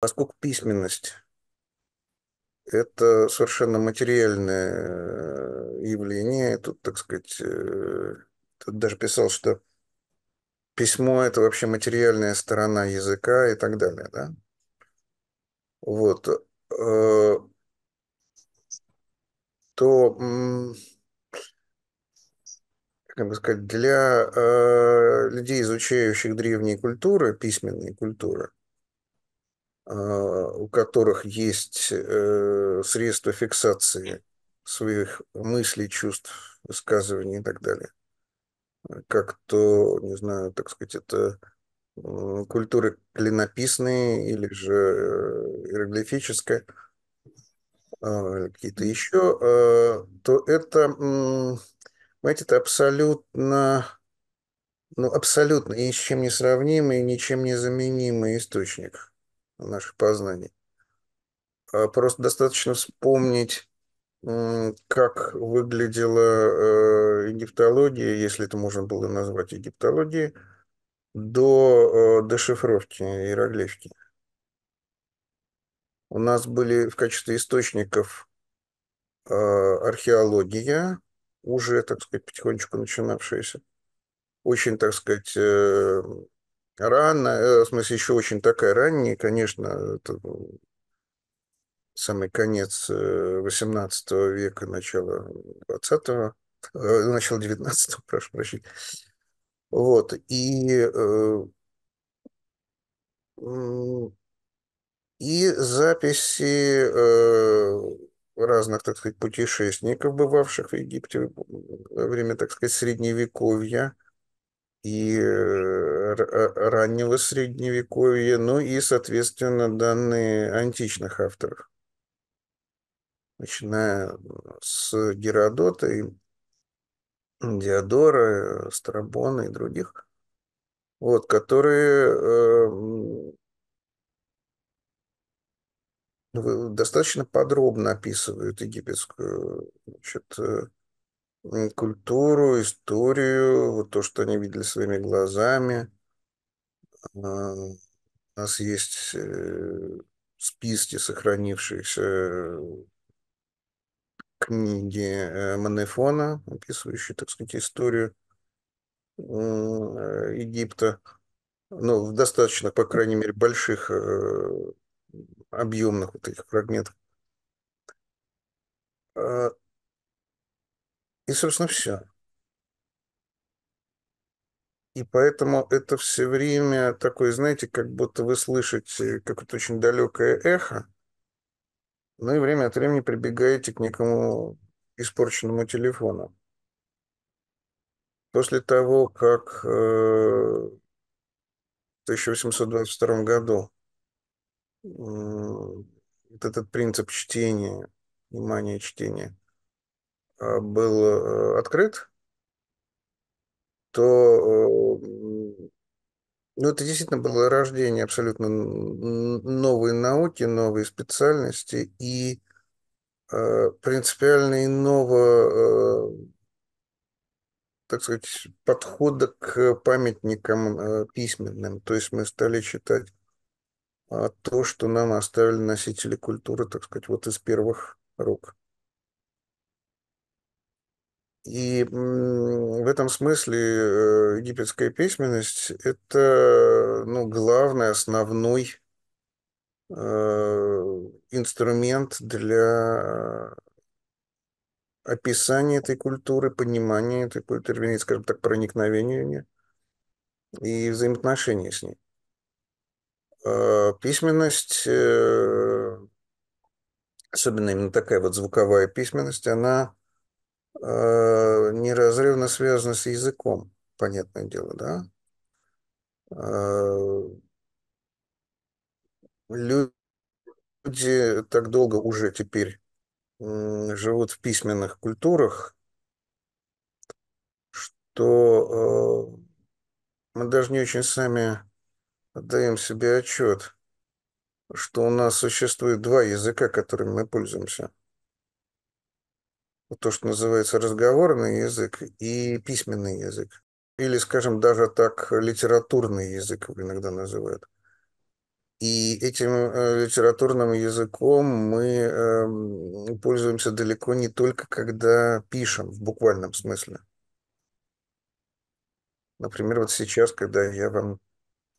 Поскольку письменность – это совершенно материальное э, явление, тут, так сказать, э, тут даже писал, что письмо – это вообще материальная сторона языка и так далее, да? Вот. Э, то, как бы сказать, для людей, изучающих древние культуры, письменные культуры – а, у которых есть э, средства фиксации своих мыслей, чувств, высказываний и так далее. Как то, не знаю, так сказать, это культуры клинописные или же э, иероглифическая, а, какие-то еще, а, то это, знаете, это абсолютно, ну, абсолютно ни с чем не сравнимый, ничем не заменимый источник наших познаний. А просто достаточно вспомнить, как выглядела э, египтология, если это можно было назвать египтологией, до э, дешифровки иероглифики. У нас были в качестве источников э, археология, уже, так сказать, потихонечку начинавшаяся, очень, так сказать, Рано, э, в смысле, еще очень такая ранняя, конечно, это самый конец 18 э, века, начало 20-го, э, начало 19-го, прошу прощения. Вот, и, и записи разных, так сказать, путешественников, бывавших в Египте во время, так сказать, Средневековья – и э, э, раннего средневековья, ну и, соответственно, данные античных авторов. Начиная с Геродота и Диодора, э, Страбона и других, вот, которые э, достаточно подробно описывают египетскую значит, Э, культуру, историю, то, что они видели своими глазами. А, у нас есть э, списки сохранившихся книги э, Манефона, описывающие, так сказать, историю Египта. Ну, в достаточно, по крайней мере, больших объемных вот этих фрагментов а, и, собственно, все. И поэтому это все время такое, знаете, как будто вы слышите какое-то очень далекое эхо, ну и время от времени прибегаете к некому испорченному телефону. После того, как э, в 1822 году вот этот принцип чтения, внимание чтения – Э, был э, открыт, то э, ну, это действительно было рождение абсолютно новой науки, новой специальности и принципиально иного, так сказать, подхода к памятникам письменным. То есть мы стали читать то, что нам оставили носители культуры, так сказать, вот из первых рук. И в этом смысле э, египетская письменность – это ну, главный, основной э, инструмент для описания этой культуры, понимания этой культуры, вернее, скажем так, проникновения в нее и взаимоотношений с ней. Э, письменность, особенно именно такая вот звуковая письменность, она Э, неразрывно связано с языком, понятное дело, да? Э, люди так долго уже теперь живут в письменных культурах, что э, мы даже не очень сами отдаем себе отчет, что у нас существует два языка, которыми мы пользуемся – то, что называется разговорный язык и письменный язык. Или, скажем, даже так, литературный язык иногда называют. И этим э, литературным языком мы эм, пользуемся далеко не только когда пишем в буквальном смысле. Например, вот сейчас, когда я вам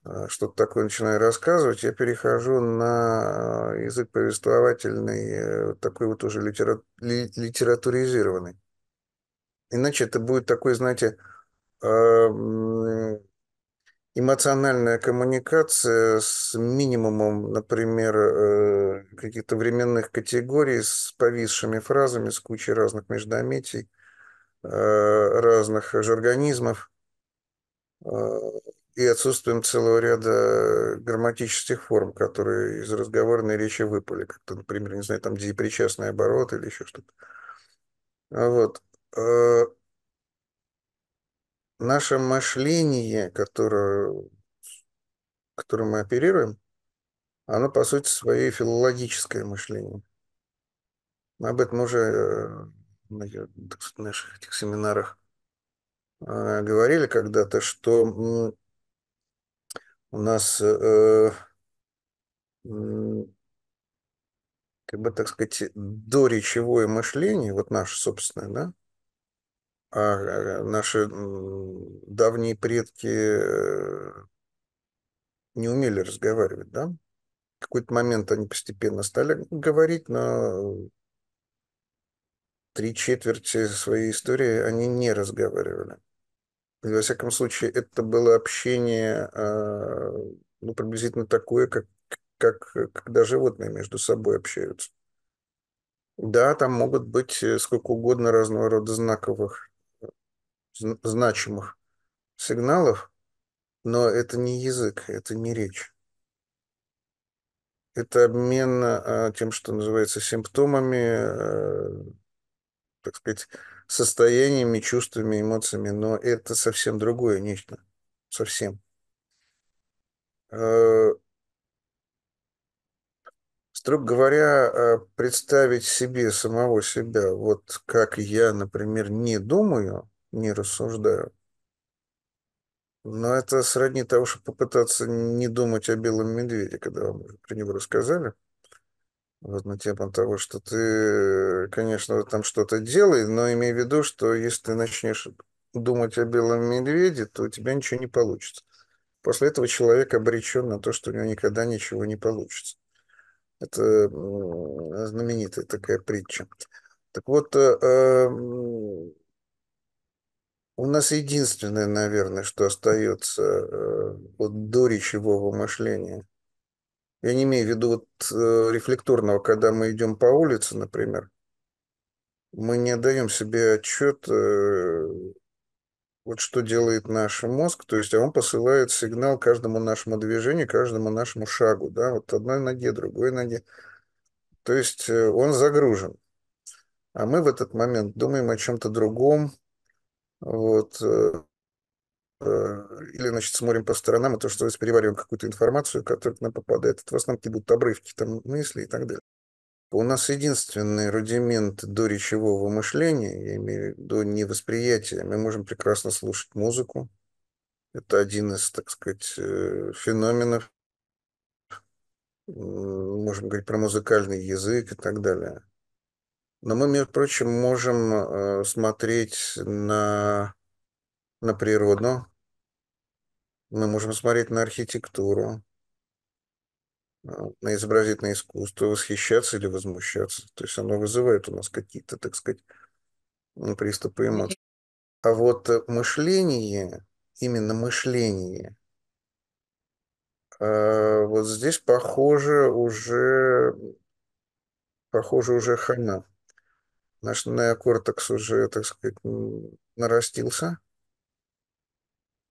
Э, что-то такое начинаю рассказывать, я перехожу на э, язык повествовательный, э, такой вот уже литера... литературизированный. Иначе это будет такой, знаете, эм, эмоциональная коммуникация с минимумом, например, каких-то временных категорий, с повисшими фразами, с кучей разных междометий, разных жаргонизмов и отсутствием целого ряда грамматических форм, которые из разговорной речи выпали, как-то, например, не знаю, там деепричастный оборот или еще что-то. А вот. Э, наше мышление, которое, которым мы оперируем, оно, по сути, свое филологическое мышление. Мы Об этом уже э, на наших этих семинарах э, говорили когда-то, что у нас, э, как бы так сказать, доречевое мышление, вот наше собственное, да, а э, наши давние предки э, не умели разговаривать, да? В какой-то момент они постепенно стали говорить, но три четверти своей истории они не разговаривали. Ну, во всяком случае, это было общение а, ну, приблизительно такое, как, как когда животные между собой общаются. Да, там могут быть э, сколько угодно разного рода знаковых, значимых сигналов, но это не язык, это не речь. Это обмен а, тем, что называется симптомами, э, так сказать, состояниями, чувствами, эмоциями, но это совсем другое нечто. Совсем. Э, строго говоря, э, представить себе самого себя, вот как я, например, не думаю, не рассуждаю, но это сродни того, чтобы попытаться не думать о белом медведе, когда вам про него рассказали – вот на тему того, что ты, конечно, там что-то делай, но имей в виду, что если ты начнешь думать о белом медведе, то у тебя ничего не получится. После этого человек обречен на то, что у него никогда ничего не получится. Это знаменитая такая притча. Так вот, э, эм, у нас единственное, наверное, что остается э, от доречевого мышления я не имею в виду вот э, рефлекторного, когда мы идем по улице, например, мы не отдаем себе отчет, э, вот что делает наш мозг, то есть а он посылает сигнал каждому нашему движению, каждому нашему шагу, да, вот одной ноге, другой ноге. То есть э, он загружен. А мы в этот момент думаем о чем-то другом, вот, э, Э, или, значит, смотрим по сторонам, и то, что перевариваем какую-то информацию, которая к нам попадает. Это в основном какие будут обрывки там мысли и так далее. У нас единственный рудимент до речевого мышления, я имею в виду невосприятия, мы можем прекрасно слушать музыку. Это один из, так сказать, э, феноменов. Можем говорить про музыкальный язык и так далее. Но мы, между прочим, можем э, смотреть на, на природу, мы можем смотреть на архитектуру, а, на изобразительное искусство, восхищаться или возмущаться. То есть оно вызывает у нас какие-то, так сказать, приступы эмоций. А вот э, мышление, именно мышление, э, вот здесь похоже уже, похоже уже хана. Наш неокортекс уже, так сказать, нарастился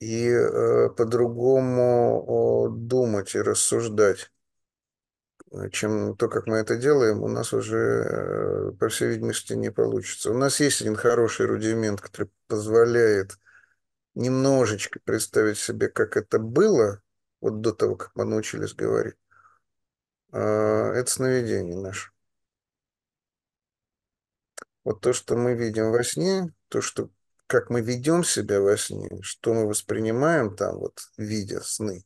и э, по-другому э, думать и рассуждать, э, чем то, как мы это делаем, у нас уже, э, по всей видимости, не получится. У нас есть один хороший рудимент, который позволяет немножечко представить себе, как это было, вот до того, как мы научились говорить. Э, это сновидение наше. Вот то, что мы видим во сне, то, что как мы ведем себя во сне, что мы воспринимаем там, вот, видя сны,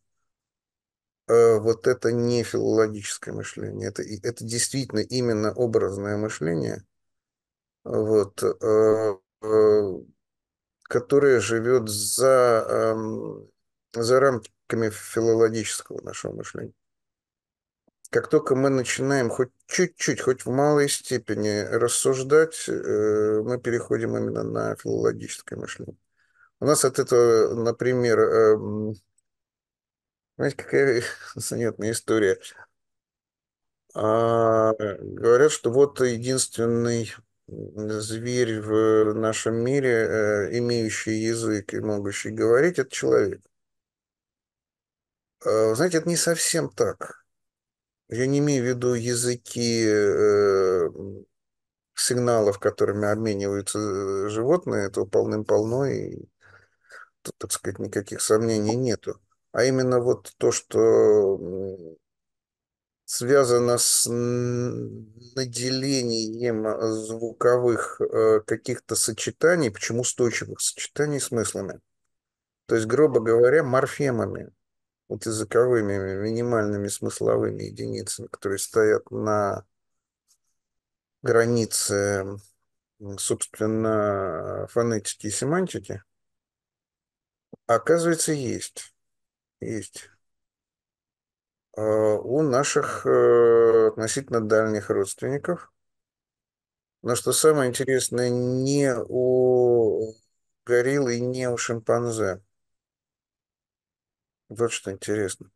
э, вот это не филологическое мышление, это, это действительно именно образное мышление, вот, э, э, которое живет за, эм, за рамками филологического нашего мышления как только мы начинаем хоть чуть-чуть, хоть в малой степени рассуждать, э, мы переходим именно на филологическое мышление. У нас от этого, например, эм, знаете, какая занятная история. А, говорят, что вот единственный зверь в нашем мире, э, имеющий язык и могущий говорить, это человек. А, знаете, это не совсем так. Я не имею в виду языки э, сигналов, которыми обмениваются э, животные, этого полным-полно, и тут, так сказать, никаких сомнений нету. А именно вот то, что связано с наделением звуковых э, каких-то сочетаний, почему устойчивых сочетаний смыслами, То есть, грубо говоря, морфемами вот языковыми минимальными смысловыми единицами, которые стоят на границе, собственно, фонетики и семантики, оказывается, есть. Есть. А, у наших э, относительно дальних родственников. Но что самое интересное, не у гориллы и не у шимпанзе. Вот что интересно.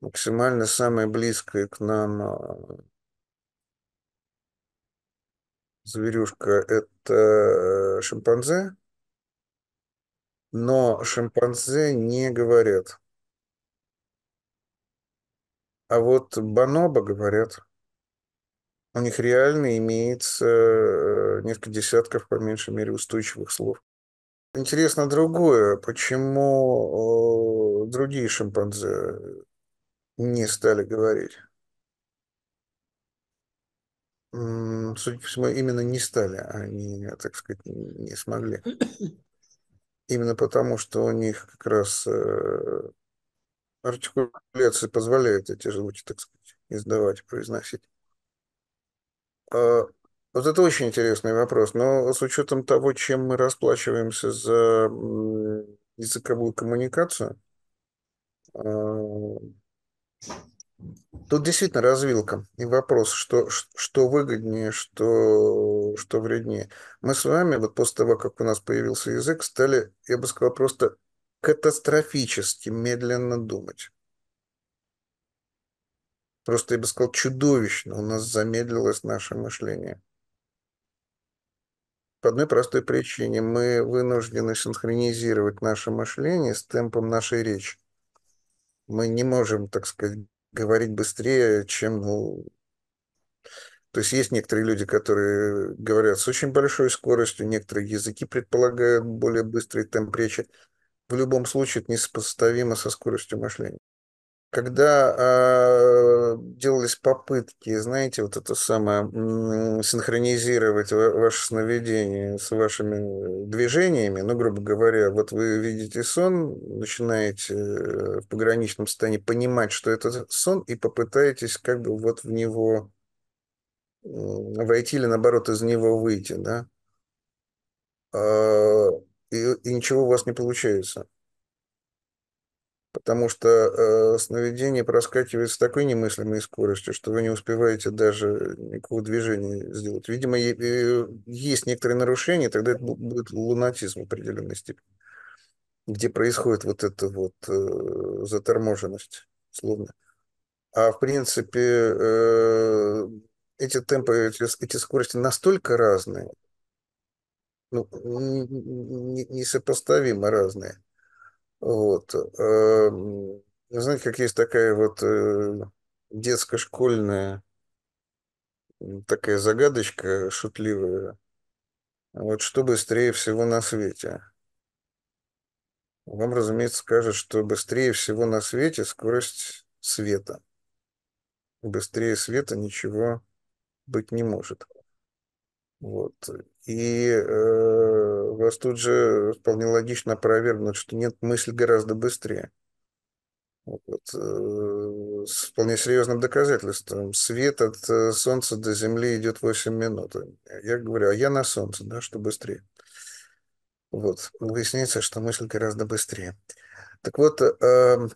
Максимально самое близкое к нам а, зверюшка – это э, шимпанзе, но шимпанзе не говорят. А вот бонобо говорят. У них реально имеется э, несколько десятков, по меньшей мере, устойчивых слов интересно другое. Почему э, другие шимпанзе не стали говорить? Судя по всему, именно не стали, они, так сказать, не смогли. Именно потому, что у них как раз э, артикуляция позволяет эти звуки, так сказать, издавать, произносить. А вот это очень интересный вопрос. Но с учетом того, чем мы расплачиваемся за языковую коммуникацию, э, тут действительно развилка и вопрос, что, что выгоднее, что, что вреднее. Мы с вами, вот после того, как у нас появился язык, стали, я бы сказал, просто катастрофически медленно думать. Просто, я бы сказал, чудовищно у нас замедлилось наше мышление. По одной простой причине мы вынуждены синхронизировать наше мышление с темпом нашей речи. Мы не можем, так сказать, говорить быстрее, чем... Ну... То есть есть некоторые люди, которые говорят с очень большой скоростью, некоторые языки предполагают более быстрый темп речи. В любом случае это несопоставимо со скоростью мышления когда э, делались попытки, знаете, вот это самое, синхронизировать ваше сновидение с вашими движениями, ну, грубо говоря, вот вы видите сон, начинаете э, в пограничном состоянии понимать, что это сон, и попытаетесь как бы вот в него войти или, наоборот, из него выйти, да, э, и, и ничего у вас не получается потому что э, сновидение проскакивает с такой немыслимой скоростью, что вы не успеваете даже никакого движения сделать. Видимо, е- э, есть некоторые нарушения, тогда это будет лунатизм в определенной степени, где происходит вот эта вот э, заторможенность, словно. А в принципе, э, эти темпы, эти, эти скорости настолько разные, ну, несопоставимо разные – вот. Эм, знаете, как есть такая вот э, детско-школьная такая загадочка шутливая. Вот что быстрее всего на свете? Вам, разумеется, скажут, что быстрее всего на свете скорость света. Быстрее света ничего быть не может. Вот. И э, вас тут же вполне логично опровергнуть, что нет, мысль гораздо быстрее. Вот, э, с вполне серьезным доказательством. Свет от э, Солнца до Земли идет 8 минут. Я говорю, а я на Солнце, да, что быстрее. Вот, выясняется, что мысль гораздо быстрее. Так вот, э, эм,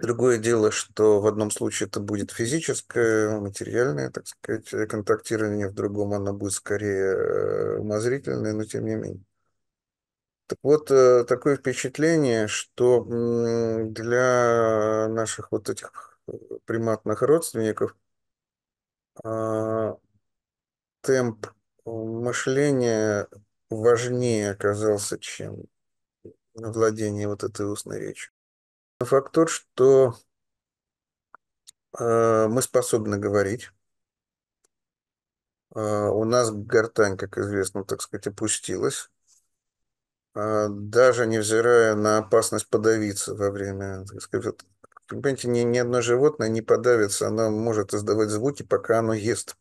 Другое дело, что в одном случае это будет физическое, материальное, так сказать, э, контактирование, в другом оно будет скорее э, умозрительное, но тем не менее. Так вот, э, такое впечатление, что для наших вот этих приматных родственников а, темп мышления важнее оказался, чем владение вот этой устной речью. Факт тот, что э, мы способны говорить. Э, у нас гортань, как известно, так сказать, опустилась. Э, даже невзирая на опасность подавиться во время, так сказать, понимаете, ни, ни одно животное не подавится, оно может издавать звуки, пока оно ест.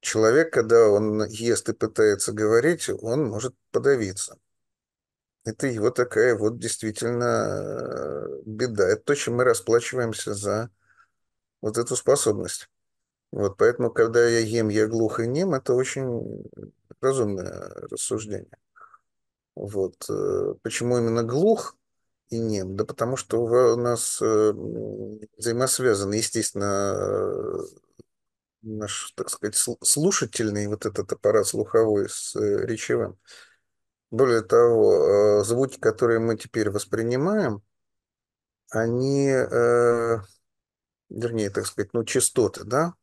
Человек, когда он ест и пытается говорить, он может подавиться. Это его такая вот действительно э, беда. Это то, чем мы расплачиваемся за вот эту способность. Вот поэтому, когда я ем, я глух и нем, это очень разумное рассуждение. Вот. Э, почему именно глух и нем? Да потому что у нас э, взаимосвязаны, естественно, наш, так сказать, слушательный вот этот аппарат слуховой с речевым. Более того, э, звуки, которые мы теперь воспринимаем, они, э, вернее, так сказать, ну, частоты, да,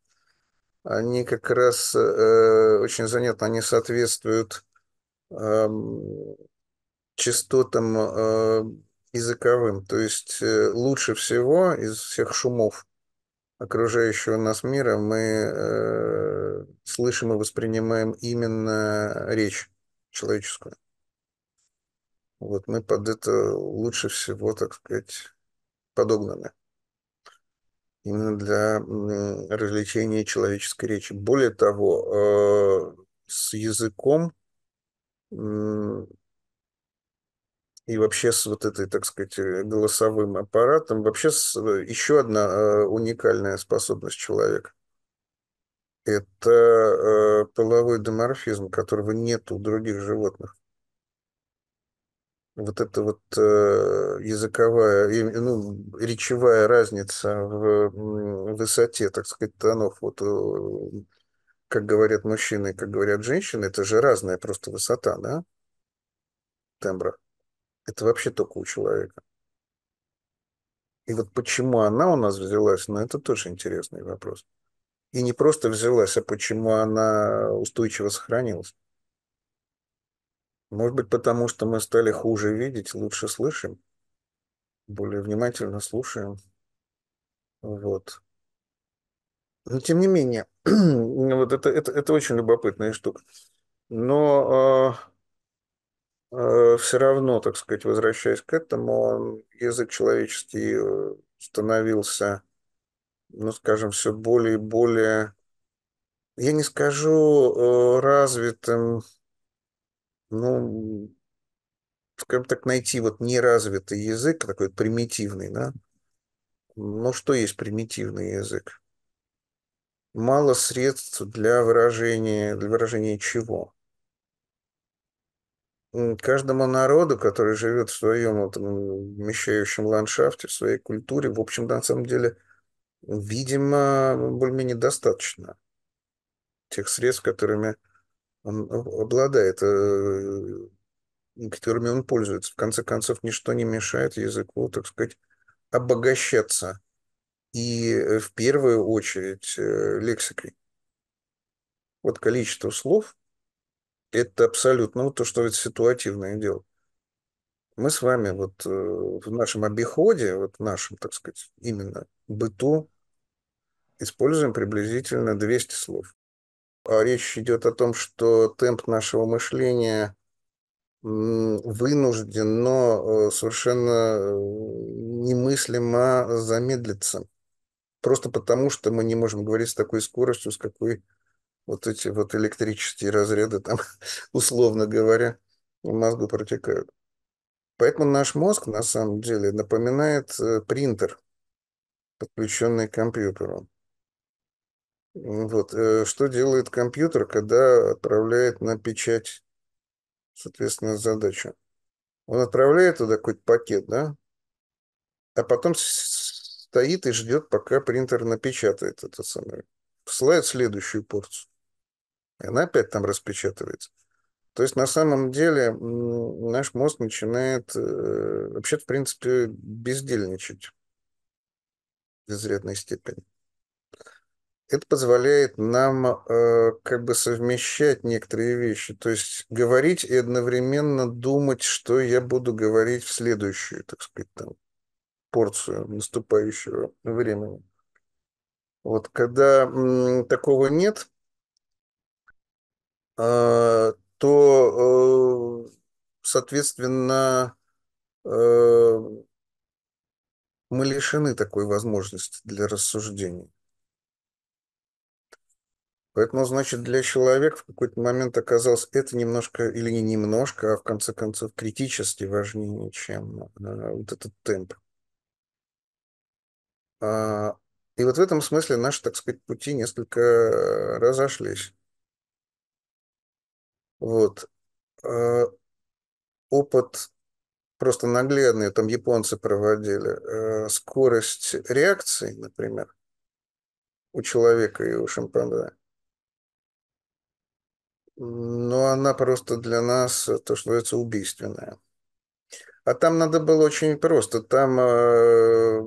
они как раз э, очень занятно, они соответствуют эм, частотам языковым. То есть лучше всего из всех шумов окружающего нас мира мы слышим и воспринимаем именно речь человеческую. Вот мы под это лучше всего, так сказать, подогнаны. Именно для развлечения человеческой речи. Более того, э, с языком и вообще с вот этой, так сказать, э, голосовым аппаратом, вообще с, э, еще одна уникальная способность человека – это половой доморфизм, которого нет у других животных вот эта вот э, языковая, ну, речевая разница в, высоте, так сказать, тонов, вот э, как говорят мужчины как говорят женщины, это же разная просто высота, да, тембра. Это вообще только у человека. И вот почему она у нас взялась, ну, это тоже интересный вопрос. И не просто взялась, а почему она устойчиво сохранилась. Может быть, потому что мы стали хуже видеть, лучше слышим, более внимательно слушаем. Вот. Но тем не менее, вот это, это, это очень любопытная штука. Но э, а, э, а, все равно, так сказать, возвращаясь к этому, язык человеческий э, становился, ну, скажем, все более и более, я не скажу э, развитым ну, скажем так, найти вот неразвитый язык, такой примитивный, да? Ну, что есть примитивный язык? Мало средств для выражения, для выражения чего? Каждому народу, который живет в своем вот, вмещающем ландшафте, в своей культуре, в общем, на самом деле, видимо, более-менее достаточно тех средств, которыми он обладает, э, которыми он пользуется. В конце концов, ничто не мешает языку, так сказать, обогащаться. И э, в первую очередь э, лексикой. Вот количество слов – это абсолютно вот ну, то, что это ситуативное дело. Мы с вами вот в нашем обиходе, вот нашем, так сказать, именно быту, используем приблизительно 200 слов. А речь идет о том, что темп нашего мышления вынужден, но э, совершенно э, немыслимо замедлиться. Просто потому, что мы не можем говорить с такой скоростью, с какой вот эти вот электрические разряды, там, условно говоря, в мозгу протекают. Поэтому наш мозг, на самом деле, напоминает э, принтер, подключенный к компьютеру. Вот. Э, что делает компьютер, когда отправляет на печать, соответственно, задачу? Он отправляет туда какой-то пакет, да? А потом стоит и ждет, пока принтер напечатает это самое. Посылает следующую порцию. И она опять там распечатывается. То есть на самом деле наш мозг начинает э, вообще в принципе бездельничать в изрядной степени это позволяет нам э, как бы совмещать некоторые вещи, то есть говорить и одновременно думать, что я буду говорить в следующую, так сказать, там, порцию наступающего времени. Вот когда м, такого нет, э, то, э, соответственно, э, мы лишены такой возможности для рассуждений. Поэтому, значит, для человека в какой-то момент оказалось это немножко, или не немножко, а в конце концов критически важнее, чем э, вот этот темп. А, и вот в этом смысле наши, так сказать, пути несколько разошлись. Вот. А, опыт просто наглядный, там японцы проводили, э, скорость реакции, например, у человека и у шимпанзе – но она просто для нас, э, то, что называется, убийственная. А там надо было очень просто. Там э,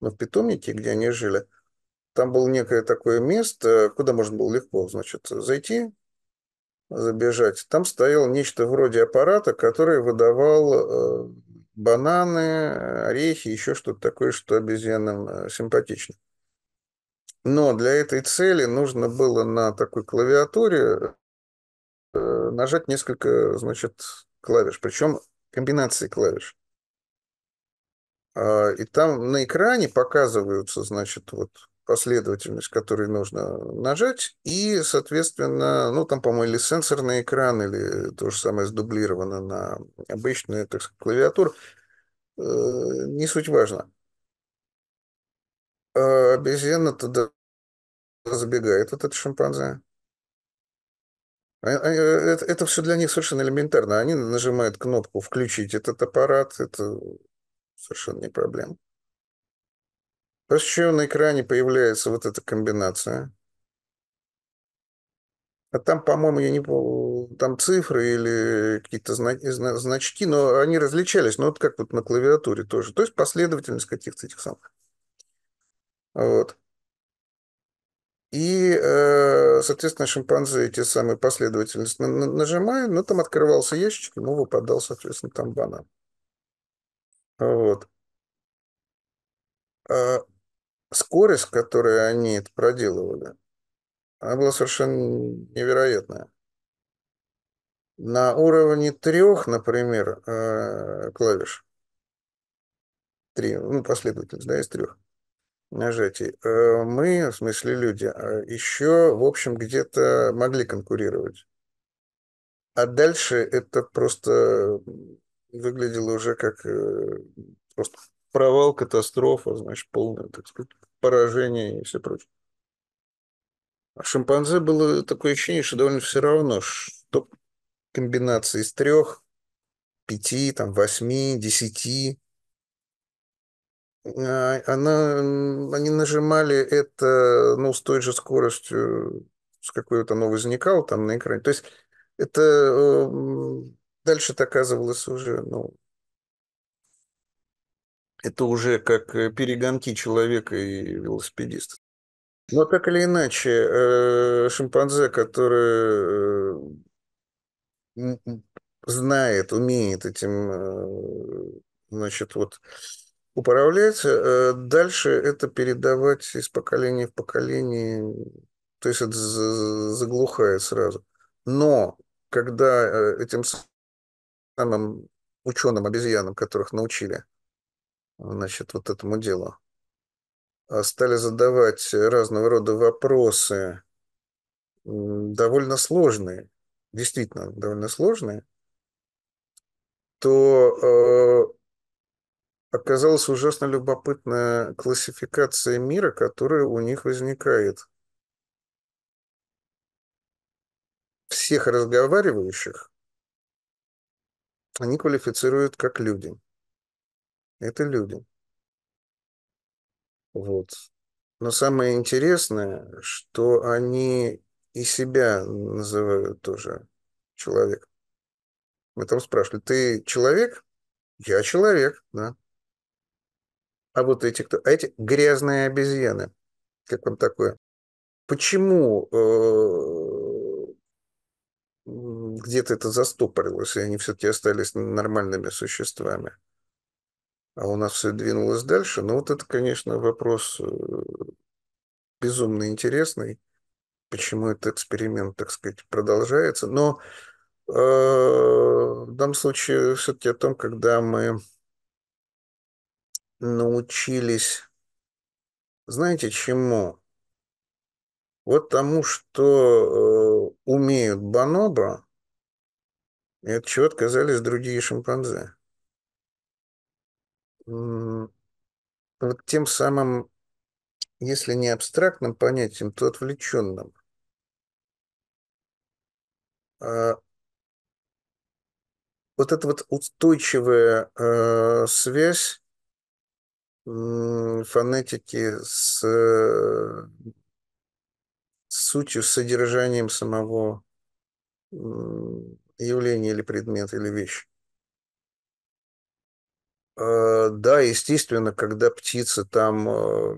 ну, в питомнике, где они жили, там было некое такое место, куда можно было легко, значит, зайти, забежать. Там стоял нечто вроде аппарата, который выдавал э, бананы, орехи, еще что-то такое, что обезьянам э, симпатично. Но для этой цели нужно было на такой клавиатуре э, нажать несколько, значит, клавиш, причем комбинации клавиш. А, и там на экране показываются, значит, вот последовательность, которой нужно нажать, и, соответственно, ну, там, по-моему, или сенсорный экран, или то же самое сдублировано на обычную, так сказать, клавиатуру, э, не суть важно. Э, обезьяна туда забегает, вот этот шимпанзе. А, а, это, это все для них совершенно элементарно. Они нажимают кнопку «включить этот аппарат», это совершенно не проблема. После чего на экране появляется вот эта комбинация. А там, по-моему, я не помню, там цифры или какие-то значки, но они различались, но ну, вот как вот на клавиатуре тоже. То есть последовательность каких-то этих самых. Вот. И, э, соответственно, шимпанзе эти самые последовательности нажимаю, но там открывался ящичек, ему выпадал, соответственно, там банан. Вот. А скорость, с которой они это проделывали, она была совершенно невероятная. На уровне трех, например, э, клавиш, три, ну, последовательность, да, из трех, нажатий, э, мы, в смысле люди, а, еще, в общем, где-то могли конкурировать. А дальше это просто выглядело уже как э, просто провал, катастрофа, значит, полное, так сказать, поражение и все прочее. А шимпанзе было такое ощущение, что довольно все равно, что комбинации из трех, пяти, там, восьми, десяти – а, она, они нажимали это ну, с той же скоростью, с какой-то оно возникало там на экране. То есть это дальше оказывалось уже, ну, это уже как э, перегонки человека и велосипедиста. Но так или иначе, э, шимпанзе, который э, знает, умеет этим, значит, вот Управлять э, Дальше это передавать из поколения в поколение, то есть это заглухает сразу. Но когда э, этим самым ученым-обезьянам, которых научили, значит, вот этому делу, э, стали задавать разного рода вопросы, довольно сложные, действительно довольно сложные, то оказалась ужасно любопытная классификация мира, которая у них возникает. Всех разговаривающих они квалифицируют как люди. Это люди. Вот. Но самое интересное, что они и себя называют тоже человек. Мы там спрашивали, ты человек? Я человек, да. А вот эти кто? А эти грязные обезьяны. Как вам такое? Почему э, где-то это застопорилось, и они все-таки остались нормальными существами? А у нас все двинулось дальше. Но ну, вот это, конечно, вопрос э, безумно интересный. Почему этот эксперимент, так сказать, продолжается? Но э, в данном случае все-таки о том, когда мы научились, знаете, чему? Вот тому, что э, умеют бонобо, от чего отказались другие шимпанзе. Вот тем самым, если не абстрактным понятием, то отвлеченным. А вот эта вот устойчивая э, связь фонетики с э, сутью, содержанием самого явления или предмета или вещи. А, да, естественно, когда птица там э,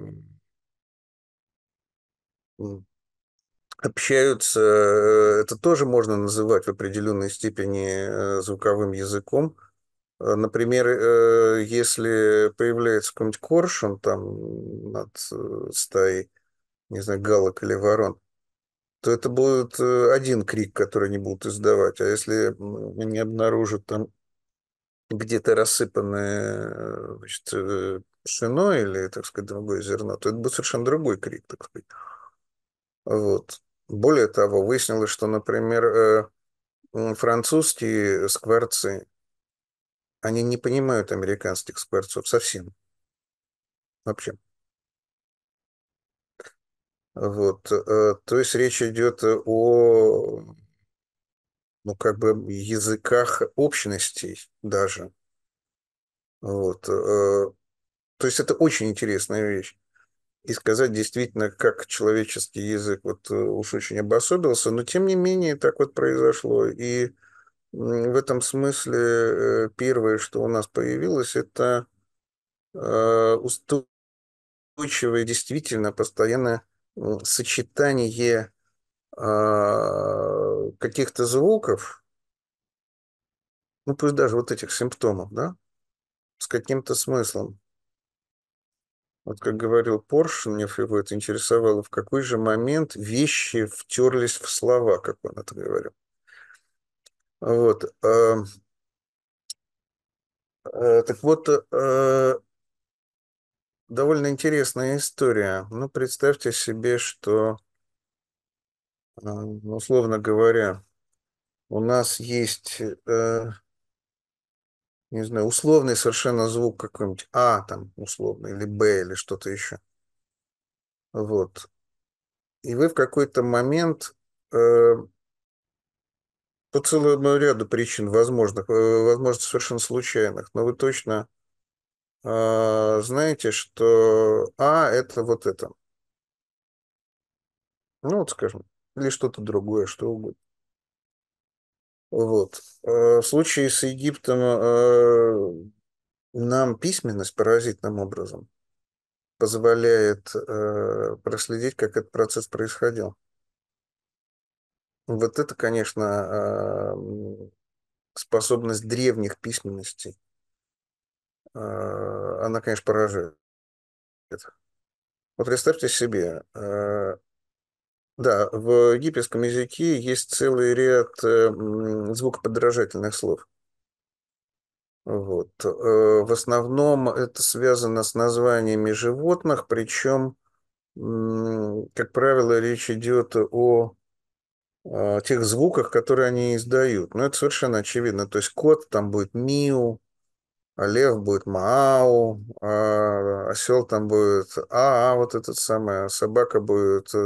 общаются, э, это тоже можно называть в определенной степени звуковым языком – Э, например, э, если появляется какой-нибудь коршун там над э, стаей, не знаю, галок или ворон, то это будет один крик, который они будут издавать. А если они обнаружат там где-то рассыпанное значит, пшено или, так сказать, другое зерно, то это будет совершенно другой крик, так сказать. Вот. Более того, выяснилось, что, например, французские скворцы они не понимают американских скворцов совсем. Вообще. Вот. Э, то есть речь идет о ну, как бы языках общностей даже. Вот. Э, то есть это очень интересная вещь. И сказать действительно, как человеческий язык вот э, уж очень обособился, но тем не менее так вот произошло. И э, в этом смысле э, первое, что у нас появилось, это э, устойчивое, действительно, постоянное сочетание а, каких-то звуков, ну пусть даже вот этих симптомов, да, с каким-то смыслом. Вот как говорил Поршнев, его это интересовало, в какой же момент вещи втерлись в слова, как он это говорил. Вот. Эм, э, так вот, э, довольно интересная история. Ну, представьте себе, что, эм, условно говоря, у нас есть, э, не знаю, условный совершенно звук какой-нибудь А там условный, или Б, или что-то еще. Вот. И вы в какой-то момент по целому ряду причин возможных, э, возможно, совершенно случайных, но вы точно э, знаете, что А – это вот это. Ну, вот скажем, или что-то другое, что угодно. Вот. Э, в случае с Египтом э, нам письменность поразительным образом позволяет проследить, как этот процесс происходил. Вот это, конечно, способность древних письменностей. А, она, конечно, поражает. Вот представьте себе, а, да, в египетском языке есть целый ряд звукоподражательных слов. Вот. Э, в основном это связано с названиями животных, причем, как правило, речь идет о а, тех звуках, которые они издают. но ну, это совершенно очевидно. То есть кот там будет миу, а лев будет мау, а осел там будет а, а вот этот самый, а собака будет э,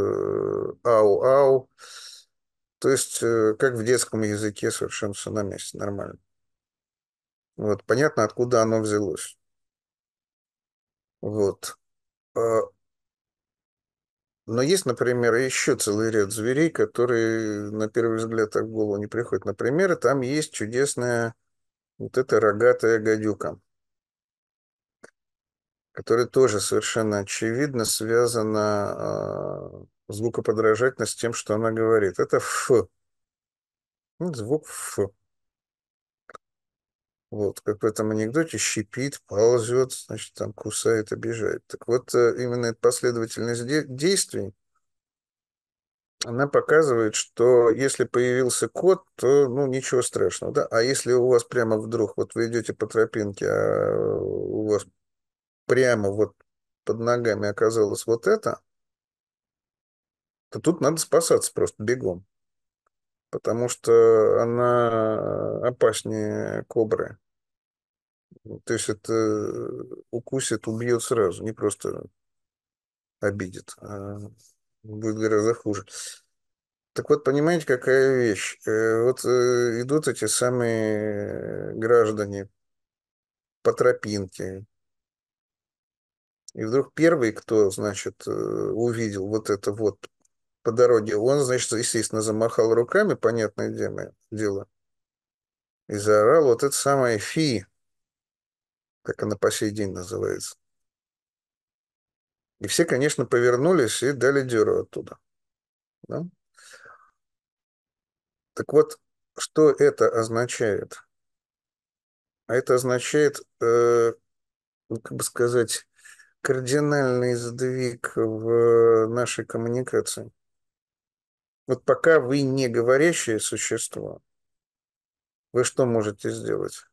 ау, ау. То есть, э, как в детском языке, совершенно все на месте, нормально. Вот, понятно, откуда оно взялось. Вот. А но есть, например, еще целый ряд зверей, которые на первый взгляд так в голову не приходят. Например, там есть чудесная вот эта рогатая гадюка, которая тоже совершенно очевидно связана а, звукоподражательность с тем, что она говорит. Это «ф». Звук «ф». Вот, как в этом анекдоте, щипит, ползет, значит, там кусает, обижает. Так вот, э, именно эта последовательность де действий, она показывает, что если появился кот, то, ну, ничего страшного, да? А если у вас прямо вдруг, вот вы идете по тропинке, а у вас прямо вот под ногами оказалось вот это, то тут надо спасаться просто бегом потому что она опаснее кобры. Ну, то есть это укусит, убьет сразу, не просто обидит, а будет гораздо хуже. Так вот, понимаете, какая вещь? Э, вот э, идут эти самые граждане по тропинке. И вдруг первый, кто, значит, э, увидел вот это вот по дороге, он, значит, естественно, замахал руками, понятное дело, и заорал вот это самое «фи», как она по сей день называется. И все, конечно, повернулись и дали дёру оттуда. Да? Так вот, что это означает? А это означает, э, ну, как бы сказать, кардинальный сдвиг в нашей коммуникации. Вот пока вы не говорящее существо, вы что можете сделать?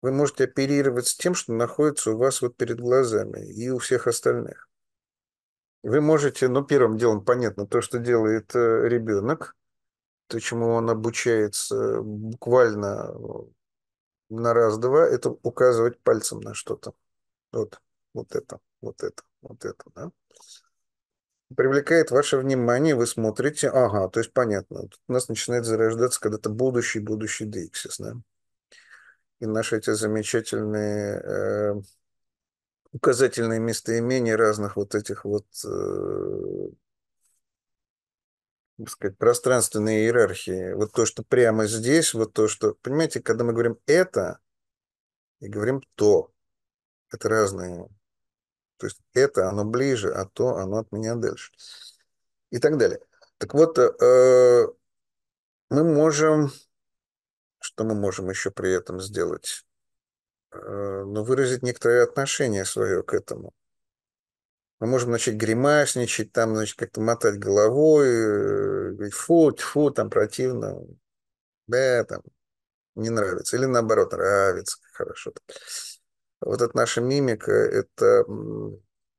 Вы можете оперировать с тем, что находится у вас вот перед глазами и у всех остальных. Вы можете, ну, первым делом понятно, то, что делает э, ребенок, то, чему он обучается буквально э, на раз-два, это указывать пальцем на что-то. Вот, вот это, вот это, вот это, да привлекает ваше внимание, вы смотрите, ага, то есть понятно, Тут у нас начинает зарождаться когда-то будущий, будущий DXIS, да? И наши эти замечательные э, указательные местоимения разных вот этих вот, э, сказать, пространственные иерархии. Вот то, что прямо здесь, вот то, что, понимаете, когда мы говорим «это» и говорим «то», это разные то есть это оно ближе, а то оно от меня дальше. И так далее. Так вот, э, э, мы можем... Что мы можем еще при этом сделать? Э, ну, выразить некоторое отношение свое к этому. Мы можем начать гримасничать, там, значит, как-то мотать головой, э, говорить, фу, фу, там противно, да, там, не нравится. Или наоборот, нравится, хорошо. -то. Вот эта наша мимика – это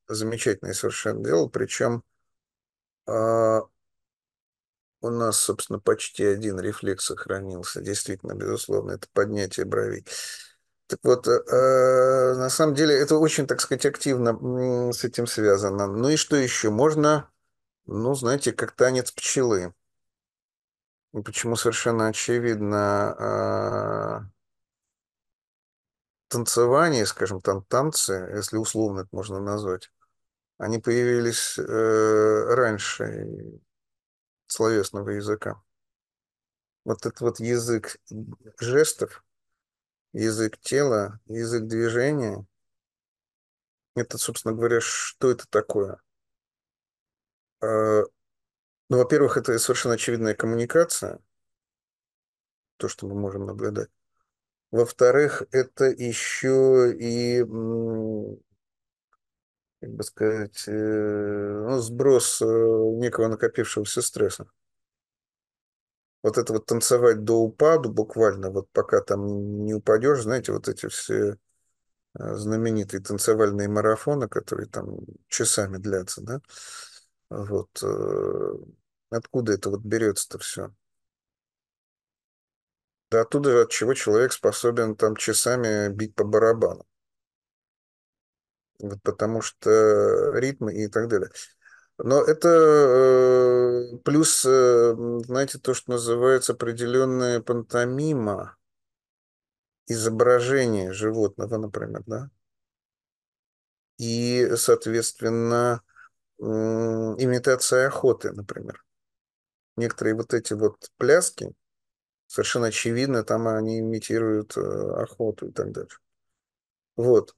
замечательное совершенно дело, причем э, а, у нас, собственно, почти один рефлекс сохранился, действительно, безусловно, это поднятие бровей. Так вот, э, на самом деле это очень, так сказать, активно с этим связано. Ну и что еще? Можно, ну, знаете, как танец пчелы. Почему совершенно очевидно а, танцевание, скажем, там танцы, если условно это можно назвать, они появились э, раньше словесного языка. Вот этот вот язык жестов, язык тела, язык движения, это, собственно говоря, что это такое? Э, ну, во-первых, это совершенно очевидная коммуникация, то, что мы можем наблюдать. Во-вторых, это еще и, как бы сказать, э, ну, сброс э, некого накопившегося стресса. Вот это вот танцевать до упаду буквально, вот пока там не упадешь, знаете, вот эти все э, знаменитые танцевальные марафоны, которые там часами длятся, да, вот откуда это вот берется-то все? Да оттуда же, от чего человек способен там часами бить по барабану. Вот потому что ритмы и так далее. Но это э, плюс, э, знаете, то, что называется определенная пантомима, изображение животного, например, да? И, соответственно, э, имитация охоты, например. Некоторые вот эти вот пляски, совершенно очевидно, там они имитируют э, охоту и так далее. Вот.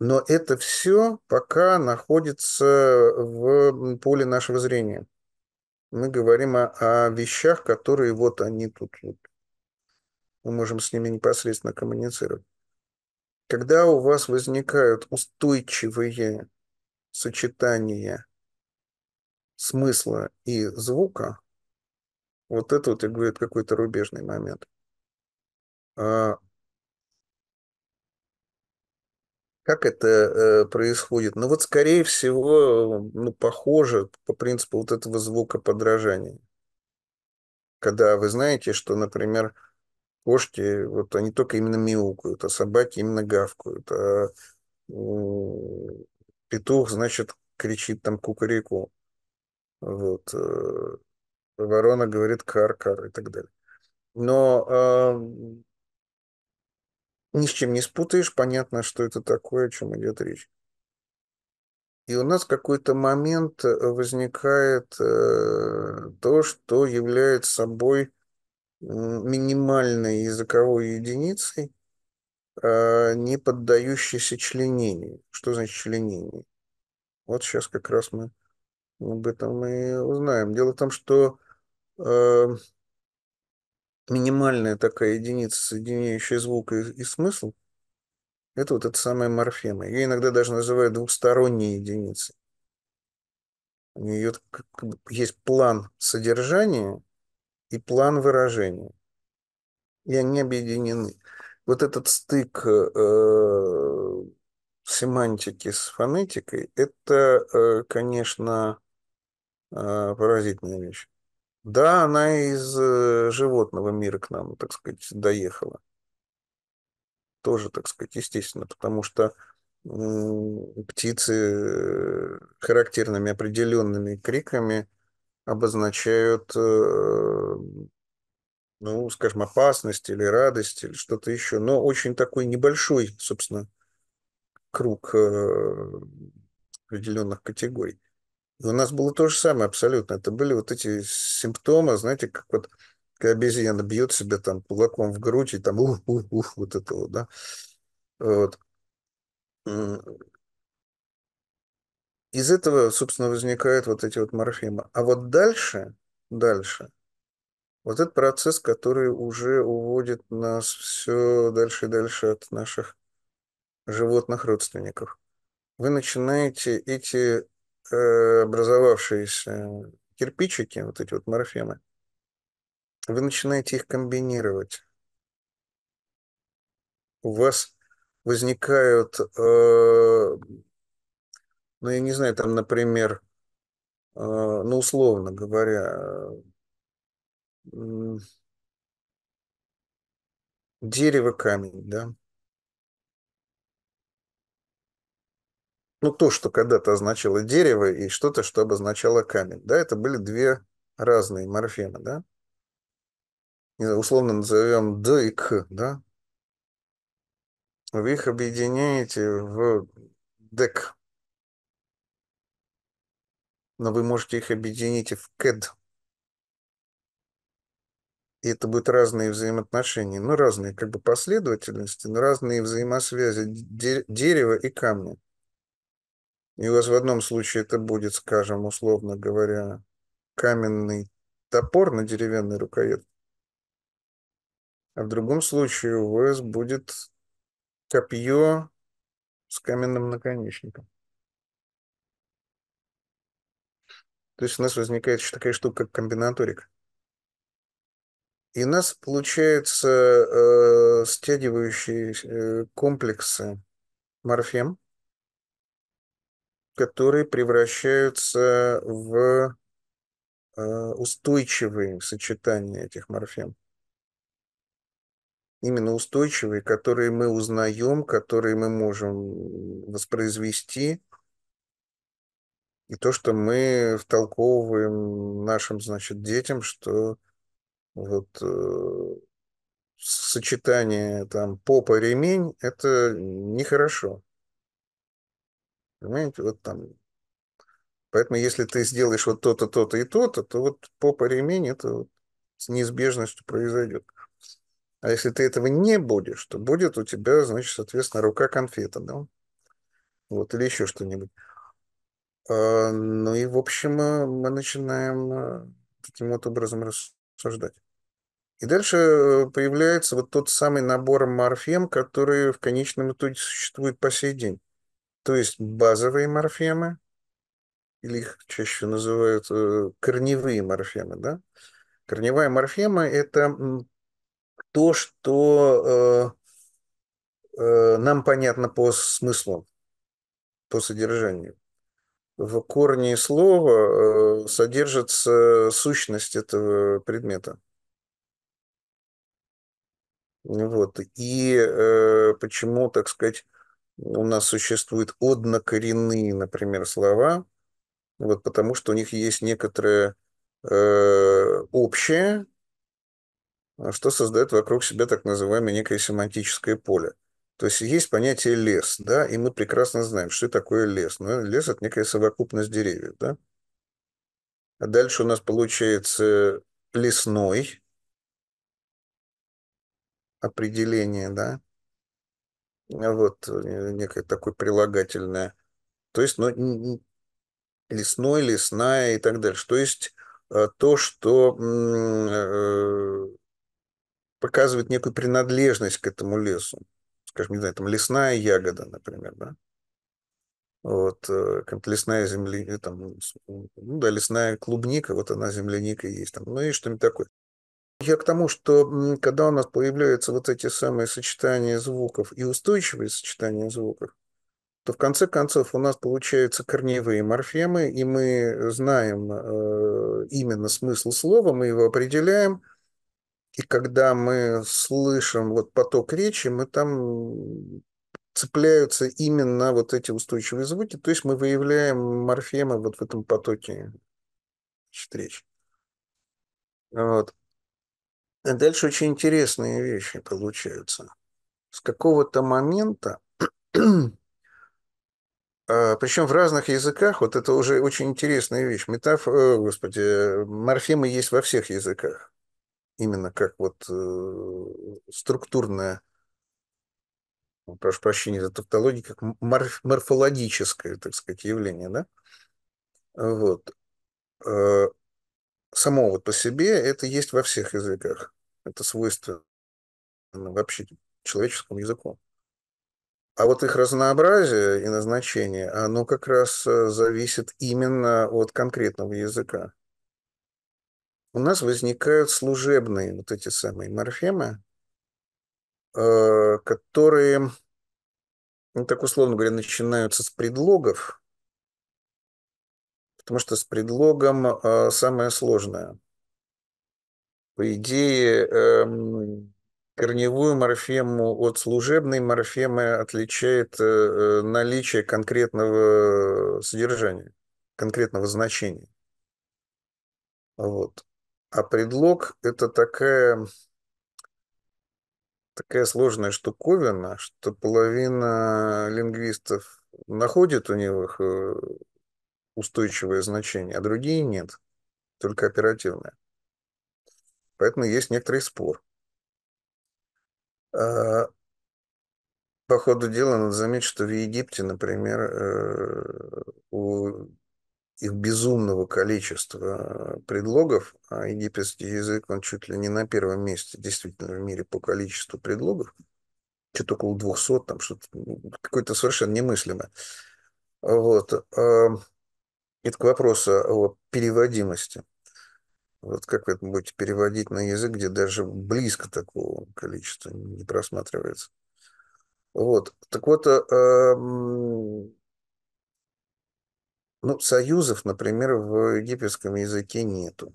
Но это все пока находится в поле нашего зрения. Мы говорим о, о вещах, которые вот они тут. Вот. Мы можем с ними непосредственно коммуницировать. Когда у вас возникают устойчивые сочетания смысла и звука, вот это вот, я говорю, какой-то рубежный момент. А как это э, происходит? Ну вот, скорее всего, ну, похоже по принципу вот этого звука подражания. Когда вы знаете, что, например, кошки, вот они только именно мяукают, а собаки именно гавкают, а петух, значит, кричит там кукареку. Вот. Э, Ворона говорит кар-кар и так далее. Но э, ни с чем не спутаешь, понятно, что это такое, о чем идет речь. И у нас какой-то момент э, возникает э, то, что является собой минимальной языковой единицей, э, не поддающейся членению. Что значит членение? Вот сейчас как раз мы об этом и узнаем. Дело в том, что Эм, минимальная такая единица, соединяющая звук и, и смысл, это вот эта самая морфема. Ее иногда даже называют двухсторонней единицей. У нее есть план содержания и план выражения. И они объединены. Вот этот стык э, э семантики с фонетикой, это, э, конечно, э, поразительная вещь. Да, она из э, животного мира к нам, так сказать, доехала. Тоже, так сказать, естественно, потому что птицы э, характерными определенными криками обозначают, э, ну, скажем, опасность или радость или что-то еще. Но очень такой небольшой, собственно, круг определенных категорий. И у нас было то же самое абсолютно. Это были вот эти симптомы, знаете, как вот когда обезьяна бьет себя там кулаком в грудь и там ух-ух-ух вот это вот, да. Вот. Из этого, собственно, возникают вот эти вот морфемы. А вот дальше, дальше, вот этот процесс, который уже уводит нас все дальше и дальше от наших животных родственников. Вы начинаете эти Э, образовавшиеся кирпичики, вот эти вот морфемы, вы начинаете их комбинировать. У вас возникают, э, ну, я не знаю, там, например, э, ну, условно говоря, э, дерево-камень, да, ну, то, что когда-то означало дерево, и что-то, что обозначало камень. Да, это были две разные морфемы, да? Условно назовем «д» и «к», да? Вы их объединяете в «дек». Но вы можете их объединить в «кэд». И это будут разные взаимоотношения, ну, разные как бы последовательности, но разные взаимосвязи дерева и камня. И у вас в одном случае это будет, скажем, условно говоря, каменный топор на деревянной рукоятке, а в другом случае у вас будет копье с каменным наконечником. То есть у нас возникает еще такая штука, как комбинаторика. И у нас получаются э, стягивающие э, комплексы морфем, которые превращаются в э, устойчивые сочетания этих морфем. Именно устойчивые, которые мы узнаем, которые мы можем воспроизвести. И то, что мы втолковываем нашим, значит, детям, что вот э, сочетание там попа-ремень, это нехорошо. Понимаете, вот там. Поэтому если ты сделаешь вот то-то, то-то и то-то, то вот по ремень это вот с неизбежностью произойдет. А если ты этого не будешь, то будет у тебя, значит, соответственно, рука конфета, да? Вот, или еще что-нибудь. А, ну и, в общем, э, мы начинаем э, таким вот образом рассуждать. И дальше э, появляется вот тот самый набор морфем, который в конечном итоге существует по сей день. То есть базовые морфемы, или их чаще называют э, корневые морфемы, да? Корневая морфема – это то, что э, э, нам понятно по смыслу, по содержанию. В корне слова содержится сущность этого предмета. Вот. И э, почему, так сказать, у нас существуют однокоренные, например, слова, вот потому что у них есть некоторое э, общее, что создает вокруг себя так называемое некое семантическое поле. То есть есть понятие лес, да, и мы прекрасно знаем, что такое лес. Но лес – это некая совокупность деревьев, да. А дальше у нас получается лесной определение, да вот, э, некое такое прилагательное. То есть, ну, лесной, лесная и так дальше. То есть, э, то, что э, показывает некую принадлежность к этому лесу. Скажем, не знаю, там лесная ягода, например, да? Вот, лесная земля, там, ну да, лесная клубника, вот она земляника есть, там, ну и что-нибудь такое. Я к тому, что когда у нас появляются вот эти самые сочетания звуков и устойчивые сочетания звуков, то в конце концов у нас получаются корневые морфемы, и мы знаем э, именно смысл слова, мы его определяем, и когда мы слышим вот поток речи, мы там цепляются именно вот эти устойчивые звуки, то есть мы выявляем морфемы вот в этом потоке речи. Вот. А дальше очень интересные вещи получаются. С какого-то момента, а, причем в разных языках, вот это уже очень интересная вещь. Метаф... О, э, господи, морфемы есть во всех языках. Именно как вот э, структурная ну, прошу прощения за тавтологию, как морф, морфологическое, так сказать, явление, да? Вот. А, само вот по себе, это есть во всех языках. Это свойство вообще человеческому языку. А вот их разнообразие и назначение, оно как раз э, зависит именно от конкретного языка. У нас возникают служебные вот эти самые морфемы, э, которые, ну, так условно говоря, начинаются с предлогов, Потому что с предлогом э, самое сложное. По идее, э, корневую морфему от служебной морфемы отличает э, э, наличие конкретного содержания, конкретного значения. Вот. А предлог – это такая, такая сложная штуковина, что половина лингвистов находит у них э, устойчивое значение, а другие нет, только оперативное. Поэтому есть некоторый спор. А, по ходу дела надо заметить, что в Египте, например, э, у их безумного количества предлогов, а египетский язык, он чуть ли не на первом месте действительно в мире по количеству предлогов, что-то около 200, там что-то ну, какое-то совершенно немыслимое. Вот. А, это к вопросу о переводимости. Вот как вы это будете переводить на язык, где даже близко такого количества не просматривается. Вот. Так вот, э, ну, союзов, например, в египетском языке нету.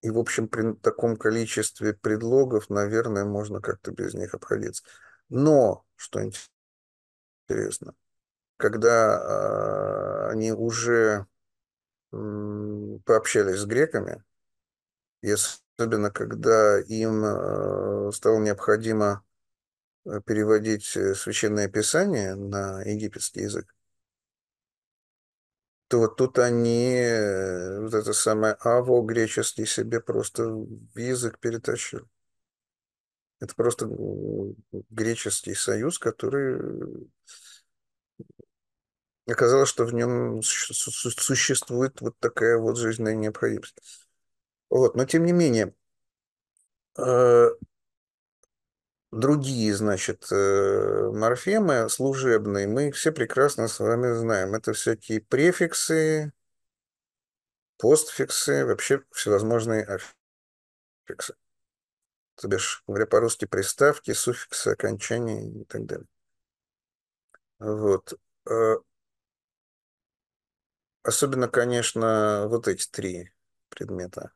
И, в общем, при таком количестве предлогов, наверное, можно как-то без них обходиться. Но, что интересно, когда а, они уже пообщались с греками, и особенно когда им а, стало необходимо а, переводить э, священное писание на египетский язык, то вот тут они, э, вот это самое аво греческий себе просто в язык перетащили. Это просто греческий союз, который Оказалось, что в нем существует вот такая вот жизненная необходимость. Вот, но тем не менее, э, другие, значит, э, морфемы служебные, мы их все прекрасно с вами знаем. Это всякие префиксы, постфиксы, вообще всевозможные аффиксы. То бишь, говоря по-русски, приставки, суффиксы, окончания и так далее. Вот. Э, Особенно, конечно, вот эти три предмета.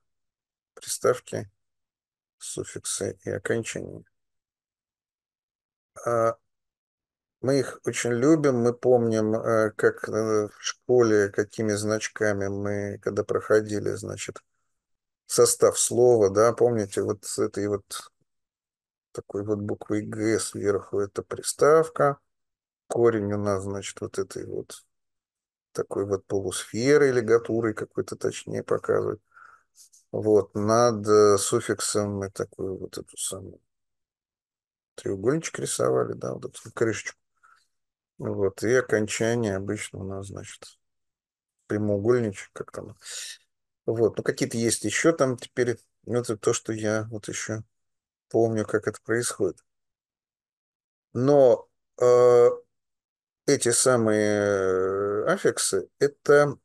Приставки, суффиксы и окончания. А, мы их очень любим, мы помним, э, как э, в школе, какими значками мы, когда проходили, значит, состав слова, да, помните, вот с этой вот такой вот буквой «Г» сверху это приставка, корень у нас, значит, вот этой вот такой вот полусферой, лигатурой какой-то точнее показывать. Вот, над э, суффиксом мы такую вот эту самую треугольничек рисовали, да, вот эту крышечку. Вот, и окончание обычно у нас, значит, прямоугольничек, как там. Вот, ну какие-то есть еще там теперь, ну это то, что я вот еще помню, как это происходит. Но э, эти самые э, аффиксы – это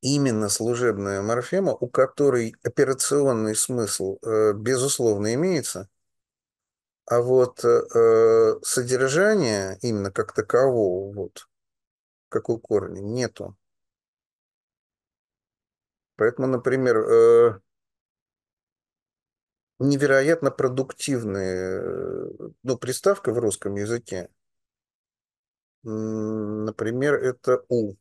именно служебная морфема, у которой операционный смысл, э, безусловно, имеется, а вот э, содержание именно как такового, вот, как у корня, нету. Поэтому, например, невероятно продуктивная, ну, приставка в русском языке – Например, это «у».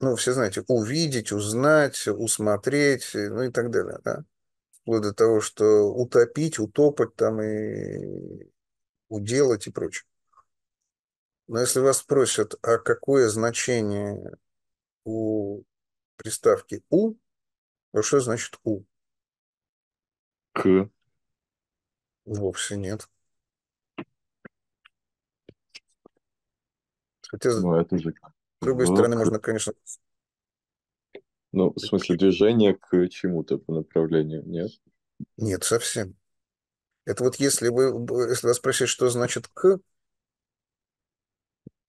Ну, все знаете, увидеть, узнать, усмотреть, э, ну и так далее, да? Вплоть до того, что утопить, утопать там и уделать и прочее. Но если вас спросят, а какое значение у приставки «у», то что значит «у»? «К». Вовсе нет. Хотя, а ну, это же... с другой ну, стороны, можно, конечно... Ну, в смысле, движение к чему-то по направлению, нет? Нет, совсем. Это вот если вы, если вас спросить, что значит «к»,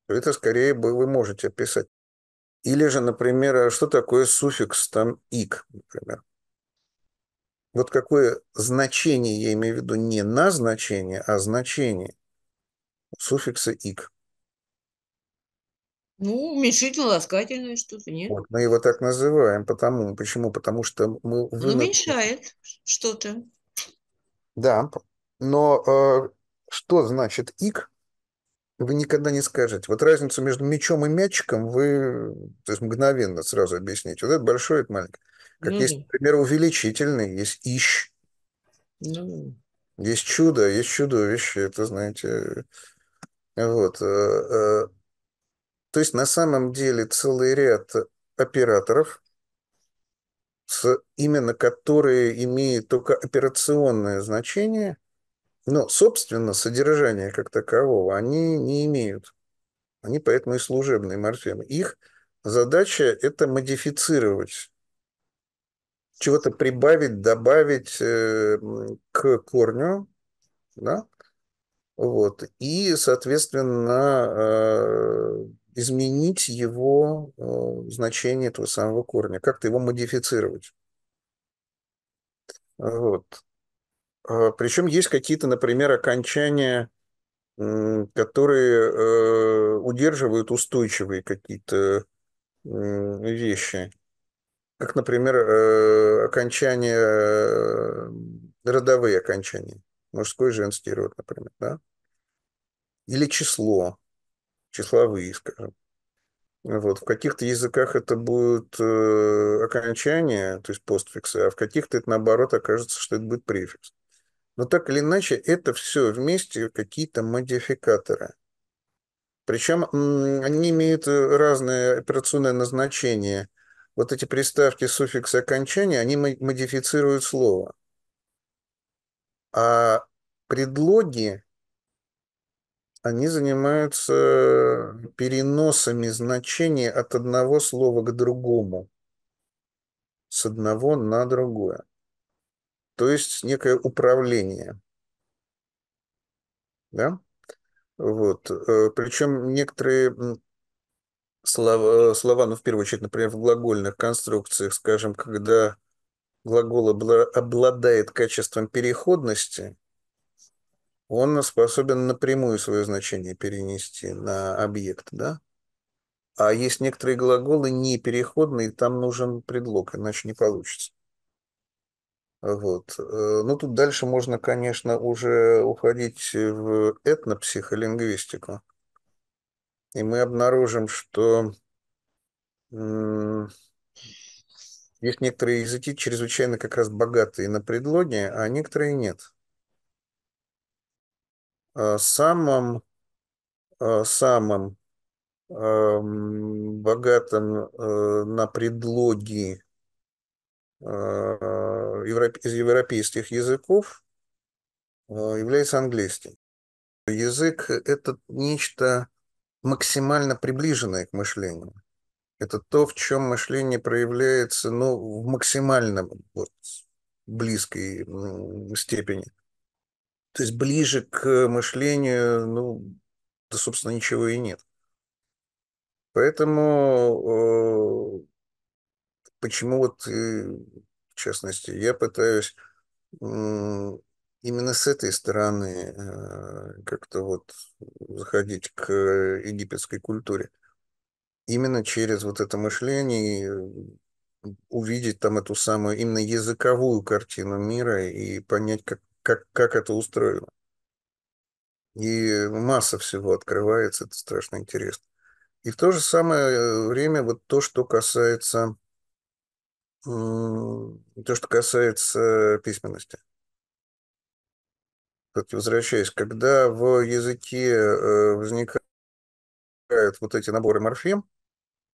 то это скорее бы вы можете описать. Или же, например, а что такое суффикс там «ик», например. Вот какое значение, я имею в виду не на значение, а значение суффикса «ик». Ну, уменьшительно ласкательное что-то, нет? Вот, мы его так называем. Потому, почему? Потому что мы... Он ну, уменьшает что-то. Да, но э, что значит ик, вы никогда не скажете. Вот разницу между мячом и мячиком вы то есть мгновенно сразу объясните. Вот это большое, это маленькое. Как ну, есть, например, увеличительный, есть ищ. Ну, есть чудо, есть чудовище, это, знаете, вот. Э, э, то есть на самом деле целый ряд операторов, с, именно которые имеют только операционное значение, но, собственно, содержание как такового они не имеют. Они поэтому и служебные морфемы. Их задача – это модифицировать, чего-то прибавить, добавить э, к корню, да? вот, и, соответственно, э, изменить его э, значение этого самого корня, как-то его модифицировать. Вот. Э, причем есть какие-то, например, окончания, э, которые э, удерживают устойчивые какие-то вещи. Как, например, э, окончания, э, родовые окончания, мужской и женский род, например, да? Или число, числовые, скажем. Вот. В каких-то языках это будут э, окончания, то есть постфиксы, а в каких-то это наоборот окажется, что это будет префикс. Но так или иначе, это все вместе какие-то модификаторы. Причем они имеют э, разное операционное назначение. Вот эти приставки, суффиксы, окончания, они модифицируют слово. А предлоги они занимаются э, переносами значений от одного слова к другому, с одного на другое. То есть некое управление. Да? Вот. Э, Причем некоторые слова, э, слова, ну, в первую очередь, например, в глагольных конструкциях, скажем, когда глагол обладает качеством переходности, он способен напрямую свое значение перенести на объект, да? А есть некоторые глаголы непереходные, там нужен предлог, иначе не получится. Вот. Э, ну, тут дальше можно, конечно, уже уходить в этнопсихолингвистику. И мы обнаружим, что есть некоторые языки чрезвычайно как раз богатые на предлоги, а некоторые нет. Э, самым, э, самым эм, богатым э, на предлоги из европейских языков является английский. Язык – это нечто максимально приближенное к мышлению. Это то, в чем мышление проявляется ну, в максимально вот, близкой степени. То есть ближе к мышлению, ну, да, собственно, ничего и нет. Поэтому э, почему вот, э, в частности, я пытаюсь э, именно с этой стороны э, как-то вот заходить к э, египетской культуре. Именно через вот это мышление э, увидеть там эту самую именно языковую картину мира и понять, как как, как это устроено. И масса всего открывается, это страшно интересно. И в то же самое время вот то, что касается то, что касается письменности. Кстати, возвращаясь, когда в языке э, возникают вот эти наборы морфем,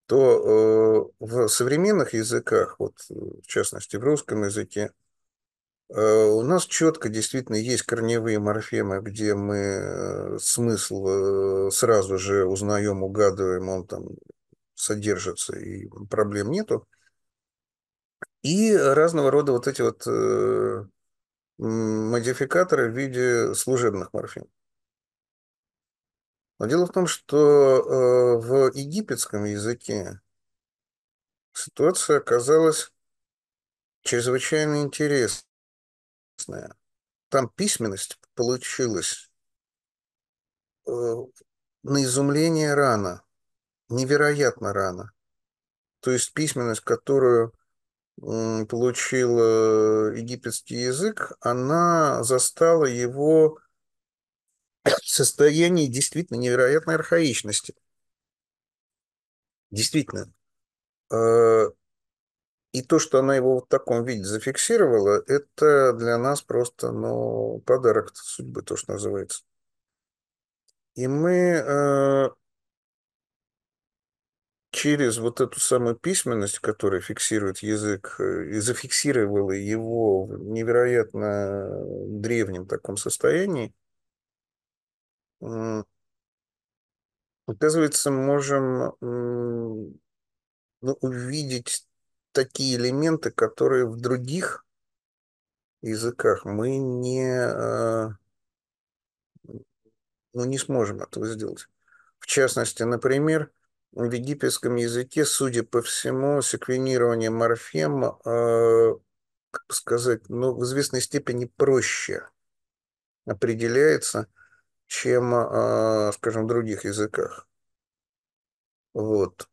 то э, в современных языках, вот в частности в русском языке, Э, у нас четко действительно есть корневые морфемы, где мы э, смысл э, сразу же узнаем, угадываем, он там содержится, и проблем нету. И разного рода вот эти вот модификаторы в виде служебных морфем. Но дело в том, что в египетском языке ситуация оказалась чрезвычайно интересной интересное. Там письменность получилась э, на изумление рано, невероятно рано. То есть письменность, которую э, получил египетский язык, она застала его в состоянии действительно невероятной архаичности. Действительно. Э, и то, что она его вот в таком виде зафиксировала, это для нас просто ну, подарок судьбы, то, что называется. И мы э, через вот эту самую письменность, которая фиксирует язык, э, и зафиксировала его в невероятно древнем таком состоянии, э, оказывается, можем э, ну, увидеть такие элементы, которые в других языках мы не, э, ну, не сможем этого сделать. В частности, например, в египетском языке, судя по всему, секвенирование морфем, э, как сказать, ну, в известной степени проще определяется, чем, э, скажем, в других языках. Вот.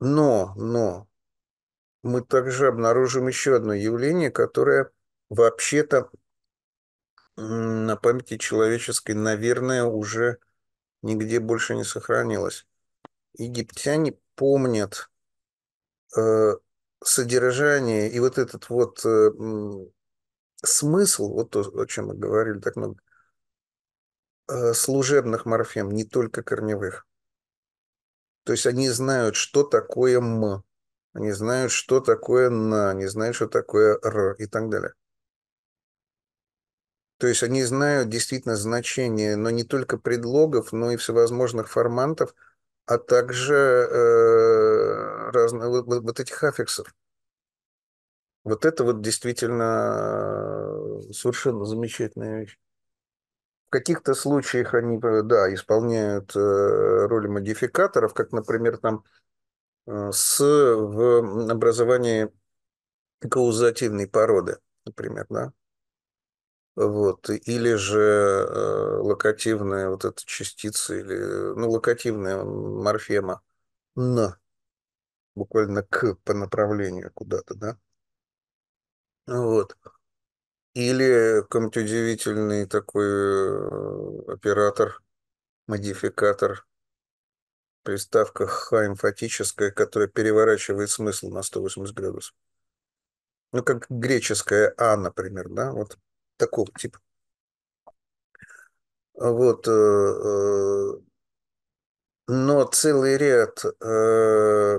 Но, но мы также обнаружим еще одно явление, которое вообще-то на памяти человеческой, наверное, уже нигде больше не сохранилось. Египтяне помнят э, содержание и вот этот вот э, смысл, вот то, о чем мы говорили так много, э, служебных морфем, не только корневых. То есть они знают, что такое «м», они знают, что такое на, они знают, что такое р и так далее. То есть они знают действительно значение, но не только предлогов, но и всевозможных формантов, а также э, разно, вот, вот этих аффиксов. Вот это вот действительно э, совершенно замечательная вещь. В каких-то случаях они, э, да, исполняют э, роль модификаторов, как, например, там Э, с, в образовании каузативной породы, например, да? Вот. Или же э, локативная вот эта частица, или, ну, локативная морфема «на», буквально «к» по направлению куда-то, да? Вот. Или какой-нибудь удивительный такой э, оператор, модификатор приставка «х» эмфатическая, которая переворачивает смысл на 180 градусов. Ну, как греческая «а», например, да, вот такого типа. Вот, э, э, но целый ряд э,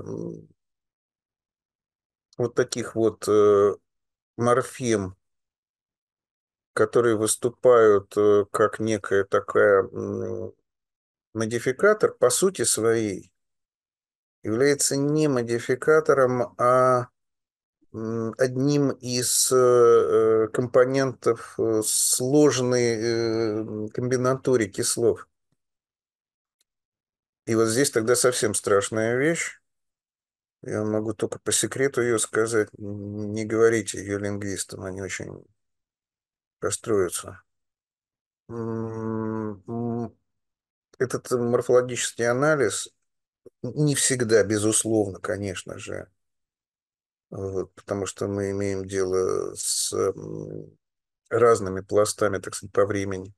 вот таких вот морфем, которые выступают как некая такая модификатор по сути своей является не модификатором, а одним из э, э, компонентов э, сложной комбинаторики слов. И вот здесь тогда совсем страшная вещь. Я могу только по секрету ее сказать. Не говорите ее лингвистам, они очень расстроятся этот морфологический анализ не всегда, безусловно, конечно же, вот, потому что мы имеем дело с разными пластами, так сказать, по времени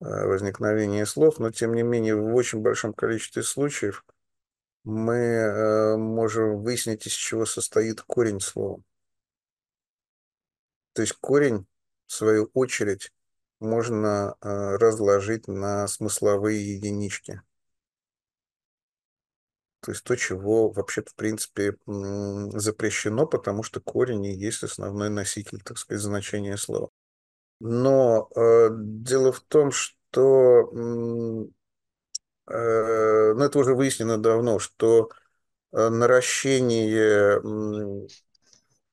э, возникновения слов, но тем не менее в очень большом количестве случаев мы э, можем выяснить, из чего состоит корень слова. То есть корень, в свою очередь, можно э, разложить на смысловые единички. То есть то, чего вообще в принципе, запрещено, потому что корень и есть основной носитель, так сказать, значения слова. Но э, дело в том, что, э, ну это уже выяснено давно, что э, наращение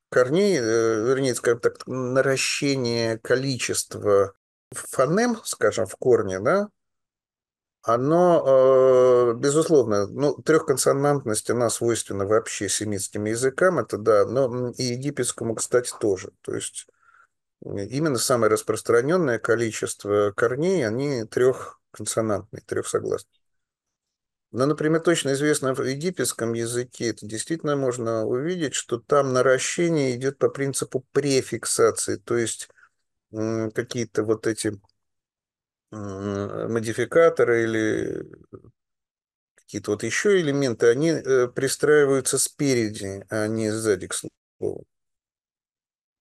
корней, э, вернее, скажем так, наращение количества фонем, скажем, в корне, да, оно, э, безусловно, ну, трехконсонантность, она свойственна вообще семитским языкам, это да, но и египетскому, кстати, тоже. То есть именно самое распространенное количество корней, они трехконсонантные, трехсогласные. Но, например, точно известно в египетском языке, это действительно можно увидеть, что там наращение идет по принципу префиксации, то есть какие-то вот эти модификаторы или какие-то вот еще элементы, они э, пристраиваются спереди, а не сзади к слову.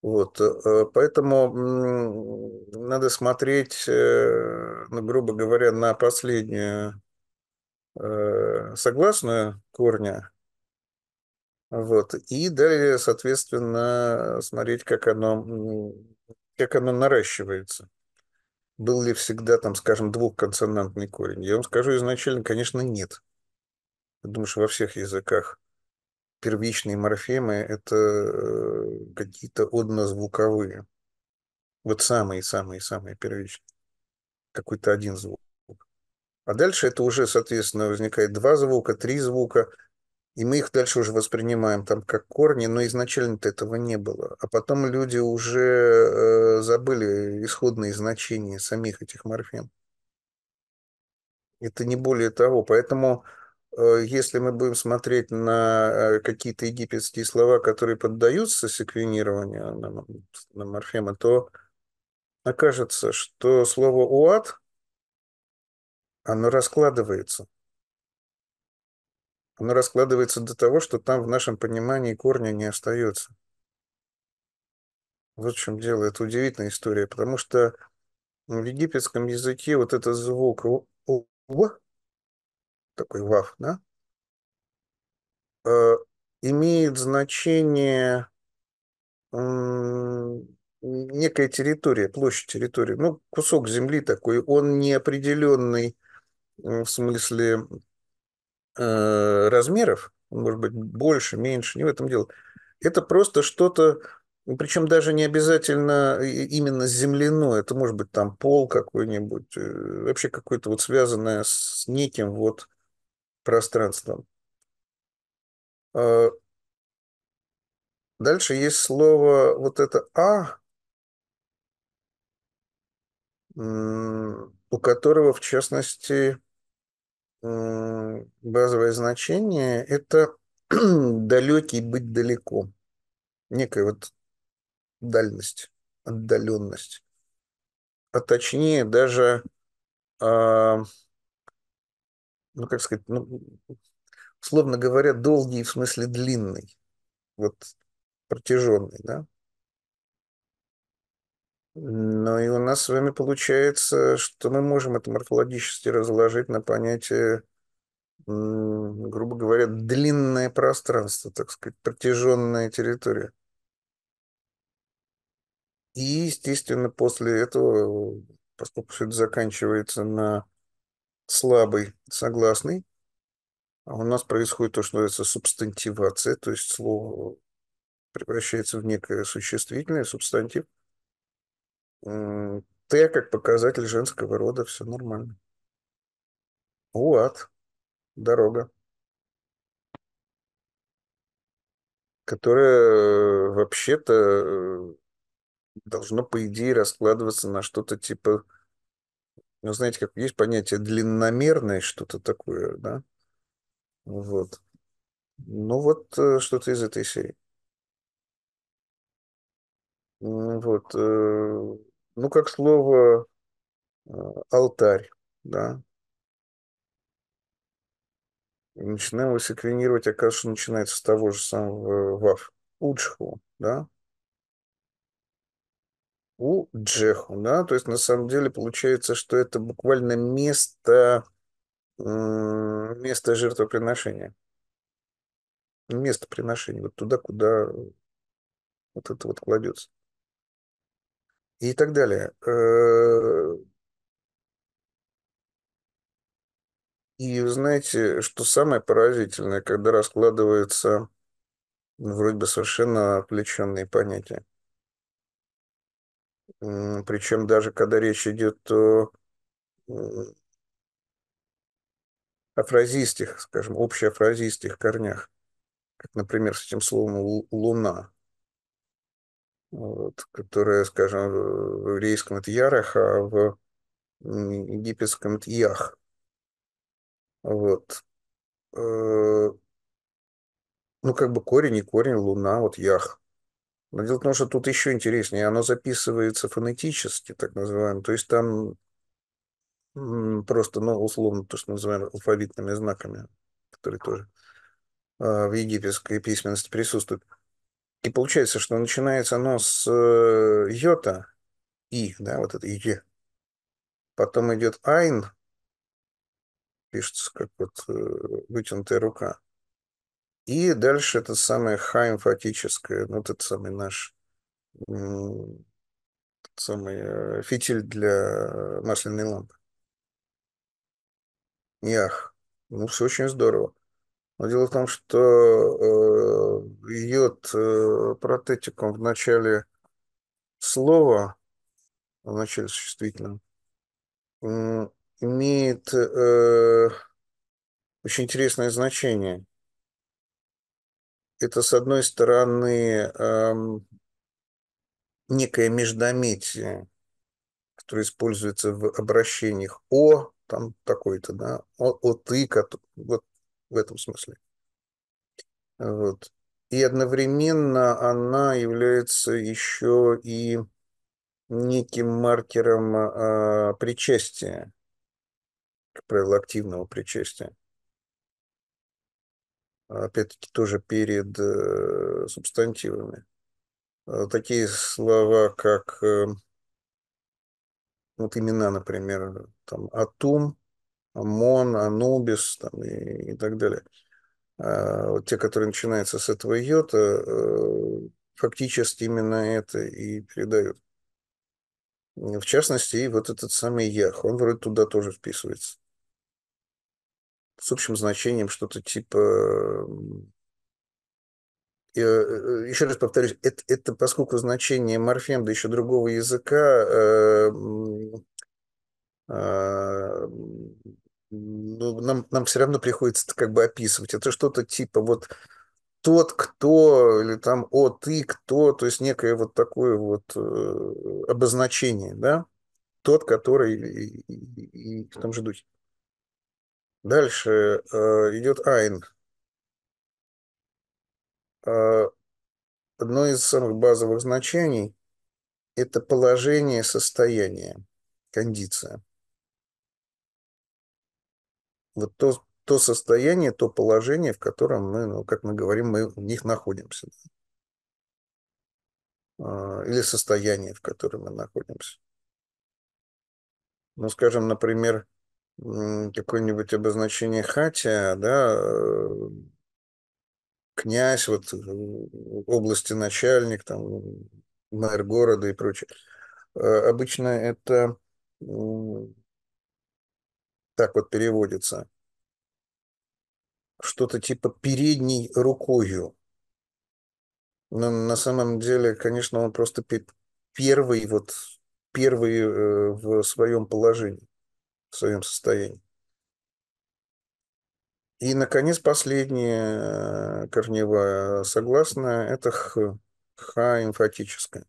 Вот, э, поэтому надо смотреть, э, ну, грубо говоря, на последнюю согласную корня, вот, и далее, соответственно, смотреть, как оно как оно наращивается. Был ли всегда там, скажем, двухконсонантный корень? Я вам скажу изначально, конечно, нет. Думаю, что во всех языках первичные морфемы – это э, какие-то однозвуковые. Вот самые-самые-самые первичные. Какой-то один звук. А дальше это уже, соответственно, возникает два звука, три звука, и мы их дальше уже воспринимаем там как корни, но изначально-то этого не было. А потом люди уже э, забыли исходные значения самих этих морфем. Это не более того. Поэтому э, если мы будем смотреть на э, какие-то египетские слова, которые поддаются секвенированию на, на морфемы, то окажется, что слово «уат» оно раскладывается оно раскладывается до того, что там в нашем понимании корня не остается. Вот в чем дело. Это удивительная история, потому что в египетском языке вот этот звук «в», такой «вав», да, э, имеет значение некая территория, площадь территории, ну, кусок земли такой, он неопределенный в смысле Э, размеров, может быть, больше, меньше, не в этом дело. Это просто что-то, ну, причем даже не обязательно э, именно земляное, это может быть там пол какой-нибудь, э, вообще какое-то вот связанное с неким вот пространством. Дальше есть слово вот это «а», у которого, в частности, Э, базовое значение – это далекий быть далеко, некая вот дальность, отдаленность, а точнее даже, а, ну как сказать, ну, условно говоря, долгий в смысле длинный, вот протяженный, да? Ну и у нас с вами получается, что мы можем это морфологически разложить на понятие, грубо говоря, длинное пространство, так сказать, протяженная территория. И, естественно, после этого, поскольку все это заканчивается на слабый согласный, а у нас происходит то, что называется субстантивация, то есть слово превращается в некое существительное, субстантив – Т как показатель женского рода, все нормально. УАД, дорога, которая э, вообще-то э, должно, по идее, раскладываться на что-то типа, ну, знаете, как есть понятие длинномерное что-то такое, да? Вот. Ну, вот э, что-то из этой серии. Вот. Ну, как слово э, алтарь, да. Начинаем его секвенировать, оказывается, начинается с того же самого э, вав. Уджху, да. У Джеху, да. То есть, на самом деле, получается, что это буквально место, э, место жертвоприношения. Место приношения, вот туда, куда э, вот это вот кладется и так далее. Э, и знаете, что самое поразительное, когда раскладываются ну, вроде бы совершенно отвлеченные понятия. Причем даже когда речь идет о афразистских, скажем, общеафразистских корнях, как, например, с этим словом «луна», вот, которая, скажем, в еврейском это Ярах, а в египетском это Ях. Вот. Э, ну, как бы корень и корень, луна, вот Ях. Но дело в том, что тут еще интереснее, оно записывается фонетически, так называемое, то есть там просто, ну, условно, то, что называем алфавитными знаками, которые тоже а, в египетской письменности присутствуют. И получается, что начинается оно с э, йота, и, да, вот это е. Потом идет айн, пишется как вот э, вытянутая рука. И дальше это самое ха эмфатическое, ну, вот этот самый наш самый э, фитиль для масляной лампы. Ях. Ну, все очень здорово. Но дело в том, что э, йод э, протетиком в начале слова, а в начале существительного, имеет э, очень интересное значение. Это, с одной стороны, э, некое междометие, которое используется в обращениях о, там такой-то, да, о, о ты, как, вот в этом смысле. Вот. И одновременно она является еще и неким маркером э, причастия, как правило, активного причастия. Опять-таки тоже перед э, субстантивами. А, такие слова, как э, вот имена, например, там атум, Мон, Анубис там, и, и так далее. А вот те, которые начинаются с этого йота, э, э, фактически именно это и передают. В частности, и вот этот самый Ях, он вроде туда тоже вписывается. С общим значением что-то типа... Э, еще раз повторюсь, это, это поскольку значение морфем, да еще другого языка, ну, нам, нам все равно приходится как бы описывать. Это что-то типа вот тот, кто, или там о, ты, кто, то есть некое вот такое вот э, обозначение, да, тот, который и, и, и в том же духе. Дальше э, идет Айн. Э, одно из самых базовых значений – это положение состояние, кондиция вот то, то состояние, то положение, в котором мы, ну, как мы говорим, мы в них находимся. А, или состояние, в котором мы находимся. Ну, скажем, например, какое-нибудь обозначение хатя, да, э, князь, вот э, области начальник, там, мэр города и прочее. Э, обычно это так вот переводится, что-то типа передней рукою. Но ну, на самом деле, конечно, он просто первый, вот первый э, в своем положении, в своем состоянии. И, наконец, последняя э, корневая согласная – это х, х эмфатическая.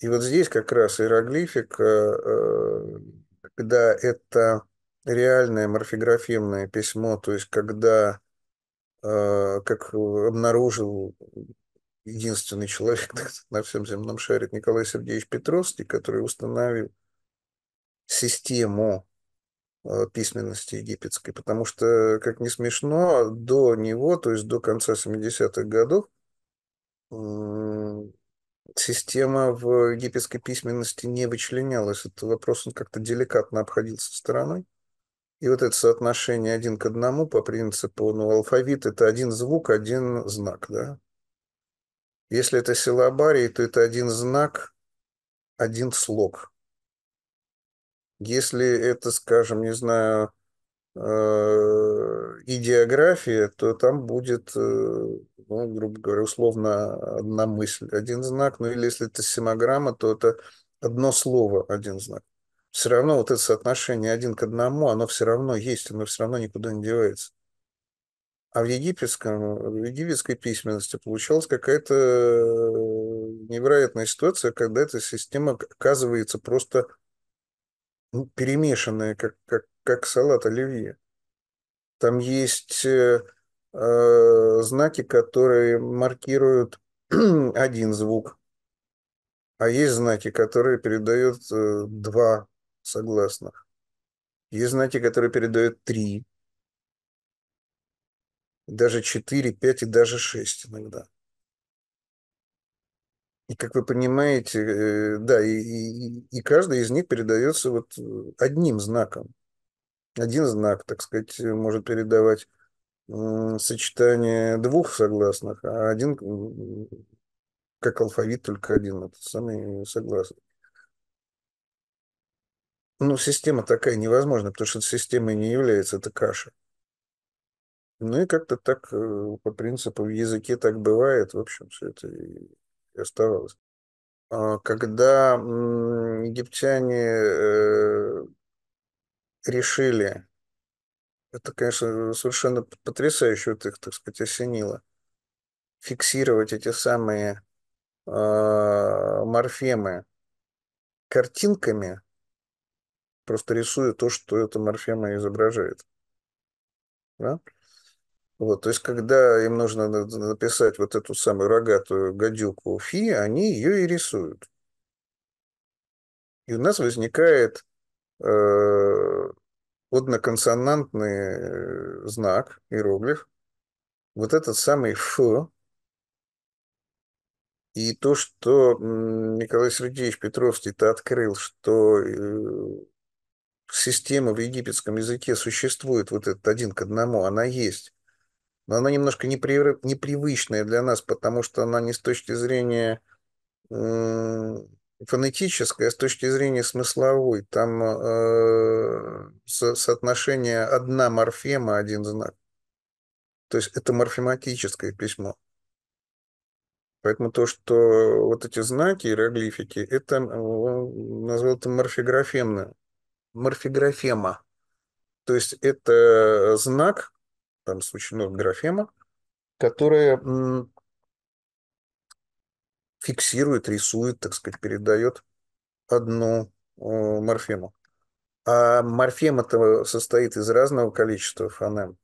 И вот здесь как раз иероглифик э, когда это реальное морфографимное письмо, то есть когда, а, как обнаружил единственный человек на всем земном шаре Николай Сергеевич Петровский, который установил систему а, письменности египетской, потому что, как не смешно, до него, то есть до конца 70-х годов, система в египетской письменности не вычленялась. Этот вопрос он как-то деликатно обходился стороной. И вот это соотношение один к одному по принципу, ну, алфавит – это один звук, один знак, да? Если это силабарий, то это один знак, один слог. Если это, скажем, не знаю, Э, идеография, то там будет, э, ну, грубо говоря, условно одна мысль, один знак. Ну или если это семограмма, то это одно слово, один знак. Все равно вот это соотношение один к одному, оно все равно есть, оно все равно никуда не девается. А в, египетском, в египетской письменности получалась какая-то невероятная ситуация, когда эта система оказывается просто ну, перемешанное, как, как, как салат оливье. Там есть э, э знаки, которые маркируют один звук, а есть знаки, которые передают э, два согласных. Есть знаки, которые передают три, даже четыре, пять и даже шесть иногда. И как вы понимаете, э, да, и, и, и каждый из них передается вот э, одним знаком. Один знак, так сказать, может передавать сочетание двух согласных, а один, как алфавит, только один, это самый э, согласный. Ну, система такая невозможна, потому что системой не является, это каша. Ну и как-то так, по принципу, в языке так бывает, в общем, все это и оставалось. А, когда египтяне э, решили, это, конечно, совершенно потрясающе вот их, так сказать, осенило, фиксировать эти самые а, морфемы картинками, просто рисуя то, что эта морфема изображает. Да? Вот, то есть, когда им нужно написать вот эту самую рогатую гадюку Фи, они ее и рисуют. И у нас возникает э, одноконсонантный э, знак, иероглиф, вот этот самый Ф, и то, что Николай Сергеевич Петровский-то открыл, что э, система в египетском языке существует, вот этот один к одному, она есть но она немножко непривычная для нас, потому что она не с точки зрения фонетической, а с точки зрения смысловой. Там э, со соотношение одна морфема, один знак. То есть это морфематическое письмо. Поэтому то, что вот эти знаки, иероглифики, это э, назвал это морфографемно. Морфографема. То есть это знак, данном случае ну, графема, которая фиксирует, рисует, так сказать, передает одну э, морфему. А морфема -то состоит из разного количества фонем.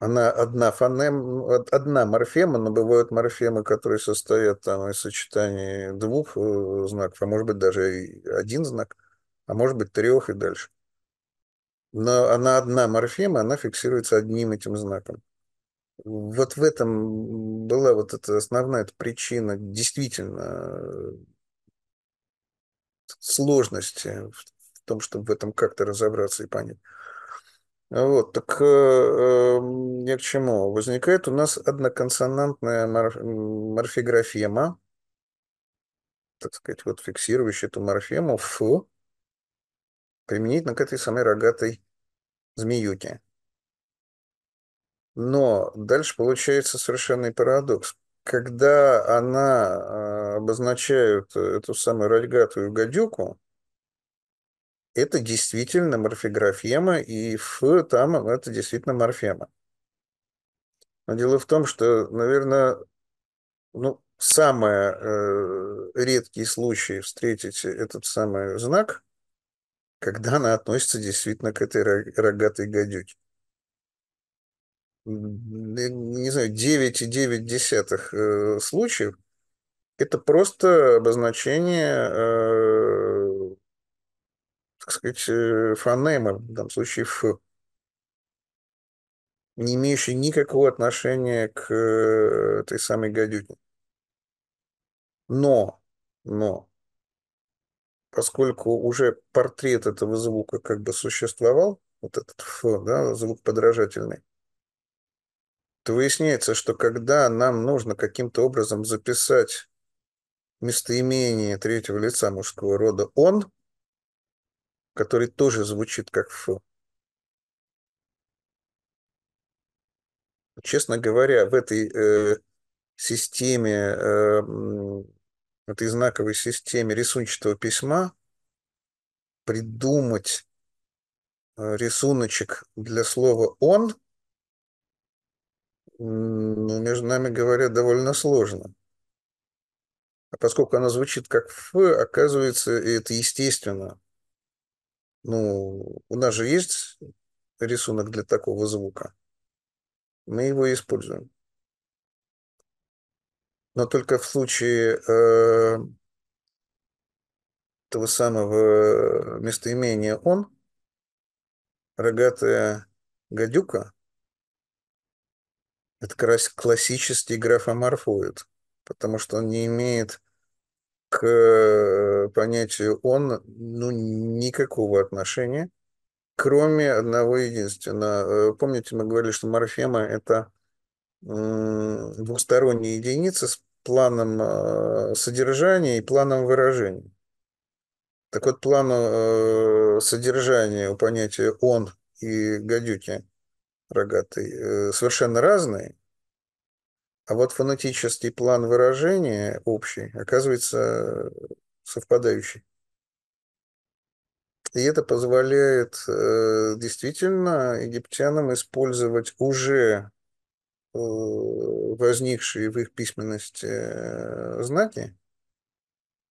Она одна фонем, одна морфема, но бывают морфемы, которые состоят там из сочетания двух э, знаков, а может быть даже один знак, а может быть трех и дальше но она одна морфема, она фиксируется одним этим знаком. Вот в этом была вот эта основная эта причина действительно э, сложности в том, чтобы в этом как-то разобраться и понять. Вот, так э, эм, ни к чему? Возникает у нас одноконсонантная морф, морфиграфема, так сказать, вот фиксирующая эту морфему Ф, применительно к этой самой рогатой змеюке. Но дальше получается совершенный парадокс. Когда она а, обозначает э, эту самую рогатую гадюку, это действительно морфографема, и ф там это действительно морфема. Но дело в том, что, наверное, ну, самый э, редкий случай встретить этот самый знак когда она относится действительно к этой рогатой гадюке. Не знаю, 9,9 э, случаев – это просто обозначение, э, так сказать, э, фонема, в данном случае «ф», не имеющий никакого отношения к этой самой гадюке. Но, но поскольку уже портрет этого звука как бы существовал, вот этот ф, да, звук подражательный, то выясняется, что когда нам нужно каким-то образом записать местоимение третьего лица мужского рода «он», который тоже звучит как «ф», честно говоря, в этой э, системе э, этой знаковой системе рисунчатого письма придумать э, рисуночек для слова «он», ну, между нами говоря, довольно сложно. А поскольку оно звучит как «ф», оказывается, это естественно. Ну, у нас же есть рисунок для такого звука. Мы его используем но только в случае э, того самого местоимения «он», рогатая гадюка, это как раз классический графоморфоид, потому что он не имеет к понятию «он» ну, никакого отношения, кроме одного единственного. Э, помните, мы говорили, что морфема – это двусторонняя единица с планом э, содержания и планом выражения. Так вот, плану э, содержания у понятия «он» и «гадюки» рогатый э, совершенно разные, а вот фонетический план выражения общий оказывается совпадающий. И это позволяет э, действительно египтянам использовать уже Э, возникшие в их письменности э, знаки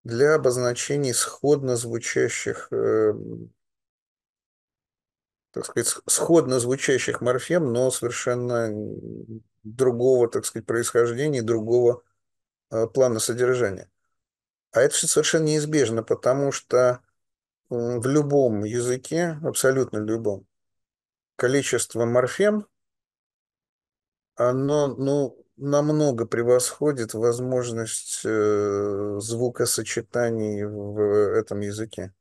для обозначения сходно звучащих, эм, так сказать, сходно звучащих морфем, но совершенно другого, так сказать, происхождения, другого э, плана содержания. А это совершенно неизбежно, потому что в любом языке, абсолютно любом, количество морфем – оно, ну, намного превосходит возможность э, звукосочетаний в этом языке.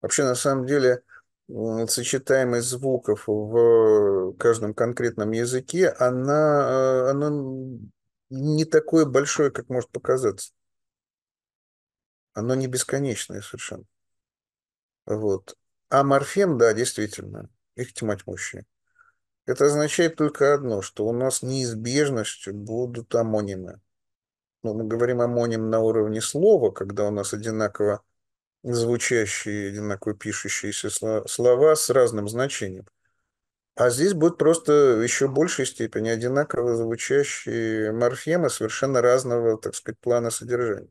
Вообще, на самом деле, сочетаемость звуков в каждом конкретном языке, она, э, она не такое большое, как может показаться. Оно не бесконечное совершенно. Вот. А морфем, да, действительно, их тьма тьмущая. Это означает только одно, что у нас неизбежностью будут амонимы. Но ну, мы говорим амоним на уровне слова, когда у нас одинаково звучащие, одинаково пишущиеся слова с разным значением. А здесь будет просто в еще большей степени одинаково звучащие морфемы совершенно разного, так сказать, плана содержания.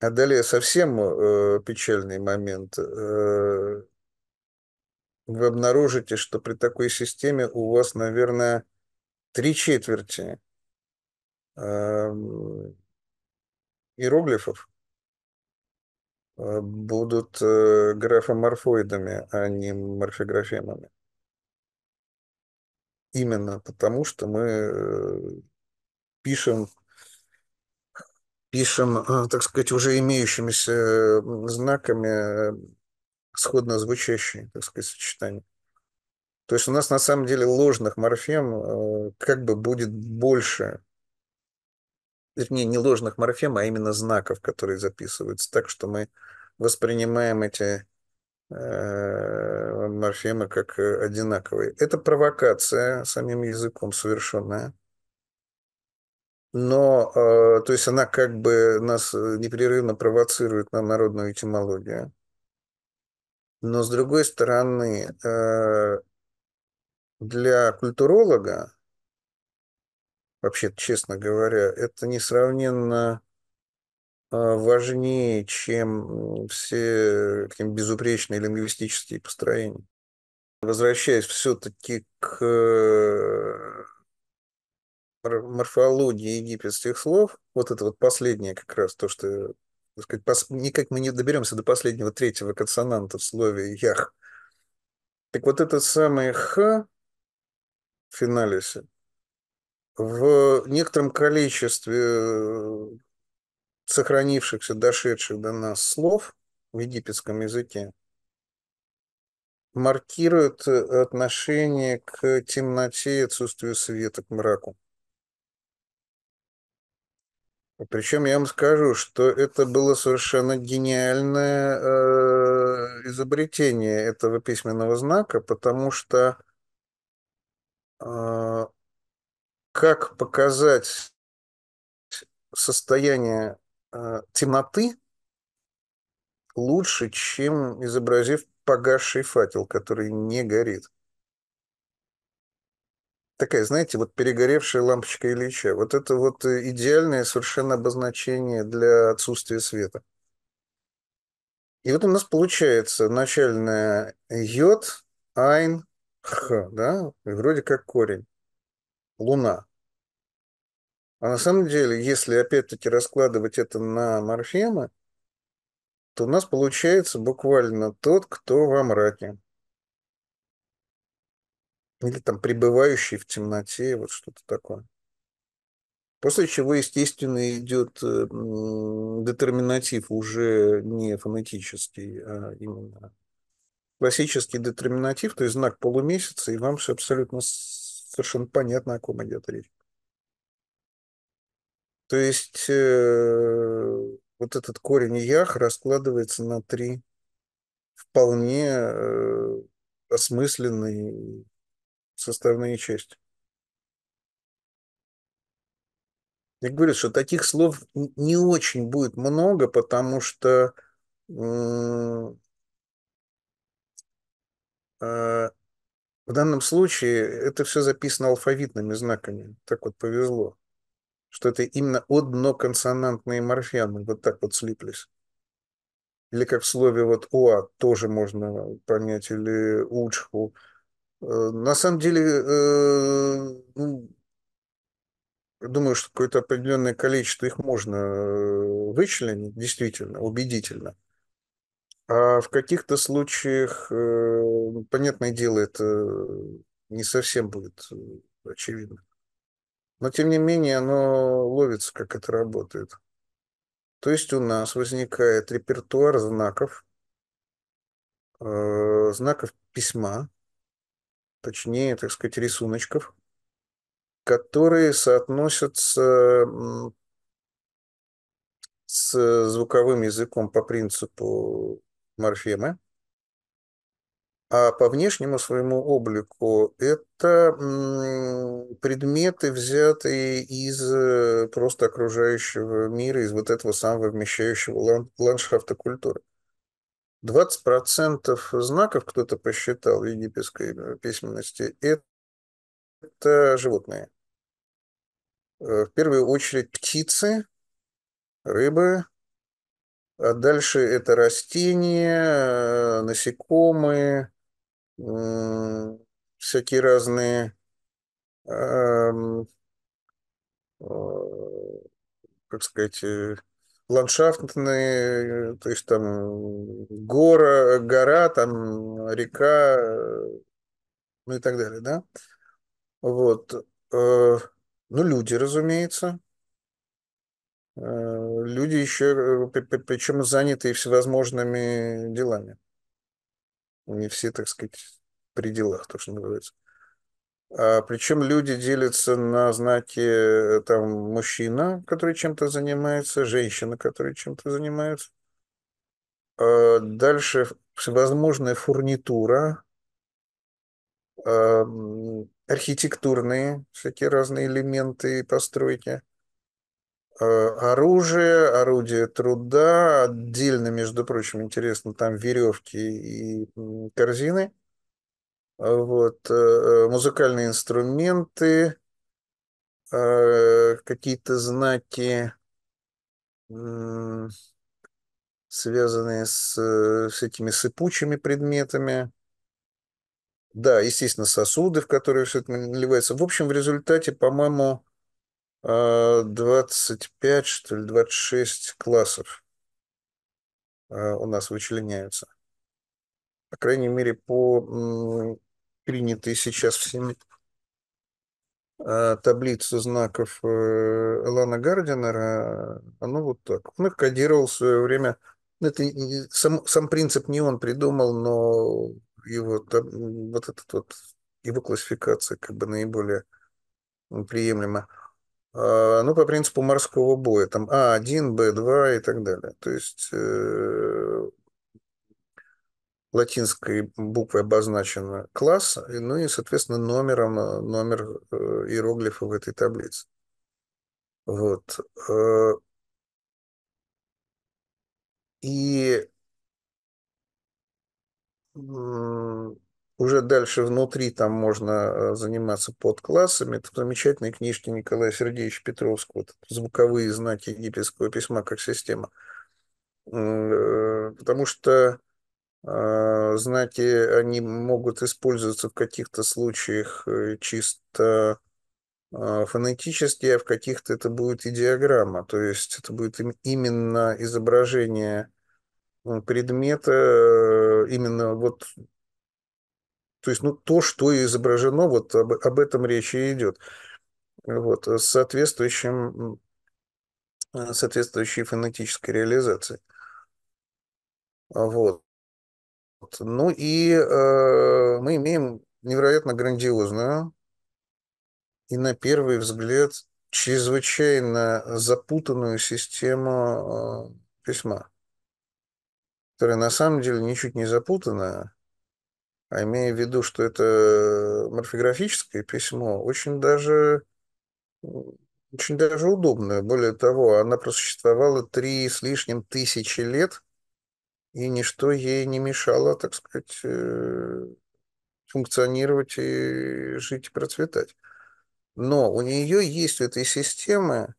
А далее совсем э, печальный момент. Э, вы обнаружите, что при такой системе у вас, наверное, три четверти эм, иероглифов э, будут э, графоморфоидами, а не морфографемами. Именно потому, что мы э, пишем, пишем, так сказать, уже имеющимися знаками сходно звучащие, так сказать, сочетания. То есть у нас на самом деле ложных морфем э, как бы будет больше, вернее, не ложных морфем, а именно знаков, которые записываются, так что мы воспринимаем эти э, морфемы как э, одинаковые. Это провокация самим языком совершенная. Но, то есть она как бы нас непрерывно провоцирует на народную этимологию. Но с другой стороны, э, для культуролога, вообще, честно говоря, это несравненно а, важнее, чем все безупречные лингвистические построения. Возвращаясь все-таки к э, морфологии египетских слов, вот это вот последнее как раз то, что сказать, пос... никак мы не доберемся до последнего третьего консонанта в слове «ях». Так вот этот самый «х» в финале в некотором количестве э, сохранившихся, дошедших до нас слов в египетском языке маркирует э, отношение к темноте и отсутствию света, к мраку. Причем я вам скажу, что это было совершенно гениальное э, изобретение этого письменного знака, потому что э, как показать состояние э, темноты лучше, чем изобразив погасший факел, который не горит такая, знаете, вот перегоревшая лампочка Ильича. Вот это вот э, идеальное совершенно обозначение для отсутствия света. И вот у нас получается начальное йод, айн, х, да, вроде как корень, луна. А на самом деле, если опять-таки раскладывать это на морфемы, то у нас получается буквально тот, кто во мраке. Или там пребывающий в темноте, вот что-то такое. После чего, естественно, идет э, детерминатив уже не фонетический, а именно классический детерминатив, то есть знак полумесяца, и вам все абсолютно совершенно понятно, о ком идет речь. То есть э, вот этот корень ях раскладывается на три вполне э, осмысленные составные части. Я говорю, что таких слов не очень будет много, потому что а, в данном случае это все записано алфавитными знаками. Так вот повезло, что это именно одноконсонантные морфемы вот так вот слиплись. Или как в слове вот «уа» тоже можно понять, или «учху», Э, на самом деле, э, ну, думаю, что какое-то определенное количество их можно э, вычленить, действительно, убедительно. А в каких-то случаях, ну, понятное дело, это не совсем будет очевидно. Но, тем не менее, оно ловится, как это работает. То есть у нас возникает репертуар знаков, знаков письма, точнее, так сказать, рисуночков, которые соотносятся с звуковым языком по принципу морфемы, а по внешнему своему облику это предметы, взятые из э, просто окружающего мира, из вот этого самого вмещающего ландшафта культуры. 20% знаков, кто-то посчитал в египетской э, письменности, это животные. Э, в первую очередь птицы, рыбы, а дальше это растения, э, насекомые, всякие разные, как сказать, ландшафтные, то есть там гора, гора, там река, ну и так далее, да? Вот. Э, ну, люди, разумеется. Э, люди еще, э, причем занятые всевозможными делами. Не все, так сказать, при делах, то, что называется. А, Причем люди делятся на знаки э, там мужчина, который чем-то занимается, женщина, которая чем-то занимается. А, дальше всевозможная фурнитура, архитектурные всякие разные элементы и постройки, а, оружие, орудие труда, отдельно, между прочим, интересно, там веревки и корзины – вот, э, музыкальные инструменты, э, какие-то знаки, связанные э, с этими сыпучими предметами. Да, естественно, сосуды, в которые все это наливается. В общем, в результате, по-моему, 25, что ли, 26 классов у нас вычленяются. По крайней мере, по принятые сейчас всеми а, таблицы знаков э, Элана Гардинера, оно вот так. Он их кодировал в свое время. Это сам, сам принцип не он придумал, но его там, вот этот вот его классификация как бы наиболее приемлема. Ну, по принципу морского боя, там А1, Б2 и так далее. То есть э, латинской буквой обозначен класс, ну и, соответственно, номером, э, номер э, иероглифа в этой таблице. Вот. Э. И уже дальше внутри там можно заниматься подклассами. Это замечательные книжки Николая Сергеевича Петровского «Звуковые знаки египетского письма как система». Потому что а, Знаете, они могут использоваться в каких-то случаях э, чисто а, фонетически, а в каких-то это будет идеограмма, то есть это будет именно изображение предмета, э, именно вот, то есть ну, то, что изображено, вот об, об этом речи и идет. Вот, э, с соответствующим, соответствующей фонетической реализацией. Вот. Ну и э, мы имеем невероятно грандиозную и на первый взгляд чрезвычайно запутанную систему э, письма, которая на самом деле ничуть не запутанная, а имея в виду, что это морфографическое письмо, очень даже, очень даже удобное. Более того, она просуществовала три с лишним тысячи лет, и ничто ей не мешало, так сказать, э, функционировать и жить и процветать. Но у нее есть у этой системы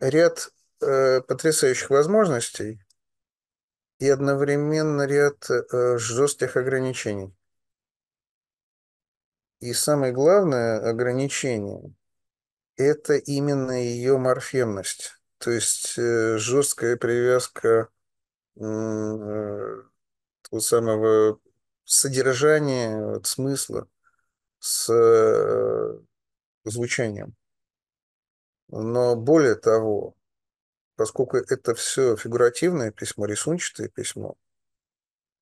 ряд э, потрясающих возможностей и одновременно ряд э, жестких ограничений. И самое главное ограничение – это именно ее морфемность. То есть э, жесткая привязка э, того самого содержания, вот, смысла с э, звучанием. Но более того, поскольку это все фигуративное письмо, рисунчатое письмо,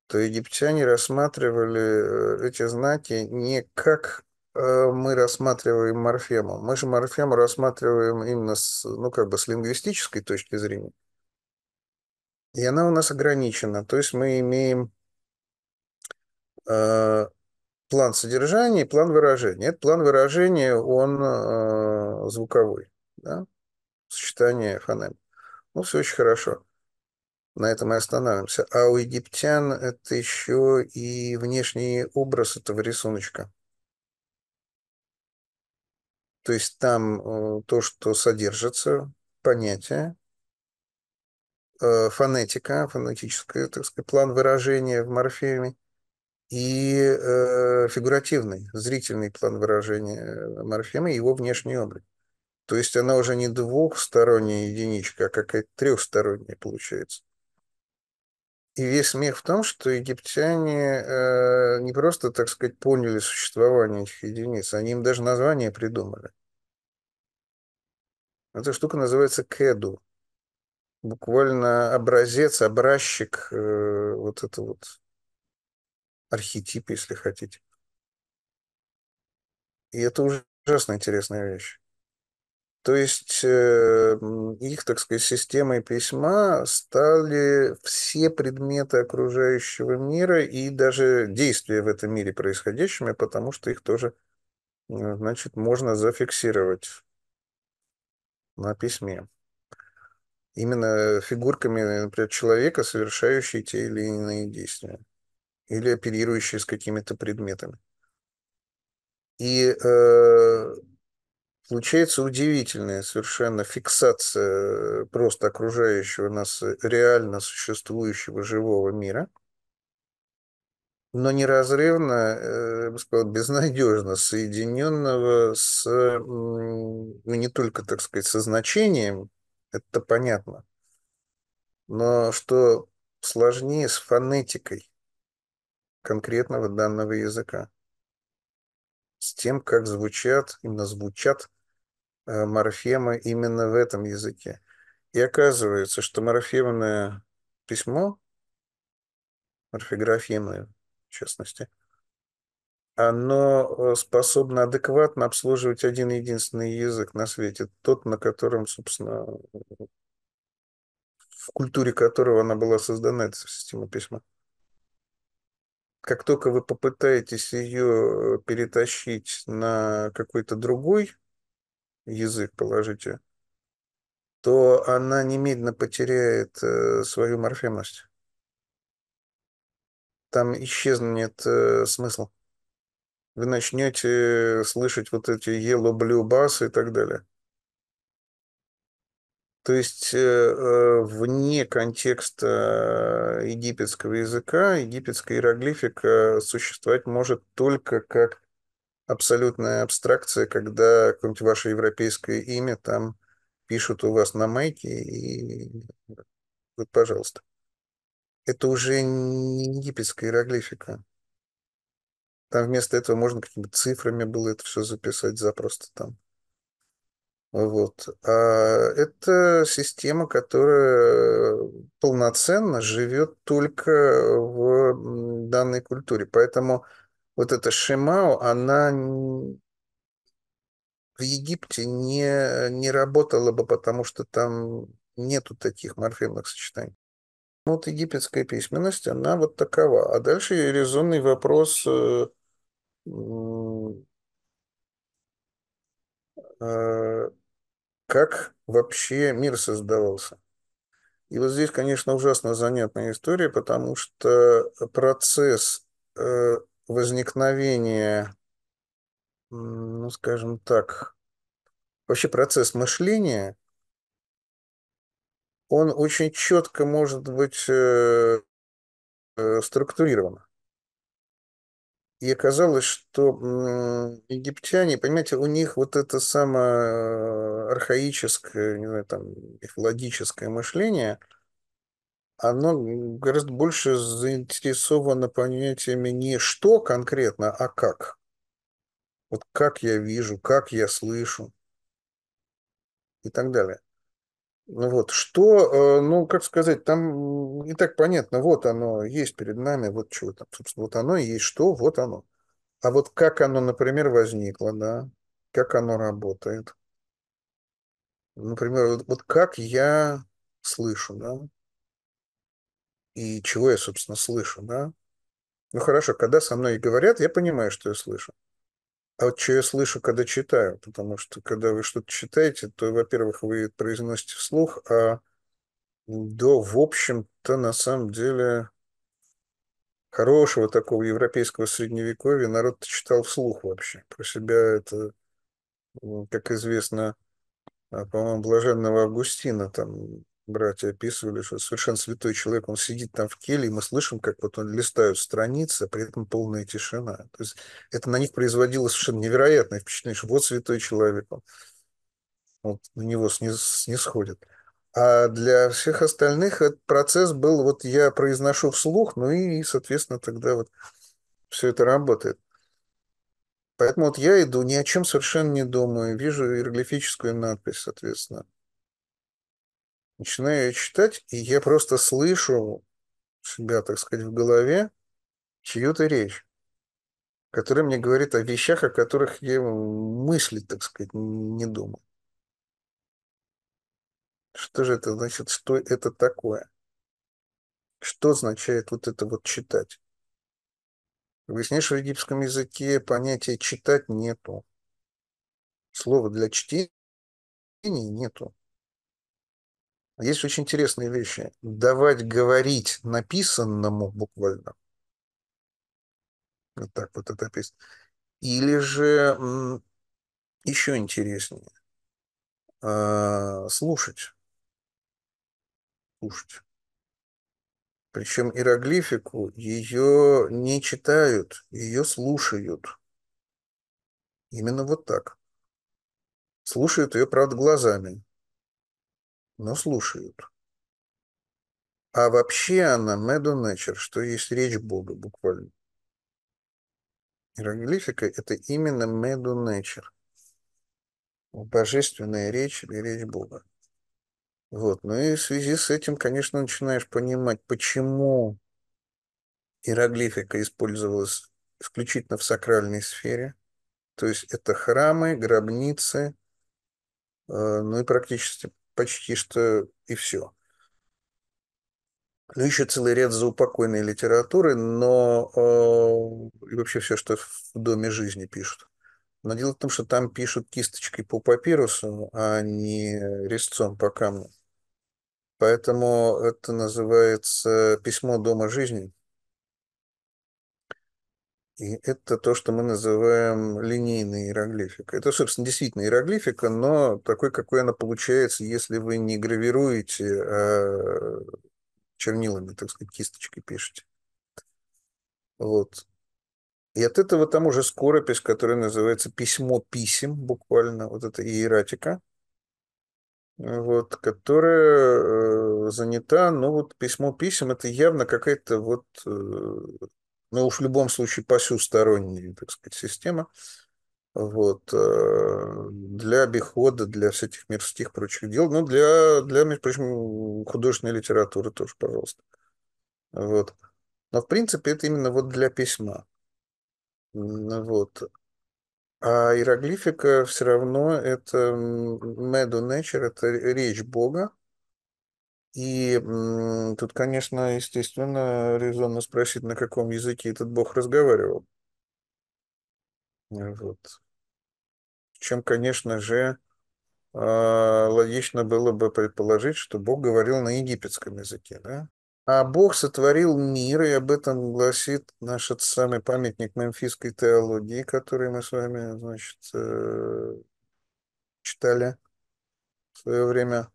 то египтяне рассматривали эти знаки не как Э, мы рассматриваем морфему. Мы же морфему рассматриваем именно с, ну, как бы с лингвистической точки зрения. И она у нас ограничена. То есть мы имеем э, план содержания и план выражения. Этот план выражения, он э, звуковой. Да? Сочетание фонем. Ну, все очень хорошо. На этом мы останавливаемся. А у египтян это еще и внешний образ этого рисуночка. То есть там э, то, что содержится, понятие, э, фонетика, фонетический, так сказать, план выражения в морфеме и э, фигуративный, зрительный план выражения морфема и его внешний облик. То есть она уже не двухсторонняя единичка, а какая-то трехсторонняя получается. И весь смех в том, что египтяне э, не просто, так сказать, поняли существование этих единиц, они им даже название придумали. Эта штука называется кеду. Буквально образец, образчик э, вот это вот архетип, если хотите. И это ужасно интересная вещь. То есть э, их, так сказать, системой письма стали все предметы окружающего мира и даже действия в этом мире происходящими, потому что их тоже, э, значит, можно зафиксировать на письме. Именно фигурками, например, человека, совершающие те или иные действия или оперирующие с какими-то предметами. И э, Получается удивительная совершенно фиксация э, просто окружающего нас э, реально существующего живого мира, но неразрывно, э, я бы сказал, безнадежно соединенного с, ну, не только, так сказать, со значением, это понятно, но что сложнее с фонетикой конкретного данного языка с тем, как звучат, именно звучат Э, морфемы именно в этом языке. И оказывается, что морфемное письмо, морфографемное в частности, оно э, способно адекватно обслуживать один единственный язык на свете, тот, на котором, собственно, в культуре которого она была создана, эта система письма. Как только вы попытаетесь ее э, перетащить на какой-то другой язык положите, то она немедленно потеряет э, свою морфемность. Там исчезнет э, смысл. Вы начнете э, слышать вот эти yellow blue бас и так далее. То есть вне контекста египетского языка египетская иероглифика существовать может только как абсолютная абстракция, когда какое-нибудь ваше европейское имя там пишут у вас на майке, и вот, пожалуйста. Это уже не египетская иероглифика. Там вместо этого можно какими-то цифрами было это все записать за просто там. Вот. А это система, которая полноценно живет только в данной культуре. Поэтому вот эта Шимао, она в Египте не, не работала бы, потому что там нету таких морфемных сочетаний. Ну, вот египетская письменность, она вот такова. А дальше резонный вопрос э, э, как вообще мир создавался. И вот здесь, конечно, ужасно занятная история, потому что процесс э, возникновение, ну, скажем так, вообще процесс мышления, он очень четко может быть э, э, структурирован. И оказалось, что египтяне, понимаете, у них вот это самое э, архаическое, не знаю, там, мифологическое мышление – оно гораздо больше заинтересовано понятиями не что конкретно, а как. Вот как я вижу, как я слышу и так далее. Ну вот, что, э, ну, как сказать, там и так понятно, вот оно есть перед нами, вот что там, собственно, вот оно и есть что, вот оно. А вот как оно, например, возникло, да, как оно работает. Например, вот, вот как я слышу, да, и чего я, собственно, слышу, да? Ну хорошо, когда со мной говорят, я понимаю, что я слышу. А вот что я слышу, когда читаю, потому что когда вы что-то читаете, то, во-первых, вы произносите вслух, а до, в общем-то, на самом деле, хорошего такого европейского средневековья народ читал вслух вообще. Про себя это, как известно, а, по-моему, блаженного Августина там братья описывали, что совершенно святой человек, он сидит там в келье, и мы слышим, как вот он листают страницы, а при этом полная тишина. То есть это на них производило совершенно невероятное впечатление, что вот святой человек, он, вот на него сниз, снисходит. А для всех остальных этот процесс был, вот я произношу вслух, ну и, соответственно, тогда вот все это работает. Поэтому вот я иду, ни о чем совершенно не думаю, вижу иероглифическую надпись, соответственно начинаю ее читать, и я просто слышу себя, так сказать, в голове чью-то речь, которая мне говорит о вещах, о которых я мысли, так сказать, не думаю Что же это значит? Что это такое? Что означает вот это вот читать? Выясняешь, в египетском языке понятия читать нету. Слова для чтения нету. Есть очень интересные вещи. Давать говорить написанному буквально. Вот так вот это песня. Или же еще интереснее. А, слушать. Слушать. Причем иероглифику ее не читают, ее слушают. Именно вот так. Слушают ее, правда, глазами но слушают. А вообще она меду начер, что есть речь Бога буквально. Иероглифика – это именно меду начер. Божественная речь или речь Бога. Вот. Ну и в связи с этим, конечно, начинаешь понимать, почему иероглифика использовалась исключительно в сакральной сфере. То есть это храмы, гробницы, э, ну и практически почти что и все. Ну, еще целый ряд заупокойной литературы, но э, и вообще все, что в доме жизни пишут. Но дело в том, что там пишут кисточкой по папирусу, а не резцом по камню. Поэтому это называется «Письмо дома жизни». И это то, что мы называем линейной иероглификой. Это, собственно, действительно иероглифика, но такой, какой она получается, если вы не гравируете, а чернилами, так сказать, кисточкой пишете. Вот. И от этого там уже скоропись, которая называется письмо писем, буквально, вот эта иератика, вот, которая э, занята, ну вот письмо писем, это явно какая-то вот э, ну, уж в любом случае посюсторонняя, так сказать, система. Вот. Э, для обихода, для всяких мирских прочих дел, ну, для, для между прочим, художественной литературы тоже, пожалуйста. Вот. Но, в принципе, это именно вот для письма. Вот. А иероглифика все равно это medo nature, это речь Бога, и тут, конечно, естественно, резонно спросить, на каком языке этот бог разговаривал. Э, вот. Чем, конечно же, а, логично было бы предположить, что Бог говорил на египетском языке, да? А Бог сотворил мир, и об этом гласит наш этот самый памятник мемфисской теологии, который мы с вами, значит, э, читали в свое время.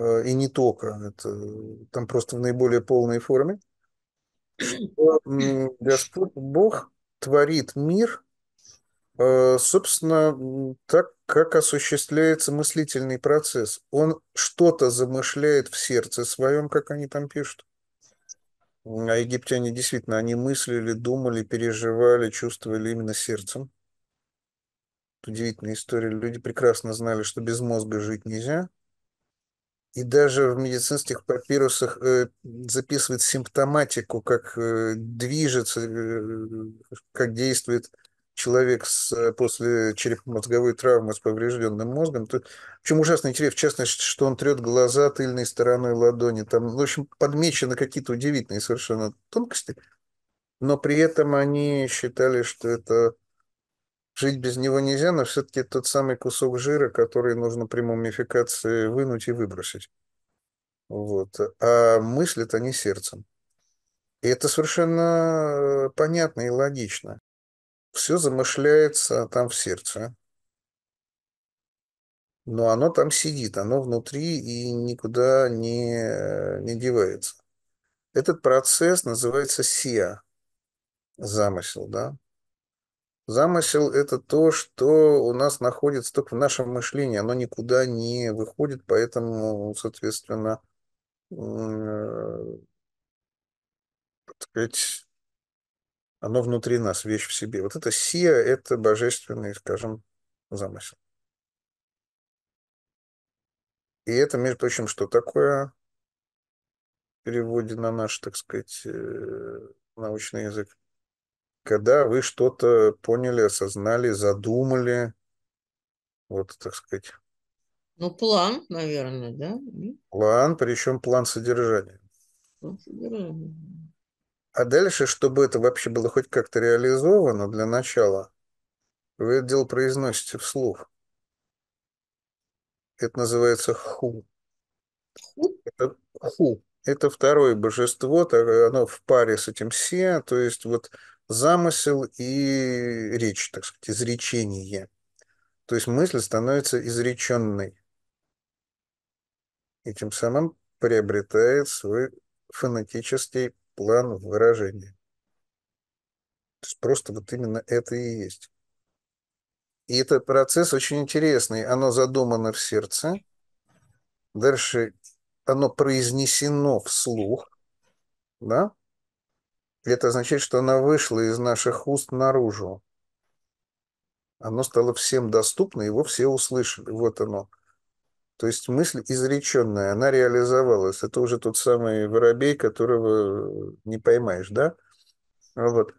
Э, и не только, это э, там просто в наиболее полной форме, что Господь Бог творит мир, э, собственно, так, как осуществляется мыслительный процесс. Он что-то замышляет в сердце своем, как они там пишут. А египтяне действительно, они мыслили, думали, переживали, чувствовали именно сердцем. Удивительная история. Люди прекрасно знали, что без мозга жить нельзя – и даже в медицинских папирусах э, записывает симптоматику, как э, движется, э, как действует человек с, после черепно-мозговой травмы с поврежденным мозгом. То, в чем ужасно интересно, в частности, что он трет глаза тыльной стороной ладони. Там, в общем, подмечены какие-то удивительные совершенно тонкости, но при этом они считали, что это жить без него нельзя, но все-таки тот самый кусок жира, который нужно при мумификации вынуть и выбросить. Вот. А мыслят они сердцем. И это совершенно э, понятно и логично. Все замышляется там в сердце. Но оно там сидит, оно внутри и никуда не, э, не девается. Этот процесс называется сия, замысел, да? Замысел – это то, что у нас находится только в нашем мышлении, оно никуда не выходит, поэтому, соответственно, сказать, оно внутри нас, вещь в себе. Вот это сия – это божественный, скажем, замысел. И это, между прочим, что такое в переводе на наш, так сказать, э, научный язык? когда вы что-то поняли, осознали, задумали, вот, так сказать. Ну, план, наверное, да? План, причем план содержания. План содержания. А дальше, чтобы это вообще было хоть как-то реализовано для начала, вы это дело произносите вслух. Это называется ху. Ху? Это ху. Это второе божество, оно в паре с этим се, то есть вот замысел и речь, так сказать, изречение. То есть мысль становится изреченной. И тем самым приобретает свой фонетический план выражения. То есть просто вот именно это и есть. И этот процесс очень интересный. Оно задумано в сердце. Дальше оно произнесено вслух. Да? Это означает, что она вышла из наших уст наружу. Оно стало всем доступно, его все услышали. Вот оно. То есть мысль изреченная, она реализовалась. Это уже тот самый воробей, которого не поймаешь, да? Вот.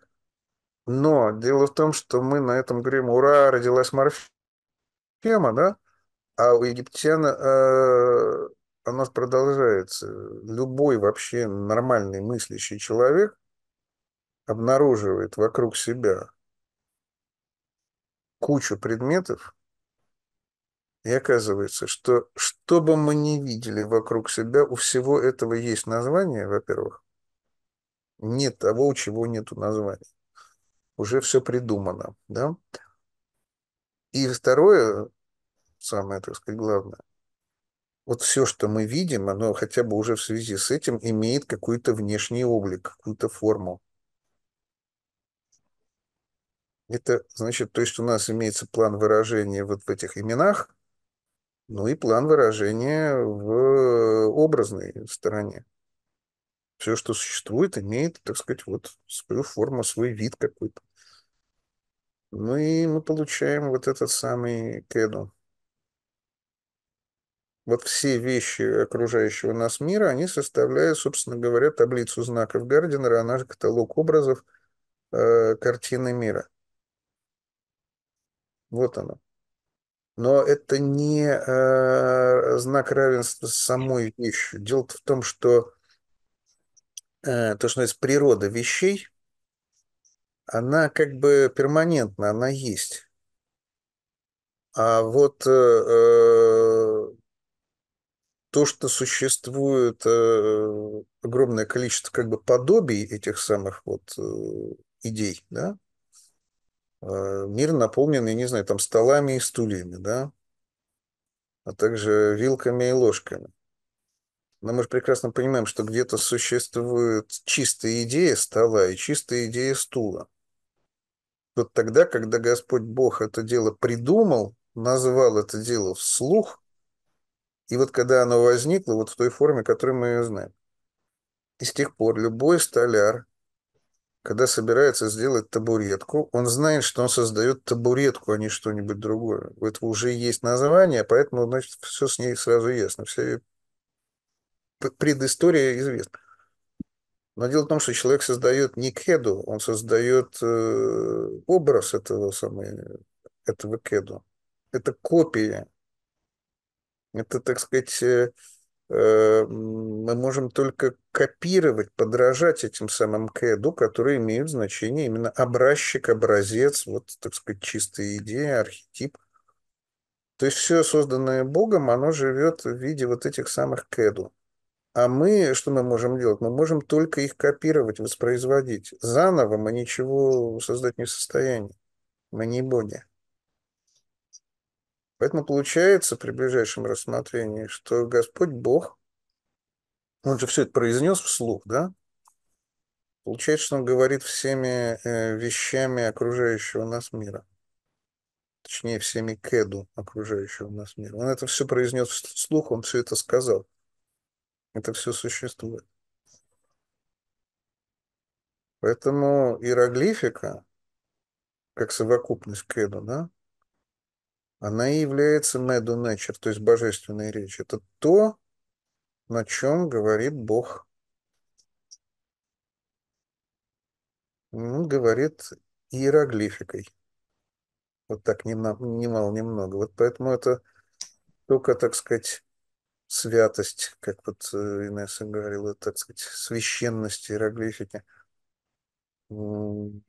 Но дело в том, что мы на этом говорим, ура, родилась морфема, да? А у египтян э, она продолжается. Любой вообще нормальный мыслящий человек обнаруживает вокруг себя кучу предметов, и оказывается, что что бы мы ни видели вокруг себя, у всего этого есть название, во-первых. Нет того, у чего нету названия. Уже все придумано, да? И второе, самое, так сказать, главное, вот все, что мы видим, оно хотя бы уже в связи с этим имеет какой-то внешний облик, какую-то форму. Это значит, то есть у нас имеется план выражения вот в этих именах, ну и план выражения в э, образной стороне. Все, что существует, имеет, так сказать, вот свою форму, свой вид какой-то. Ну и мы получаем вот этот самый кеду. Вот все вещи окружающего нас мира, они составляют, собственно говоря, таблицу знаков Гардинера, она а же каталог образов э, картины мира. Вот оно. Но это не э, знак равенства с самой вещью. Дело в том, что э, то, что называется природа вещей, она как бы перманентна, она есть. А вот э, э то, что существует э, огромное количество как бы подобий этих самых вот э, идей, да, Э, мир наполнен, я не знаю, там столами и стульями, да, а также вилками и ложками. Но мы же прекрасно понимаем, что где-то существует чистая идея стола и чистая идея стула. Вот тогда, когда Господь Бог это дело придумал, назвал это дело вслух, и вот когда оно возникло, вот в той форме, которую мы ее знаем. И с тех пор любой столяр, когда собирается сделать табуретку, он знает, что он создает табуретку, а не что-нибудь другое. У этого уже есть название, поэтому, значит, все с ней сразу ясно. Вся предыстория известна. Но дело в том, что человек создает не кеду, он создает э, образ этого, самого, этого кеду. Это копия. Это, так сказать, э, Э, мы можем только копировать, подражать этим самым КЭДу, которые имеют значение именно образчик, образец, вот, так сказать, чистая идея, архетип. То есть все созданное Богом, оно живет в виде вот этих самых КЭДу. А мы, что мы можем делать? Мы можем только их копировать, воспроизводить. Заново мы ничего создать не в состоянии. Мы не боги. Поэтому получается при ближайшем рассмотрении, что Господь Бог, он же все это произнес вслух, да? Получается, что он говорит всеми э, вещами окружающего нас мира. Точнее, всеми кеду окружающего нас мира. Он это все произнес вслух, он все это сказал. Это все существует. Поэтому иероглифика, как совокупность кеду, да, она и является меду нечер, то есть божественная речь. Это то, на чем говорит Бог. Он говорит иероглификой. Вот так немало, немного. Вот поэтому это только, так сказать, святость, как вот э, Инесса говорила, так сказать, священность иероглифики –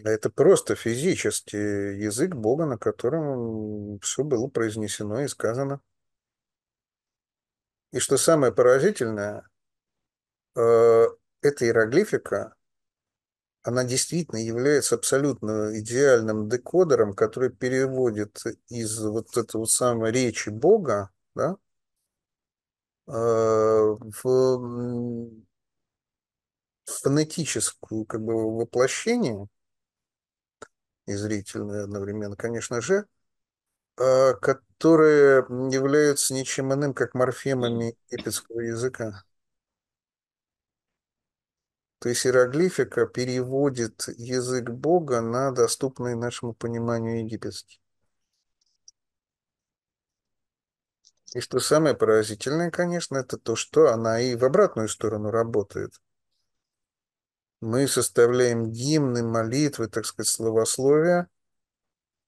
это просто физически язык Бога, на котором все было произнесено и сказано. И что самое поразительное, э, эта иероглифика, она действительно является абсолютно идеальным декодером, который переводит из вот этого вот самой речи Бога да, э, в фонетическую как бы воплощение и зрительное одновременно, конечно же, а, которые являются ничем иным, как морфемами египетского языка. То есть иероглифика переводит язык Бога на доступный нашему пониманию египетский. И что самое поразительное, конечно, это то, что она и в обратную сторону работает – мы составляем гимны, молитвы, так сказать, словословия,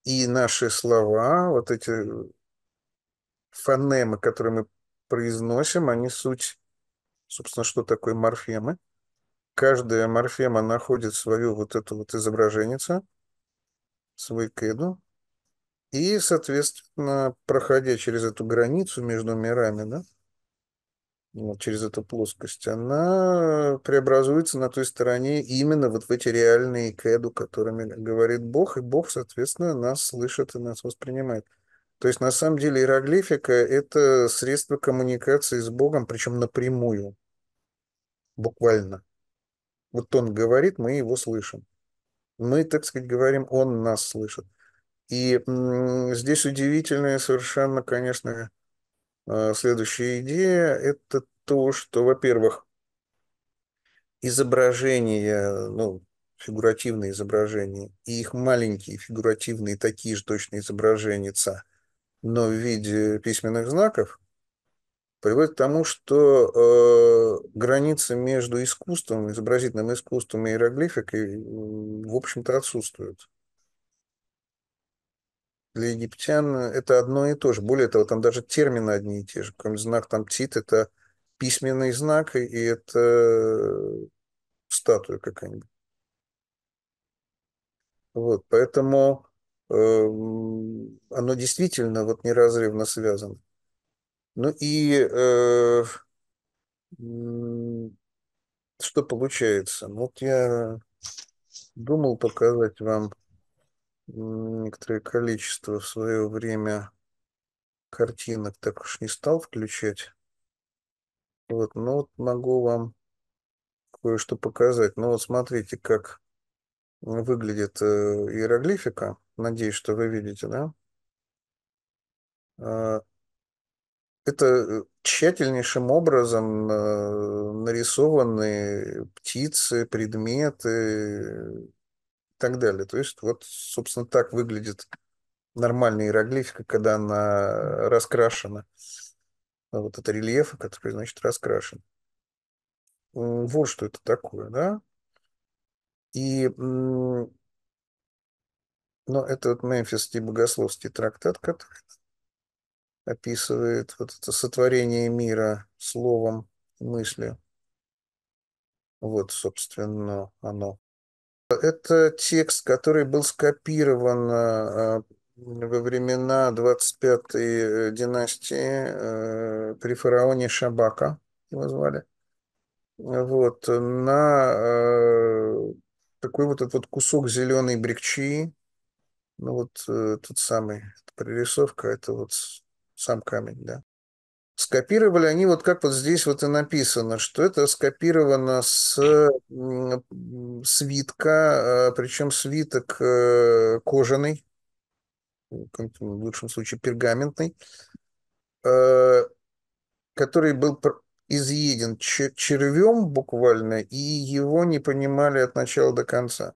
и наши слова, вот эти фонемы, которые мы произносим, они суть, собственно, что такое морфемы. Каждая морфема находит свою вот эту вот изображенницу, свой кеду, и, соответственно, проходя через эту границу между мирами, да, через эту плоскость, она преобразуется на той стороне именно вот в эти реальные кэду, которыми говорит Бог, и Бог, соответственно, нас слышит и нас воспринимает. То есть, на самом деле, иероглифика – это средство коммуникации с Богом, причем напрямую, буквально. Вот он говорит, мы его слышим. Мы, так сказать, говорим, он нас слышит. И здесь удивительное совершенно, конечно, а, следующая идея – это то, что, во-первых, изображения, ну, фигуративные изображения, и их маленькие фигуративные такие же точные изображения ца, но в виде письменных знаков, приводит к тому, что э, границы между искусством, изобразительным искусством и иероглификой, в общем-то, отсутствуют для египтян это одно и то же. Более того, там даже термины одни и те же. Кроме знак там тит, это письменный знак, и это статуя какая-нибудь. Вот, поэтому э, оно действительно вот неразрывно связано. Ну и э, что получается? Ну вот я думал показать вам некоторое количество в свое время картинок, так уж не стал включать. Вот, но ну вот могу вам кое-что показать. Ну вот смотрите, как выглядит э, иероглифика. Надеюсь, что вы видите, да? А, это э, тщательнейшим образом э, нарисованы птицы, предметы, так далее. То есть вот, собственно, так выглядит нормальная иероглифика, когда она раскрашена. Вот это рельеф, который, значит, раскрашен. Вот что это такое, да? И, но это вот Мемфисский богословский трактат, который описывает вот это сотворение мира словом, мыслью. Вот, собственно, оно. Это текст, который был скопирован э, э, во времена 25-й э, династии при фараоне Шабака, его звали, вот, на такой вот этот вот кусок зеленой брикчи, ну вот тот самый, прорисовка, это вот сам камень, да. Скопировали они вот как вот здесь вот и написано, что это скопировано с свитка, а, причем свиток э, кожаный, в лучшем случае пергаментный, э, который был изъеден червем буквально, и его не понимали от начала до конца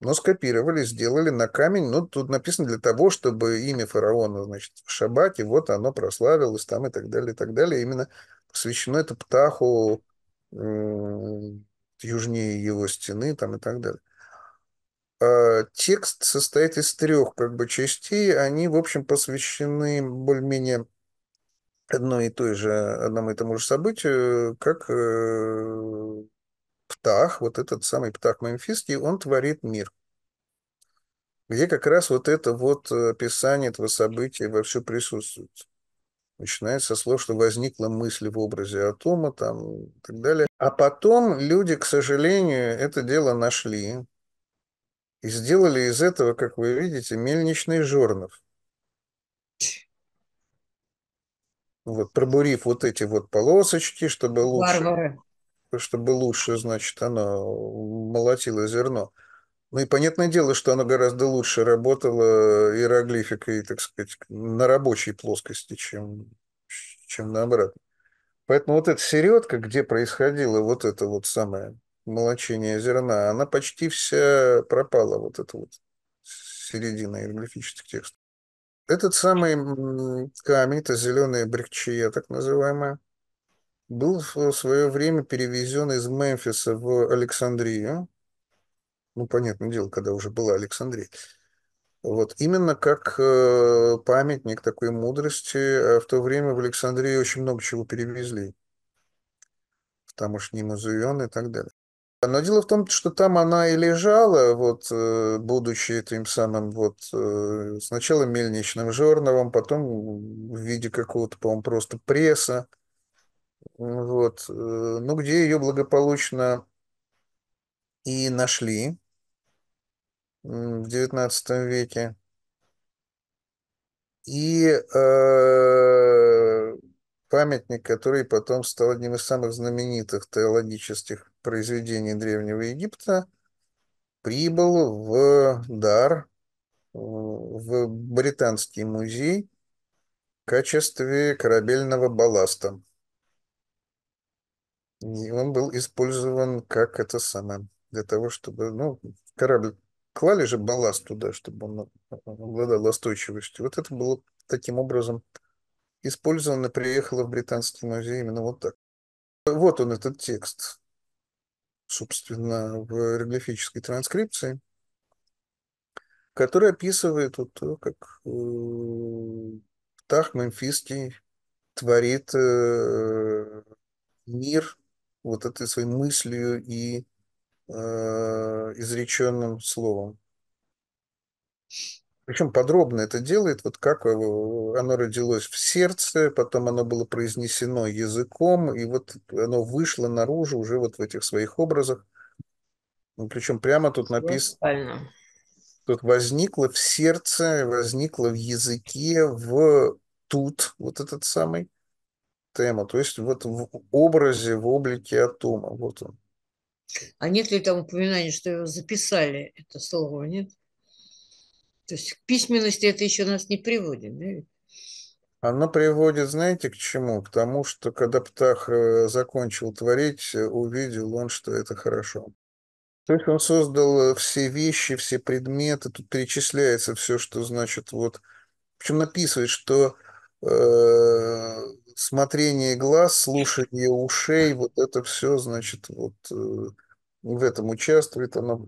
но скопировали, сделали на камень. Ну, тут написано для того, чтобы имя фараона, значит, в Шабате, вот оно прославилось там и так далее, и так далее. Именно посвящено это Птаху южнее его стены там и так далее. А, текст состоит из трех как бы частей. Они, в общем, посвящены более-менее одной и той же, одному и тому же событию, как э, Птах, вот этот самый Птах Мемфисский, он творит мир. Где как раз вот это вот э, описание этого события вовсю присутствует. Начинается со слов, что возникла мысль в образе атома там, и так далее. А потом люди, к сожалению, это дело нашли и сделали из этого, как вы видите, мельничный жорнов. Вот, пробурив вот эти вот полосочки, чтобы лучше... Варвары чтобы лучше, значит, оно молотило зерно. Ну и понятное дело, что оно гораздо лучше работало иероглификой, так сказать, на рабочей плоскости, чем, чем на обратной. Поэтому вот эта середка, где происходило вот это вот самое молочение зерна, она почти вся пропала, вот эта вот середина иероглифических текстов. Этот самый камень, это зеленая брикчия, так называемая, был в свое время перевезен из Мемфиса в Александрию. Ну, понятное дело, когда уже была Александрия. Вот именно как э, памятник такой мудрости, а в то время в Александрии очень много чего перевезли. В тамошний музеон и так далее. Но дело в том, что там она и лежала, вот, э, будучи тем самым вот, э, сначала мельничным жерновом, потом в виде какого-то, по-моему, просто пресса, вот. Э, ну, где ее благополучно и нашли в XIX веке. И э, памятник, который потом стал одним из самых знаменитых теологических произведений Древнего Египта, прибыл в дар э, в Британский музей в качестве корабельного балласта. И он был использован как это самое, для того, чтобы, ну, корабль клали же балласт туда, чтобы он обладал устойчивостью. Вот это было таким образом использовано, приехало в Британский музей именно вот так. Вот он, этот текст, собственно, в иероглифической транскрипции, который описывает вот то, как Птах э, Мемфисский творит э, мир вот этой своей мыслью и э, изреченным словом. Причем подробно это делает, вот как э, оно родилось в сердце, потом оно было произнесено языком, и вот оно вышло наружу уже вот в этих своих образах. Ну, Причем прямо тут написано. Тут возникло в сердце, возникло в языке, в тут, вот этот самый тема, то есть вот в образе, в облике атома. Вот он. А нет ли там упоминания, что его записали, это слово, нет? То есть к письменности это еще нас не приводит, да? Она приводит, знаете, к чему? К тому, что когда Птах э, закончил творить, увидел он, что это хорошо. То есть он создал э, все вещи, все предметы, тут перечисляется все, что значит вот... Причем написывает, что э, смотрение глаз, слушание ушей, вот это все, значит, вот э, в этом участвует, она,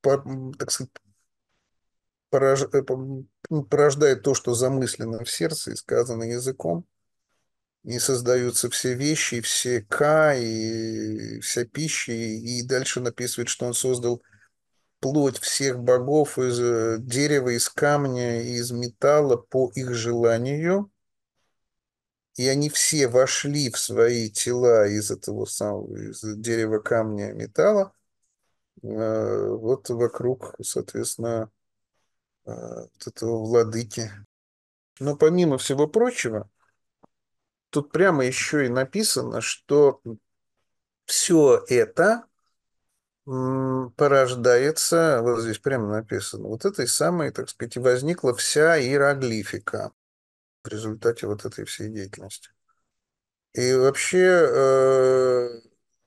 так сказать, э, ну, порождает то, что замыслено в сердце и сказано языком, и создаются все вещи, и все к, и вся пища, и дальше написывает, что он создал плоть всех богов из э, дерева, из камня, из металла по их желанию, и они все вошли в свои тела из этого самого из дерева, камня, металла, э, вот вокруг, соответственно, э, вот этого владыки. Но помимо всего прочего, тут прямо еще и написано, что все это порождается, вот здесь прямо написано, вот этой самой, так сказать, возникла вся иероглифика в результате вот этой всей деятельности. И вообще э,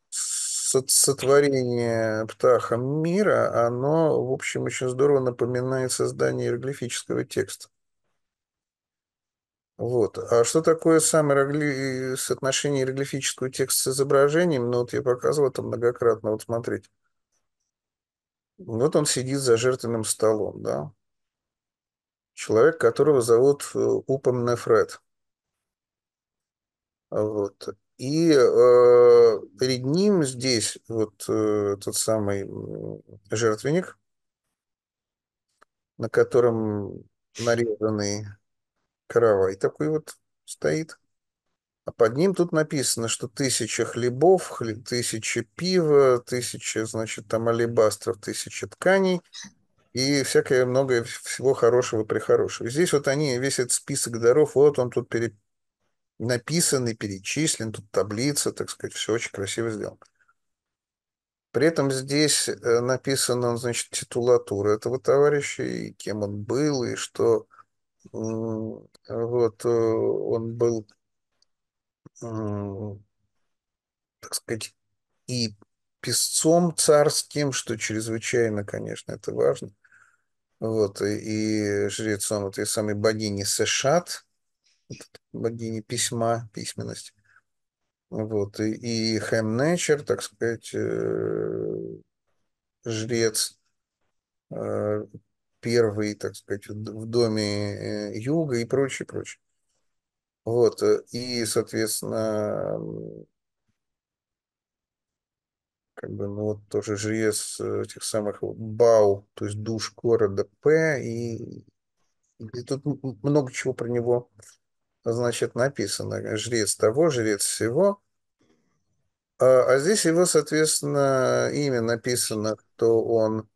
сотворение птаха мира, оно, в общем, очень здорово напоминает создание иероглифического текста. Вот. А что такое сам иерогли... соотношение иероглифического текста с изображением? Ну, вот я показывал это многократно. Вот смотрите. Вот он сидит за жертвенным столом, да? человек, которого зовут э, Упом Нефред. Вот. И э, перед ним здесь вот э, тот самый жертвенник, на котором нарезанный каравай такой вот стоит. А под ним тут написано, что тысяча хлебов, хлеб, тысяча пива, тысяча, значит, там алебастров, тысяча тканей – и всякое многое всего хорошего при прихорошего. Здесь вот они, весь этот список даров, вот он тут пере... написан и перечислен, тут таблица, так сказать, все очень красиво сделано. При этом здесь э, написана, значит, титулатура этого товарища, и кем он был, и что вот э, он был, так сказать, и песцом царским, что чрезвычайно, конечно, это важно, вот, и, и жрецом этой самой богини сешат богини письма, письменность, вот, и, и Хэмнечер, так сказать, э, жрец э, первый, так сказать, в доме э, юга и прочее, прочее. Вот, и, соответственно, как бы, ну, вот тоже жрец э, этих самых Бау, то есть душ города П, и, и тут много чего про него, значит, написано. Жрец того, жрец всего. А, а здесь его, соответственно, имя написано, кто он,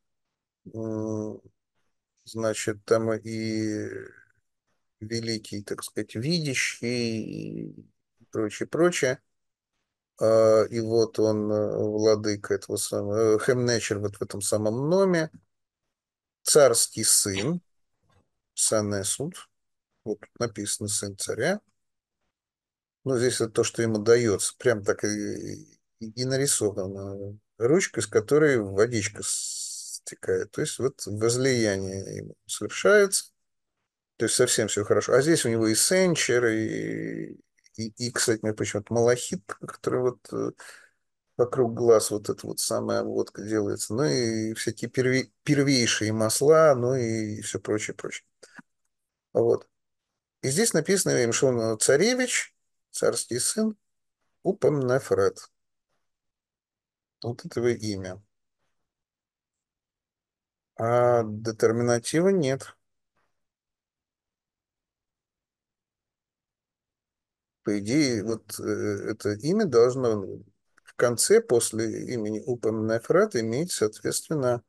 значит, там и великий, так сказать, видящий и прочее, прочее. А, и вот он, э, владыка этого самого, Хемнечер вот в этом самом номе, царский сын, Санесуд, вот тут написано сын царя, но ну, здесь это то, что ему дается, прям так и, и нарисовано, ручка, с которой водичка стекает, то есть вот возлияние ему совершается, то есть совсем все хорошо. А здесь у него и сенчер, и и, и кстати, мне почему-то малахит, который вот э, вокруг глаз вот эта вот самая обводка делается, ну и всякие перве, первейшие масла, ну и все прочее, прочее. Вот. И здесь написано им, что он царевич, царский сын, Упамнефред. Вот это его имя. А детерминатива нет. По идее, вот э, это имя должно в конце, после имени Упамнафрат, иметь, соответственно,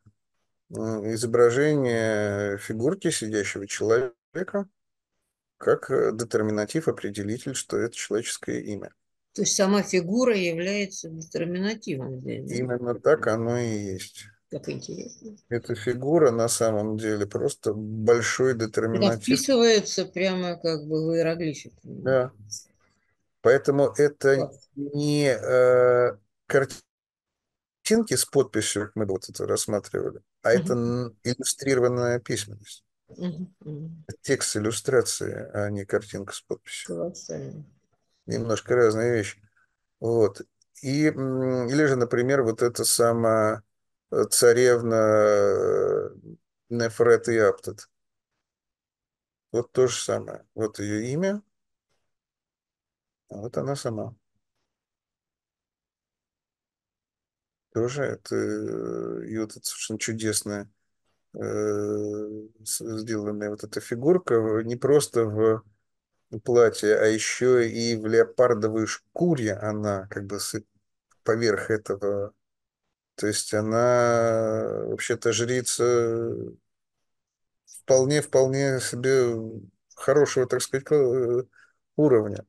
изображение фигурки сидящего человека как э, детерминатив, определитель, что это человеческое имя. То есть сама фигура является детерминативом здесь. Именно так оно и есть. Как интересно. Эта фигура на самом деле просто большой детерминатив. Да, вписывается прямо как бы в иероглифику. Да. Поэтому это не э, картинки с подписью, мы вот это рассматривали, а mm -hmm. это иллюстрированная письменность. Mm -hmm. Текст иллюстрации, а не картинка с подписью. Классально. Немножко разные вещи. Вот. И, или же, например, вот эта сама э, царевна э, Нефрет и Аптет. Вот то же самое. Вот ее имя, а вот она сама. Тоже это, и вот это совершенно чудесная э, сделанная вот эта фигурка не просто в платье, а еще и в леопардовой шкуре она как бы поверх этого. То есть она вообще-то жрица вполне-вполне себе хорошего, так сказать, э, уровня.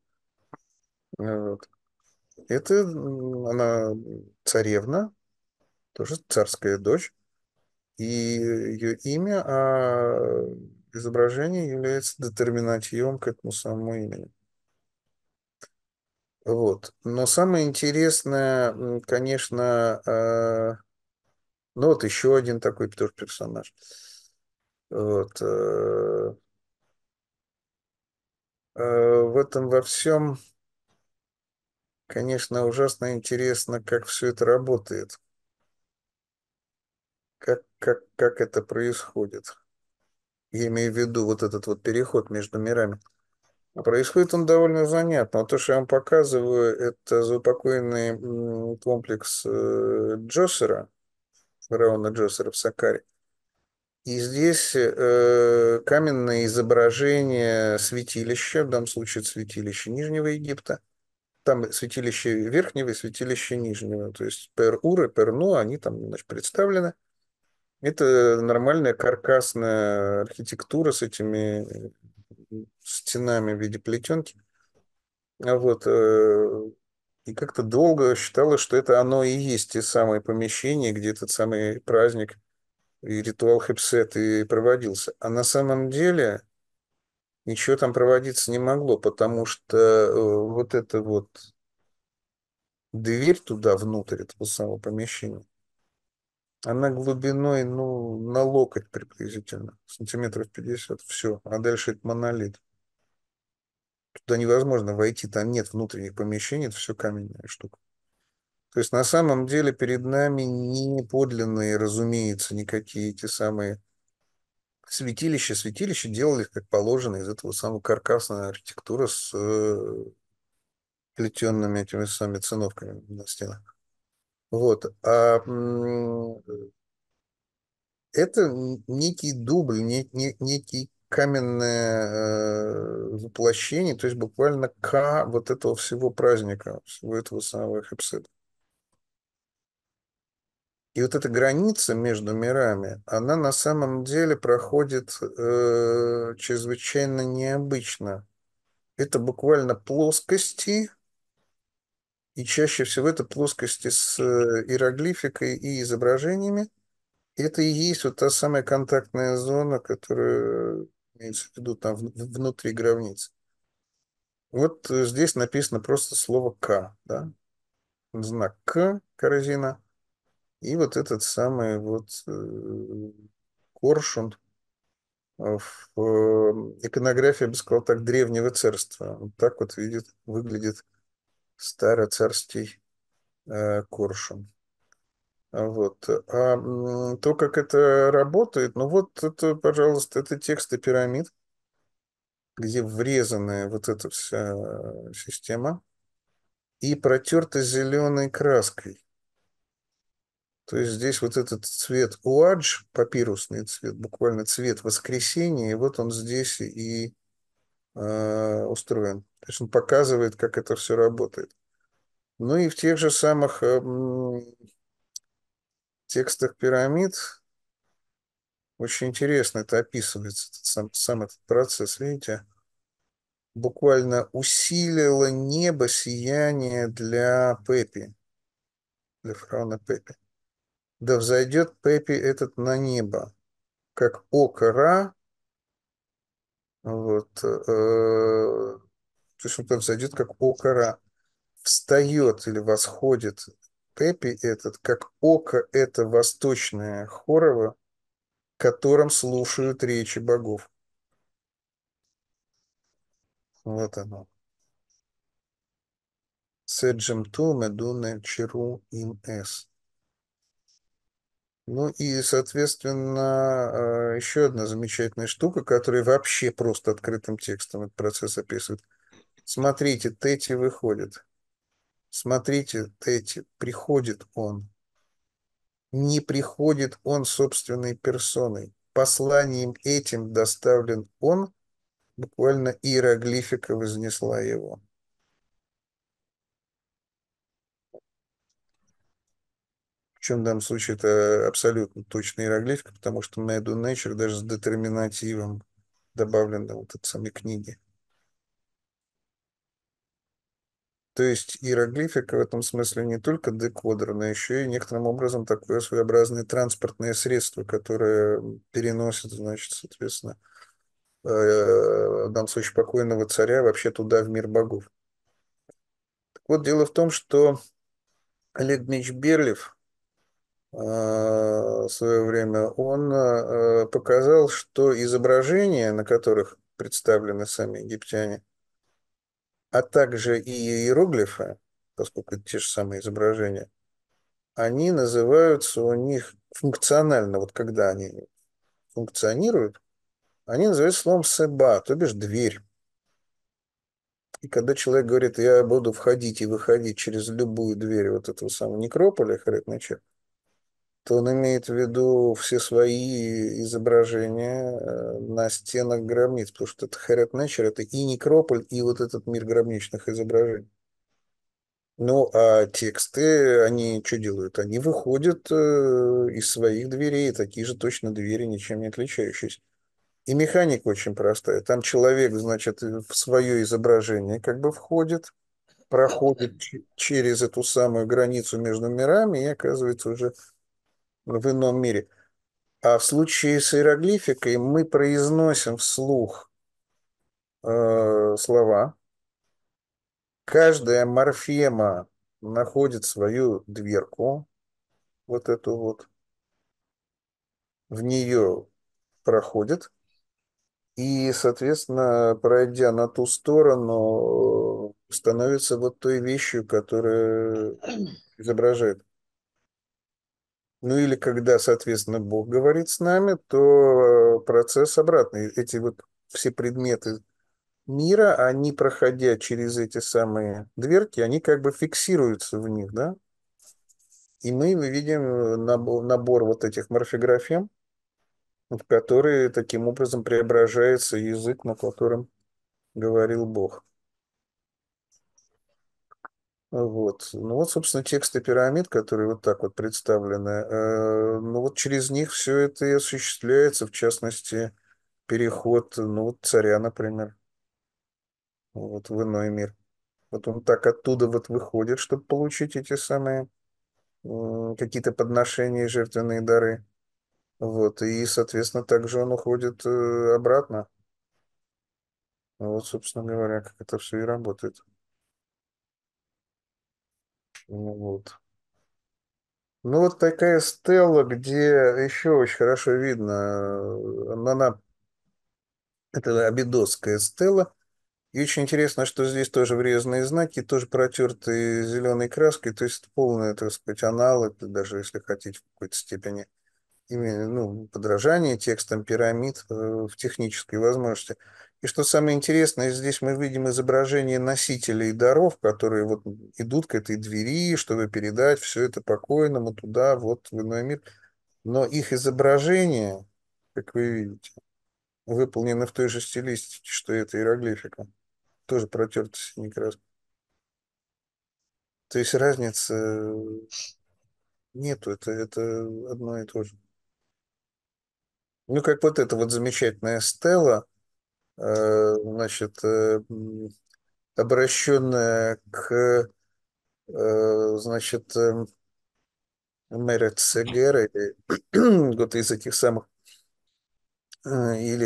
Э, вот. Это она царевна, тоже царская дочь, и ее имя, а изображение является детерминативом к этому самому имени. Вот. Но самое интересное, конечно, а, ну вот еще один такой тоже персонаж. Вот. Э, э, в этом во всем Конечно, ужасно интересно, как все это работает. Как, как, как это происходит. Я имею в виду вот этот вот переход между мирами. А происходит он довольно занятно. Вот то, что я вам показываю, это заупокоенный комплекс э, Джосера, фараона Джосера в Сакаре. И здесь э, каменное изображение святилища, в данном случае святилище Нижнего Египта – там святилище верхнего и святилище нижнего. То есть Пер-Ур и Перно, они там значит, представлены. Это нормальная каркасная архитектура с этими э, стенами в виде плетенки. А вот. Э, и как-то долго считалось, что это оно и есть те самые помещения, где этот самый праздник и ритуал хипсет и проводился. А на самом деле ничего там проводиться не могло, потому что э, вот эта вот дверь туда, внутрь этого самого помещения, она глубиной, ну, на локоть приблизительно, сантиметров 50, все, а дальше это монолит. Туда невозможно войти, там нет внутренних помещений, это все каменная штука. То есть на самом деле перед нами не подлинные, разумеется, никакие эти самые святилище, святилище делали, как положено, из этого самого каркасная архитектура с э, плетенными этими самыми циновками на стенах. Вот. А это некий дубль, не, не, некий каменное э, воплощение, то есть буквально к вот этого всего праздника, всего этого самого хепседа. И вот эта граница между мирами, она на самом деле проходит э, чрезвычайно необычно. Это буквально плоскости, и чаще всего это плоскости с э, иероглификой и изображениями. И Это и есть вот та самая контактная зона, которая имеется в виду там внутри границы. Вот э, здесь написано просто слово «к», да? Знак «к», корзина – и вот этот самый вот э, коршун э, в э, иконографии, я бы сказал так, древнего царства. Вот так вот видит, выглядит староцарский коршун. А вот. А то, как это работает, ну вот это, пожалуйста, это тексты пирамид, где врезанная вот эта вся система и протерта зеленой краской. То есть здесь вот этот цвет уадж, папирусный цвет, буквально цвет воскресения, и вот он здесь и э, устроен. То есть он показывает, как это все работает. Ну и в тех же самых э, текстах пирамид очень интересно это описывается, этот сам, сам этот процесс, видите? Буквально усилило небо сияние для Пепи, для фараона Пепи да взойдет Пеппи этот на небо, как окора, вот, э, э, то есть он там взойдет, как окора, встает или восходит Пеппи этот, как око это восточное хорово, которым слушают речи богов. Вот оно. Седжем ту медуне чиру им эс. Ну и, соответственно, э, еще одна замечательная штука, которая вообще просто открытым текстом этот процесс описывает. Смотрите, Тети выходит. Смотрите, Тети, приходит он. Не приходит он собственной персоной. Посланием этим доставлен он, буквально иероглифика вознесла его. Причем в данном случае это абсолютно точная иероглифика, потому что Mad on Nature даже с детерминативом добавлено вот от самой книги. То есть иероглифика в этом смысле не только декодер, но еще и некоторым образом такое своеобразное транспортное средство, которое переносит, значит, соответственно, э, в данном случае покойного царя вообще туда, в мир богов. Так вот, дело в том, что Олег Дмитриевич Берлев, а, в свое время, он а, а, показал, что изображения, на которых представлены сами египтяне, а также и иероглифы, поскольку это те же самые изображения, они называются у них функционально, вот когда они функционируют, они называются словом «себа», то бишь «дверь». И когда человек говорит, я буду входить и выходить через любую дверь вот этого самого некрополя, Харитмача, то он имеет в виду все свои изображения э, на стенах гробниц, потому что это Харят Нечер, это и некрополь, и вот этот мир гробничных изображений. Ну, а тексты, они что делают? Они выходят э, из своих дверей, такие же точно двери, ничем не отличающиеся. И механика очень простая. Там человек, значит, в свое изображение как бы входит, проходит через эту самую границу между мирами и оказывается уже в ином мире. А в случае с иероглификой мы произносим вслух э, слова. Каждая морфема находит свою дверку, вот эту вот, в нее проходит. И, соответственно, пройдя на ту сторону, становится вот той вещью, которая изображает. Ну или когда, соответственно, Бог говорит с нами, то э, процесс обратный. Эти вот все предметы мира, они, проходя через эти самые дверки, они как бы фиксируются в них, да? И мы видим э, набор вот этих морфографем, в которые таким образом преображается язык, на котором говорил Бог. Вот. Ну вот, собственно, тексты пирамид, которые вот так вот представлены, э, ну вот через них все это и осуществляется, в частности, переход, ну вот царя, например, вот в иной мир. Вот он так оттуда вот выходит, чтобы получить эти самые э, какие-то подношения и жертвенные дары. Вот, и, соответственно, также он уходит э, обратно. Вот, собственно говоря, как это все и работает. Ну вот. Ну вот такая стела, где еще очень хорошо видно, э, она, это абидосская стела. И очень интересно, что здесь тоже врезанные знаки, тоже протертые зеленой краской, то есть полный, так сказать, аналог, даже если хотите, в какой-то степени именно ну, подражание текстам пирамид э, в технической возможности. И что самое интересное, здесь мы видим изображение носителей даров, которые вот идут к этой двери, чтобы передать все это покойному туда, вот в иной мир. Но их изображение, как вы видите, выполнено в той же стилистике, что и эта иероглифика. Тоже протерта синекраска. То есть разницы э, нету, это, это одно и то же. Ну, как вот эта вот замечательная стела – Э, значит, э, обращенная к э, значит, мэра эм, Цегера или кто-то из этих самых или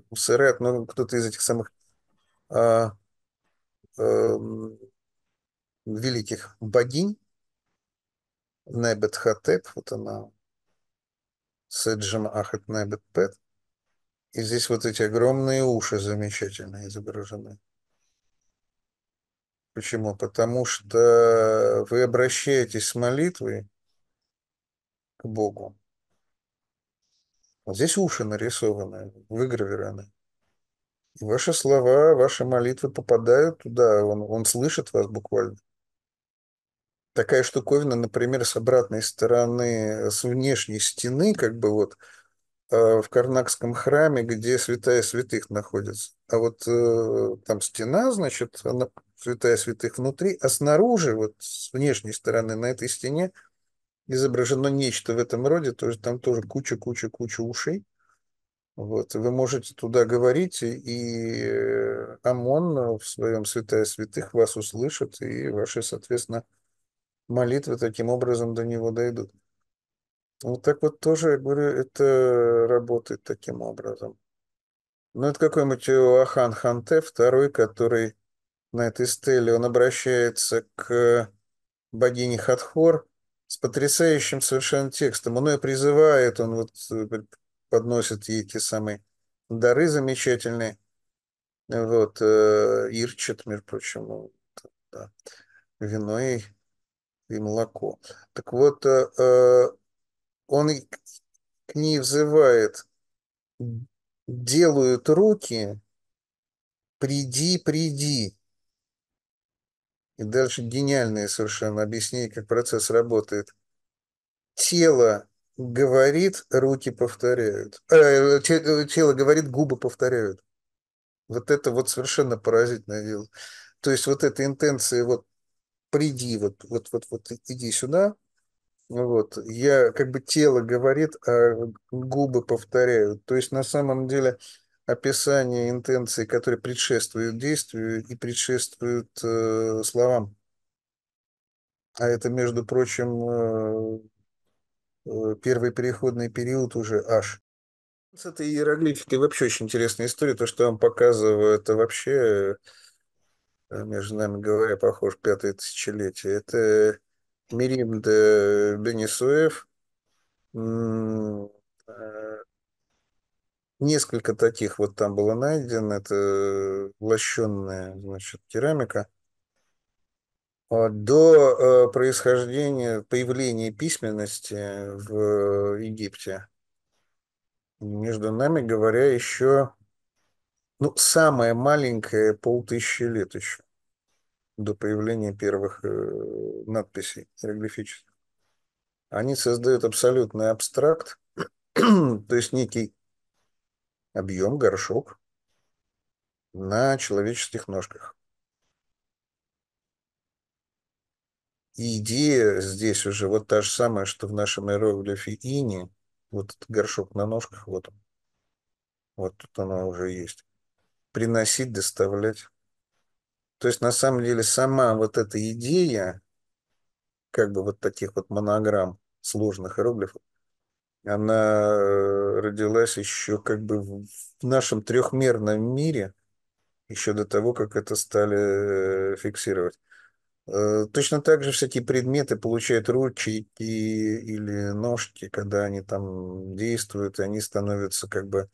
э, но кто-то из этих самых э, э, ну, а, эм, великих богинь, Небет Хатеп, вот она, Седжим Ахат Небет Пет, и здесь вот эти огромные уши замечательно изображены. Почему? Потому что вы обращаетесь с молитвой к Богу. Вот здесь уши нарисованы, выгравированы. И ваши слова, ваши молитвы попадают туда, он, он слышит вас буквально. Такая штуковина, например, с обратной стороны, с внешней стены, как бы вот, Э, в Карнакском храме, где святая святых находится. А вот э, там стена, значит, она, святая святых внутри, а снаружи, вот с внешней стороны на этой стене изображено нечто в этом роде, тоже там тоже куча-куча-куча ушей. Вот, вы можете туда говорить, и э, ОМОН в своем «Святая святых» вас услышит, и ваши, соответственно, молитвы таким образом до него дойдут. Вот так вот тоже, я говорю, это работает таким образом. Ну, это какой-нибудь Ахан Ханте, второй, который на этой стеле, он обращается к богине Хатхор с потрясающим совершенно текстом. Он ее призывает, он вот э, подносит ей те самые дары замечательные. Вот, э, ирчит между прочим, да, вино и, и молоко. Так вот, э, он к ней взывает, делают руки, приди, приди. И дальше гениальное совершенно объяснение, как процесс работает. Тело говорит, руки повторяют. Э, тело говорит, губы повторяют. Вот это вот совершенно поразительное дело. То есть вот эта интенция, вот приди, вот, вот, вот, вот иди сюда, ну вот. Я как бы тело говорит, а губы повторяют. То есть на самом деле описание интенции, которые предшествуют действию и предшествуют э, словам. А это, между прочим, э, э, первый переходный период уже аж. С этой иероглификой вообще очень интересная история. То, что я вам показываю, это вообще, э, между нами говоря, похож пятое тысячелетие. Это Мирим Бенисуев, э, несколько таких вот там было найдено, это лощенная, значит, керамика, а до э, происхождения, появления письменности в Египте. Между нами говоря, еще ну, самое маленькое полтысячи лет еще до появления первых э, надписей иероглифических. Они создают абсолютный абстракт, то есть некий объем, горшок на человеческих ножках. И идея здесь уже вот та же самая, что в нашем иероглифе Ини. Вот этот горшок на ножках, вот он. Вот тут она уже есть. Приносить, доставлять. То есть, на самом деле, сама вот эта идея, как бы вот таких вот монограмм сложных иероглифов, она э, родилась еще как бы в нашем трехмерном мире, еще до того, как это стали э, фиксировать. Э, точно так же всякие предметы получают ручки или ножки, когда они там действуют, и они становятся как бы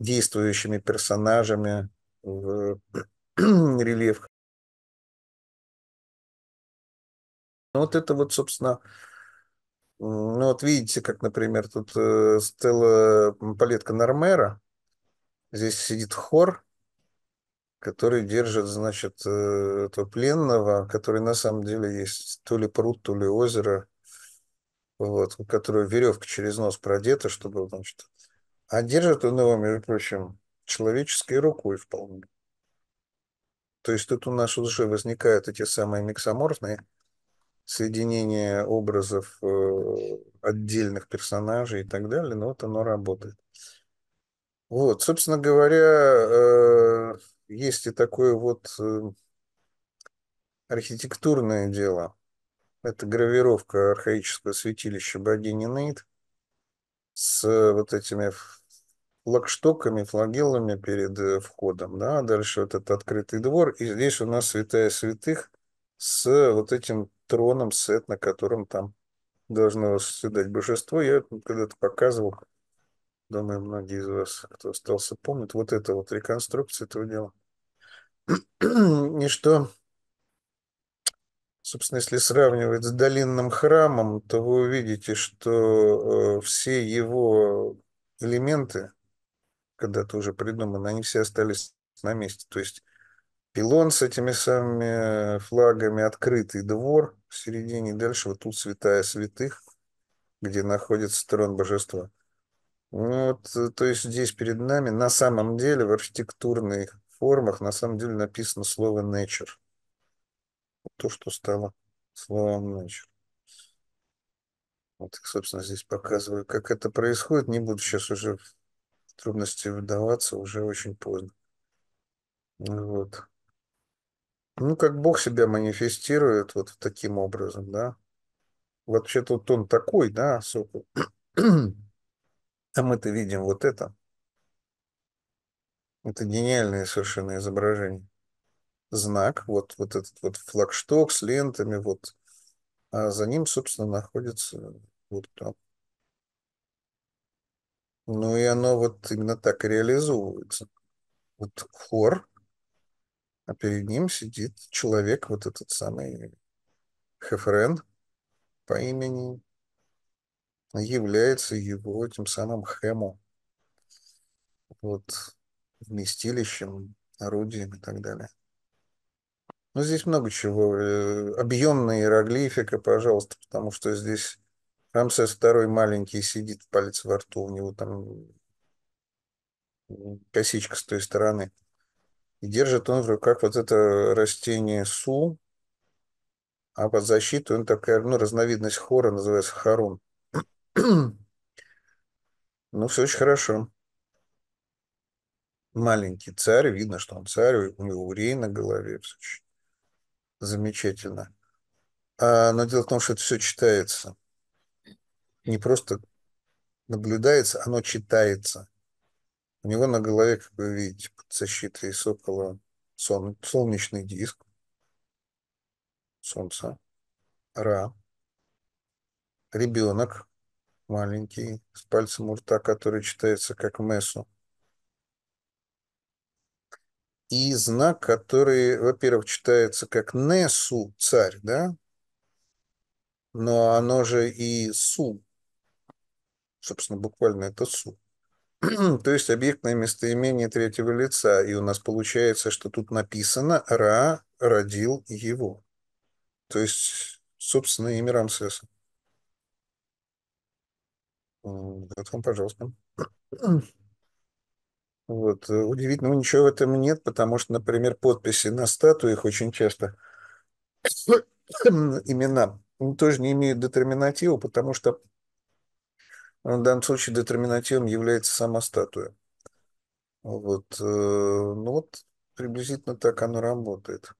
действующими персонажами в рельефах. Ну, вот это вот, собственно, ну вот видите, как, например, тут э, Стелла Палетка Нормера, здесь сидит хор, который держит, значит, э, этого пленного, который на самом деле есть то ли пруд, то ли озеро, вот, у которого веревка через нос продета, чтобы, значит... А держит он его, между прочим, человеческой рукой вполне. То есть тут у нас уже возникают эти самые миксоморфные соединение образов э, отдельных персонажей и так далее, но вот оно работает. Вот, собственно говоря, э, есть и такое вот э, архитектурное дело. Это гравировка архаического святилища богини Нейт с вот этими флагштоками, флагелами перед входом. Да? Дальше вот этот открытый двор. И здесь у нас святая святых, с вот этим троном, сет, на котором там должно восседать божество. Я когда-то показывал, думаю, многие из вас, кто остался, помнят, вот это вот реконструкция этого дела. И что, собственно, если сравнивать с долинным храмом, то вы увидите, что э, все его элементы, когда-то уже придуманы, они все остались на месте. То есть пилон с этими самыми э, флагами, открытый двор в середине, дальше вот тут святая святых, где находится трон божества. Вот, э, то есть здесь перед нами на самом деле в архитектурных формах на самом деле написано слово nature. То, что стало словом nature. Вот, собственно, здесь показываю, как это происходит. Не буду сейчас уже в трудности вдаваться, уже очень поздно. Вот. Ну, как Бог себя манифестирует вот таким образом, да. Вообще тут он такой, да, особо. А мы-то видим вот это. Это гениальное совершенно изображение. Знак, вот, вот этот вот флагшток с лентами, вот. А за ним, собственно, находится вот там. Ну и оно вот именно так и реализовывается. Вот хор, а перед ним сидит человек, вот этот самый Хефрен по имени, является его тем самым Хему, вот, вместилищем, орудием и так далее. но ну, здесь много чего. Э, Объемная иероглифика, пожалуйста, потому что здесь Рамсес второй маленький сидит, палец во рту, у него там косичка с той стороны – и держит он в руках вот это растение су, а под защиту он такая, ну, разновидность хора называется харун. ну, все очень хорошо. Маленький царь, видно, что он царь, у него урей на голове. Все очень замечательно. А, но дело в том, что это все читается. Не просто наблюдается, оно читается. У него на голове, как вы видите, под защитой сокола сон, солнечный диск, солнца, ра, ребенок маленький, с пальцем у рта, который читается как мессу. И знак, который, во-первых, читается как Несу, царь, да? Но оно же и Су. Собственно, буквально это Су. то есть объектное местоимение третьего лица, и у нас получается, что тут написано «Ра родил его». То есть, собственно, имя Рамсеса. Вот вам, пожалуйста. Вот. Э, удивительно, ничего в этом нет, потому что, например, подписи на статуях очень часто имена тоже не имеют детерминатива, потому что в данном случае детерминативом является сама статуя. Вот. Э, ну вот приблизительно так оно работает.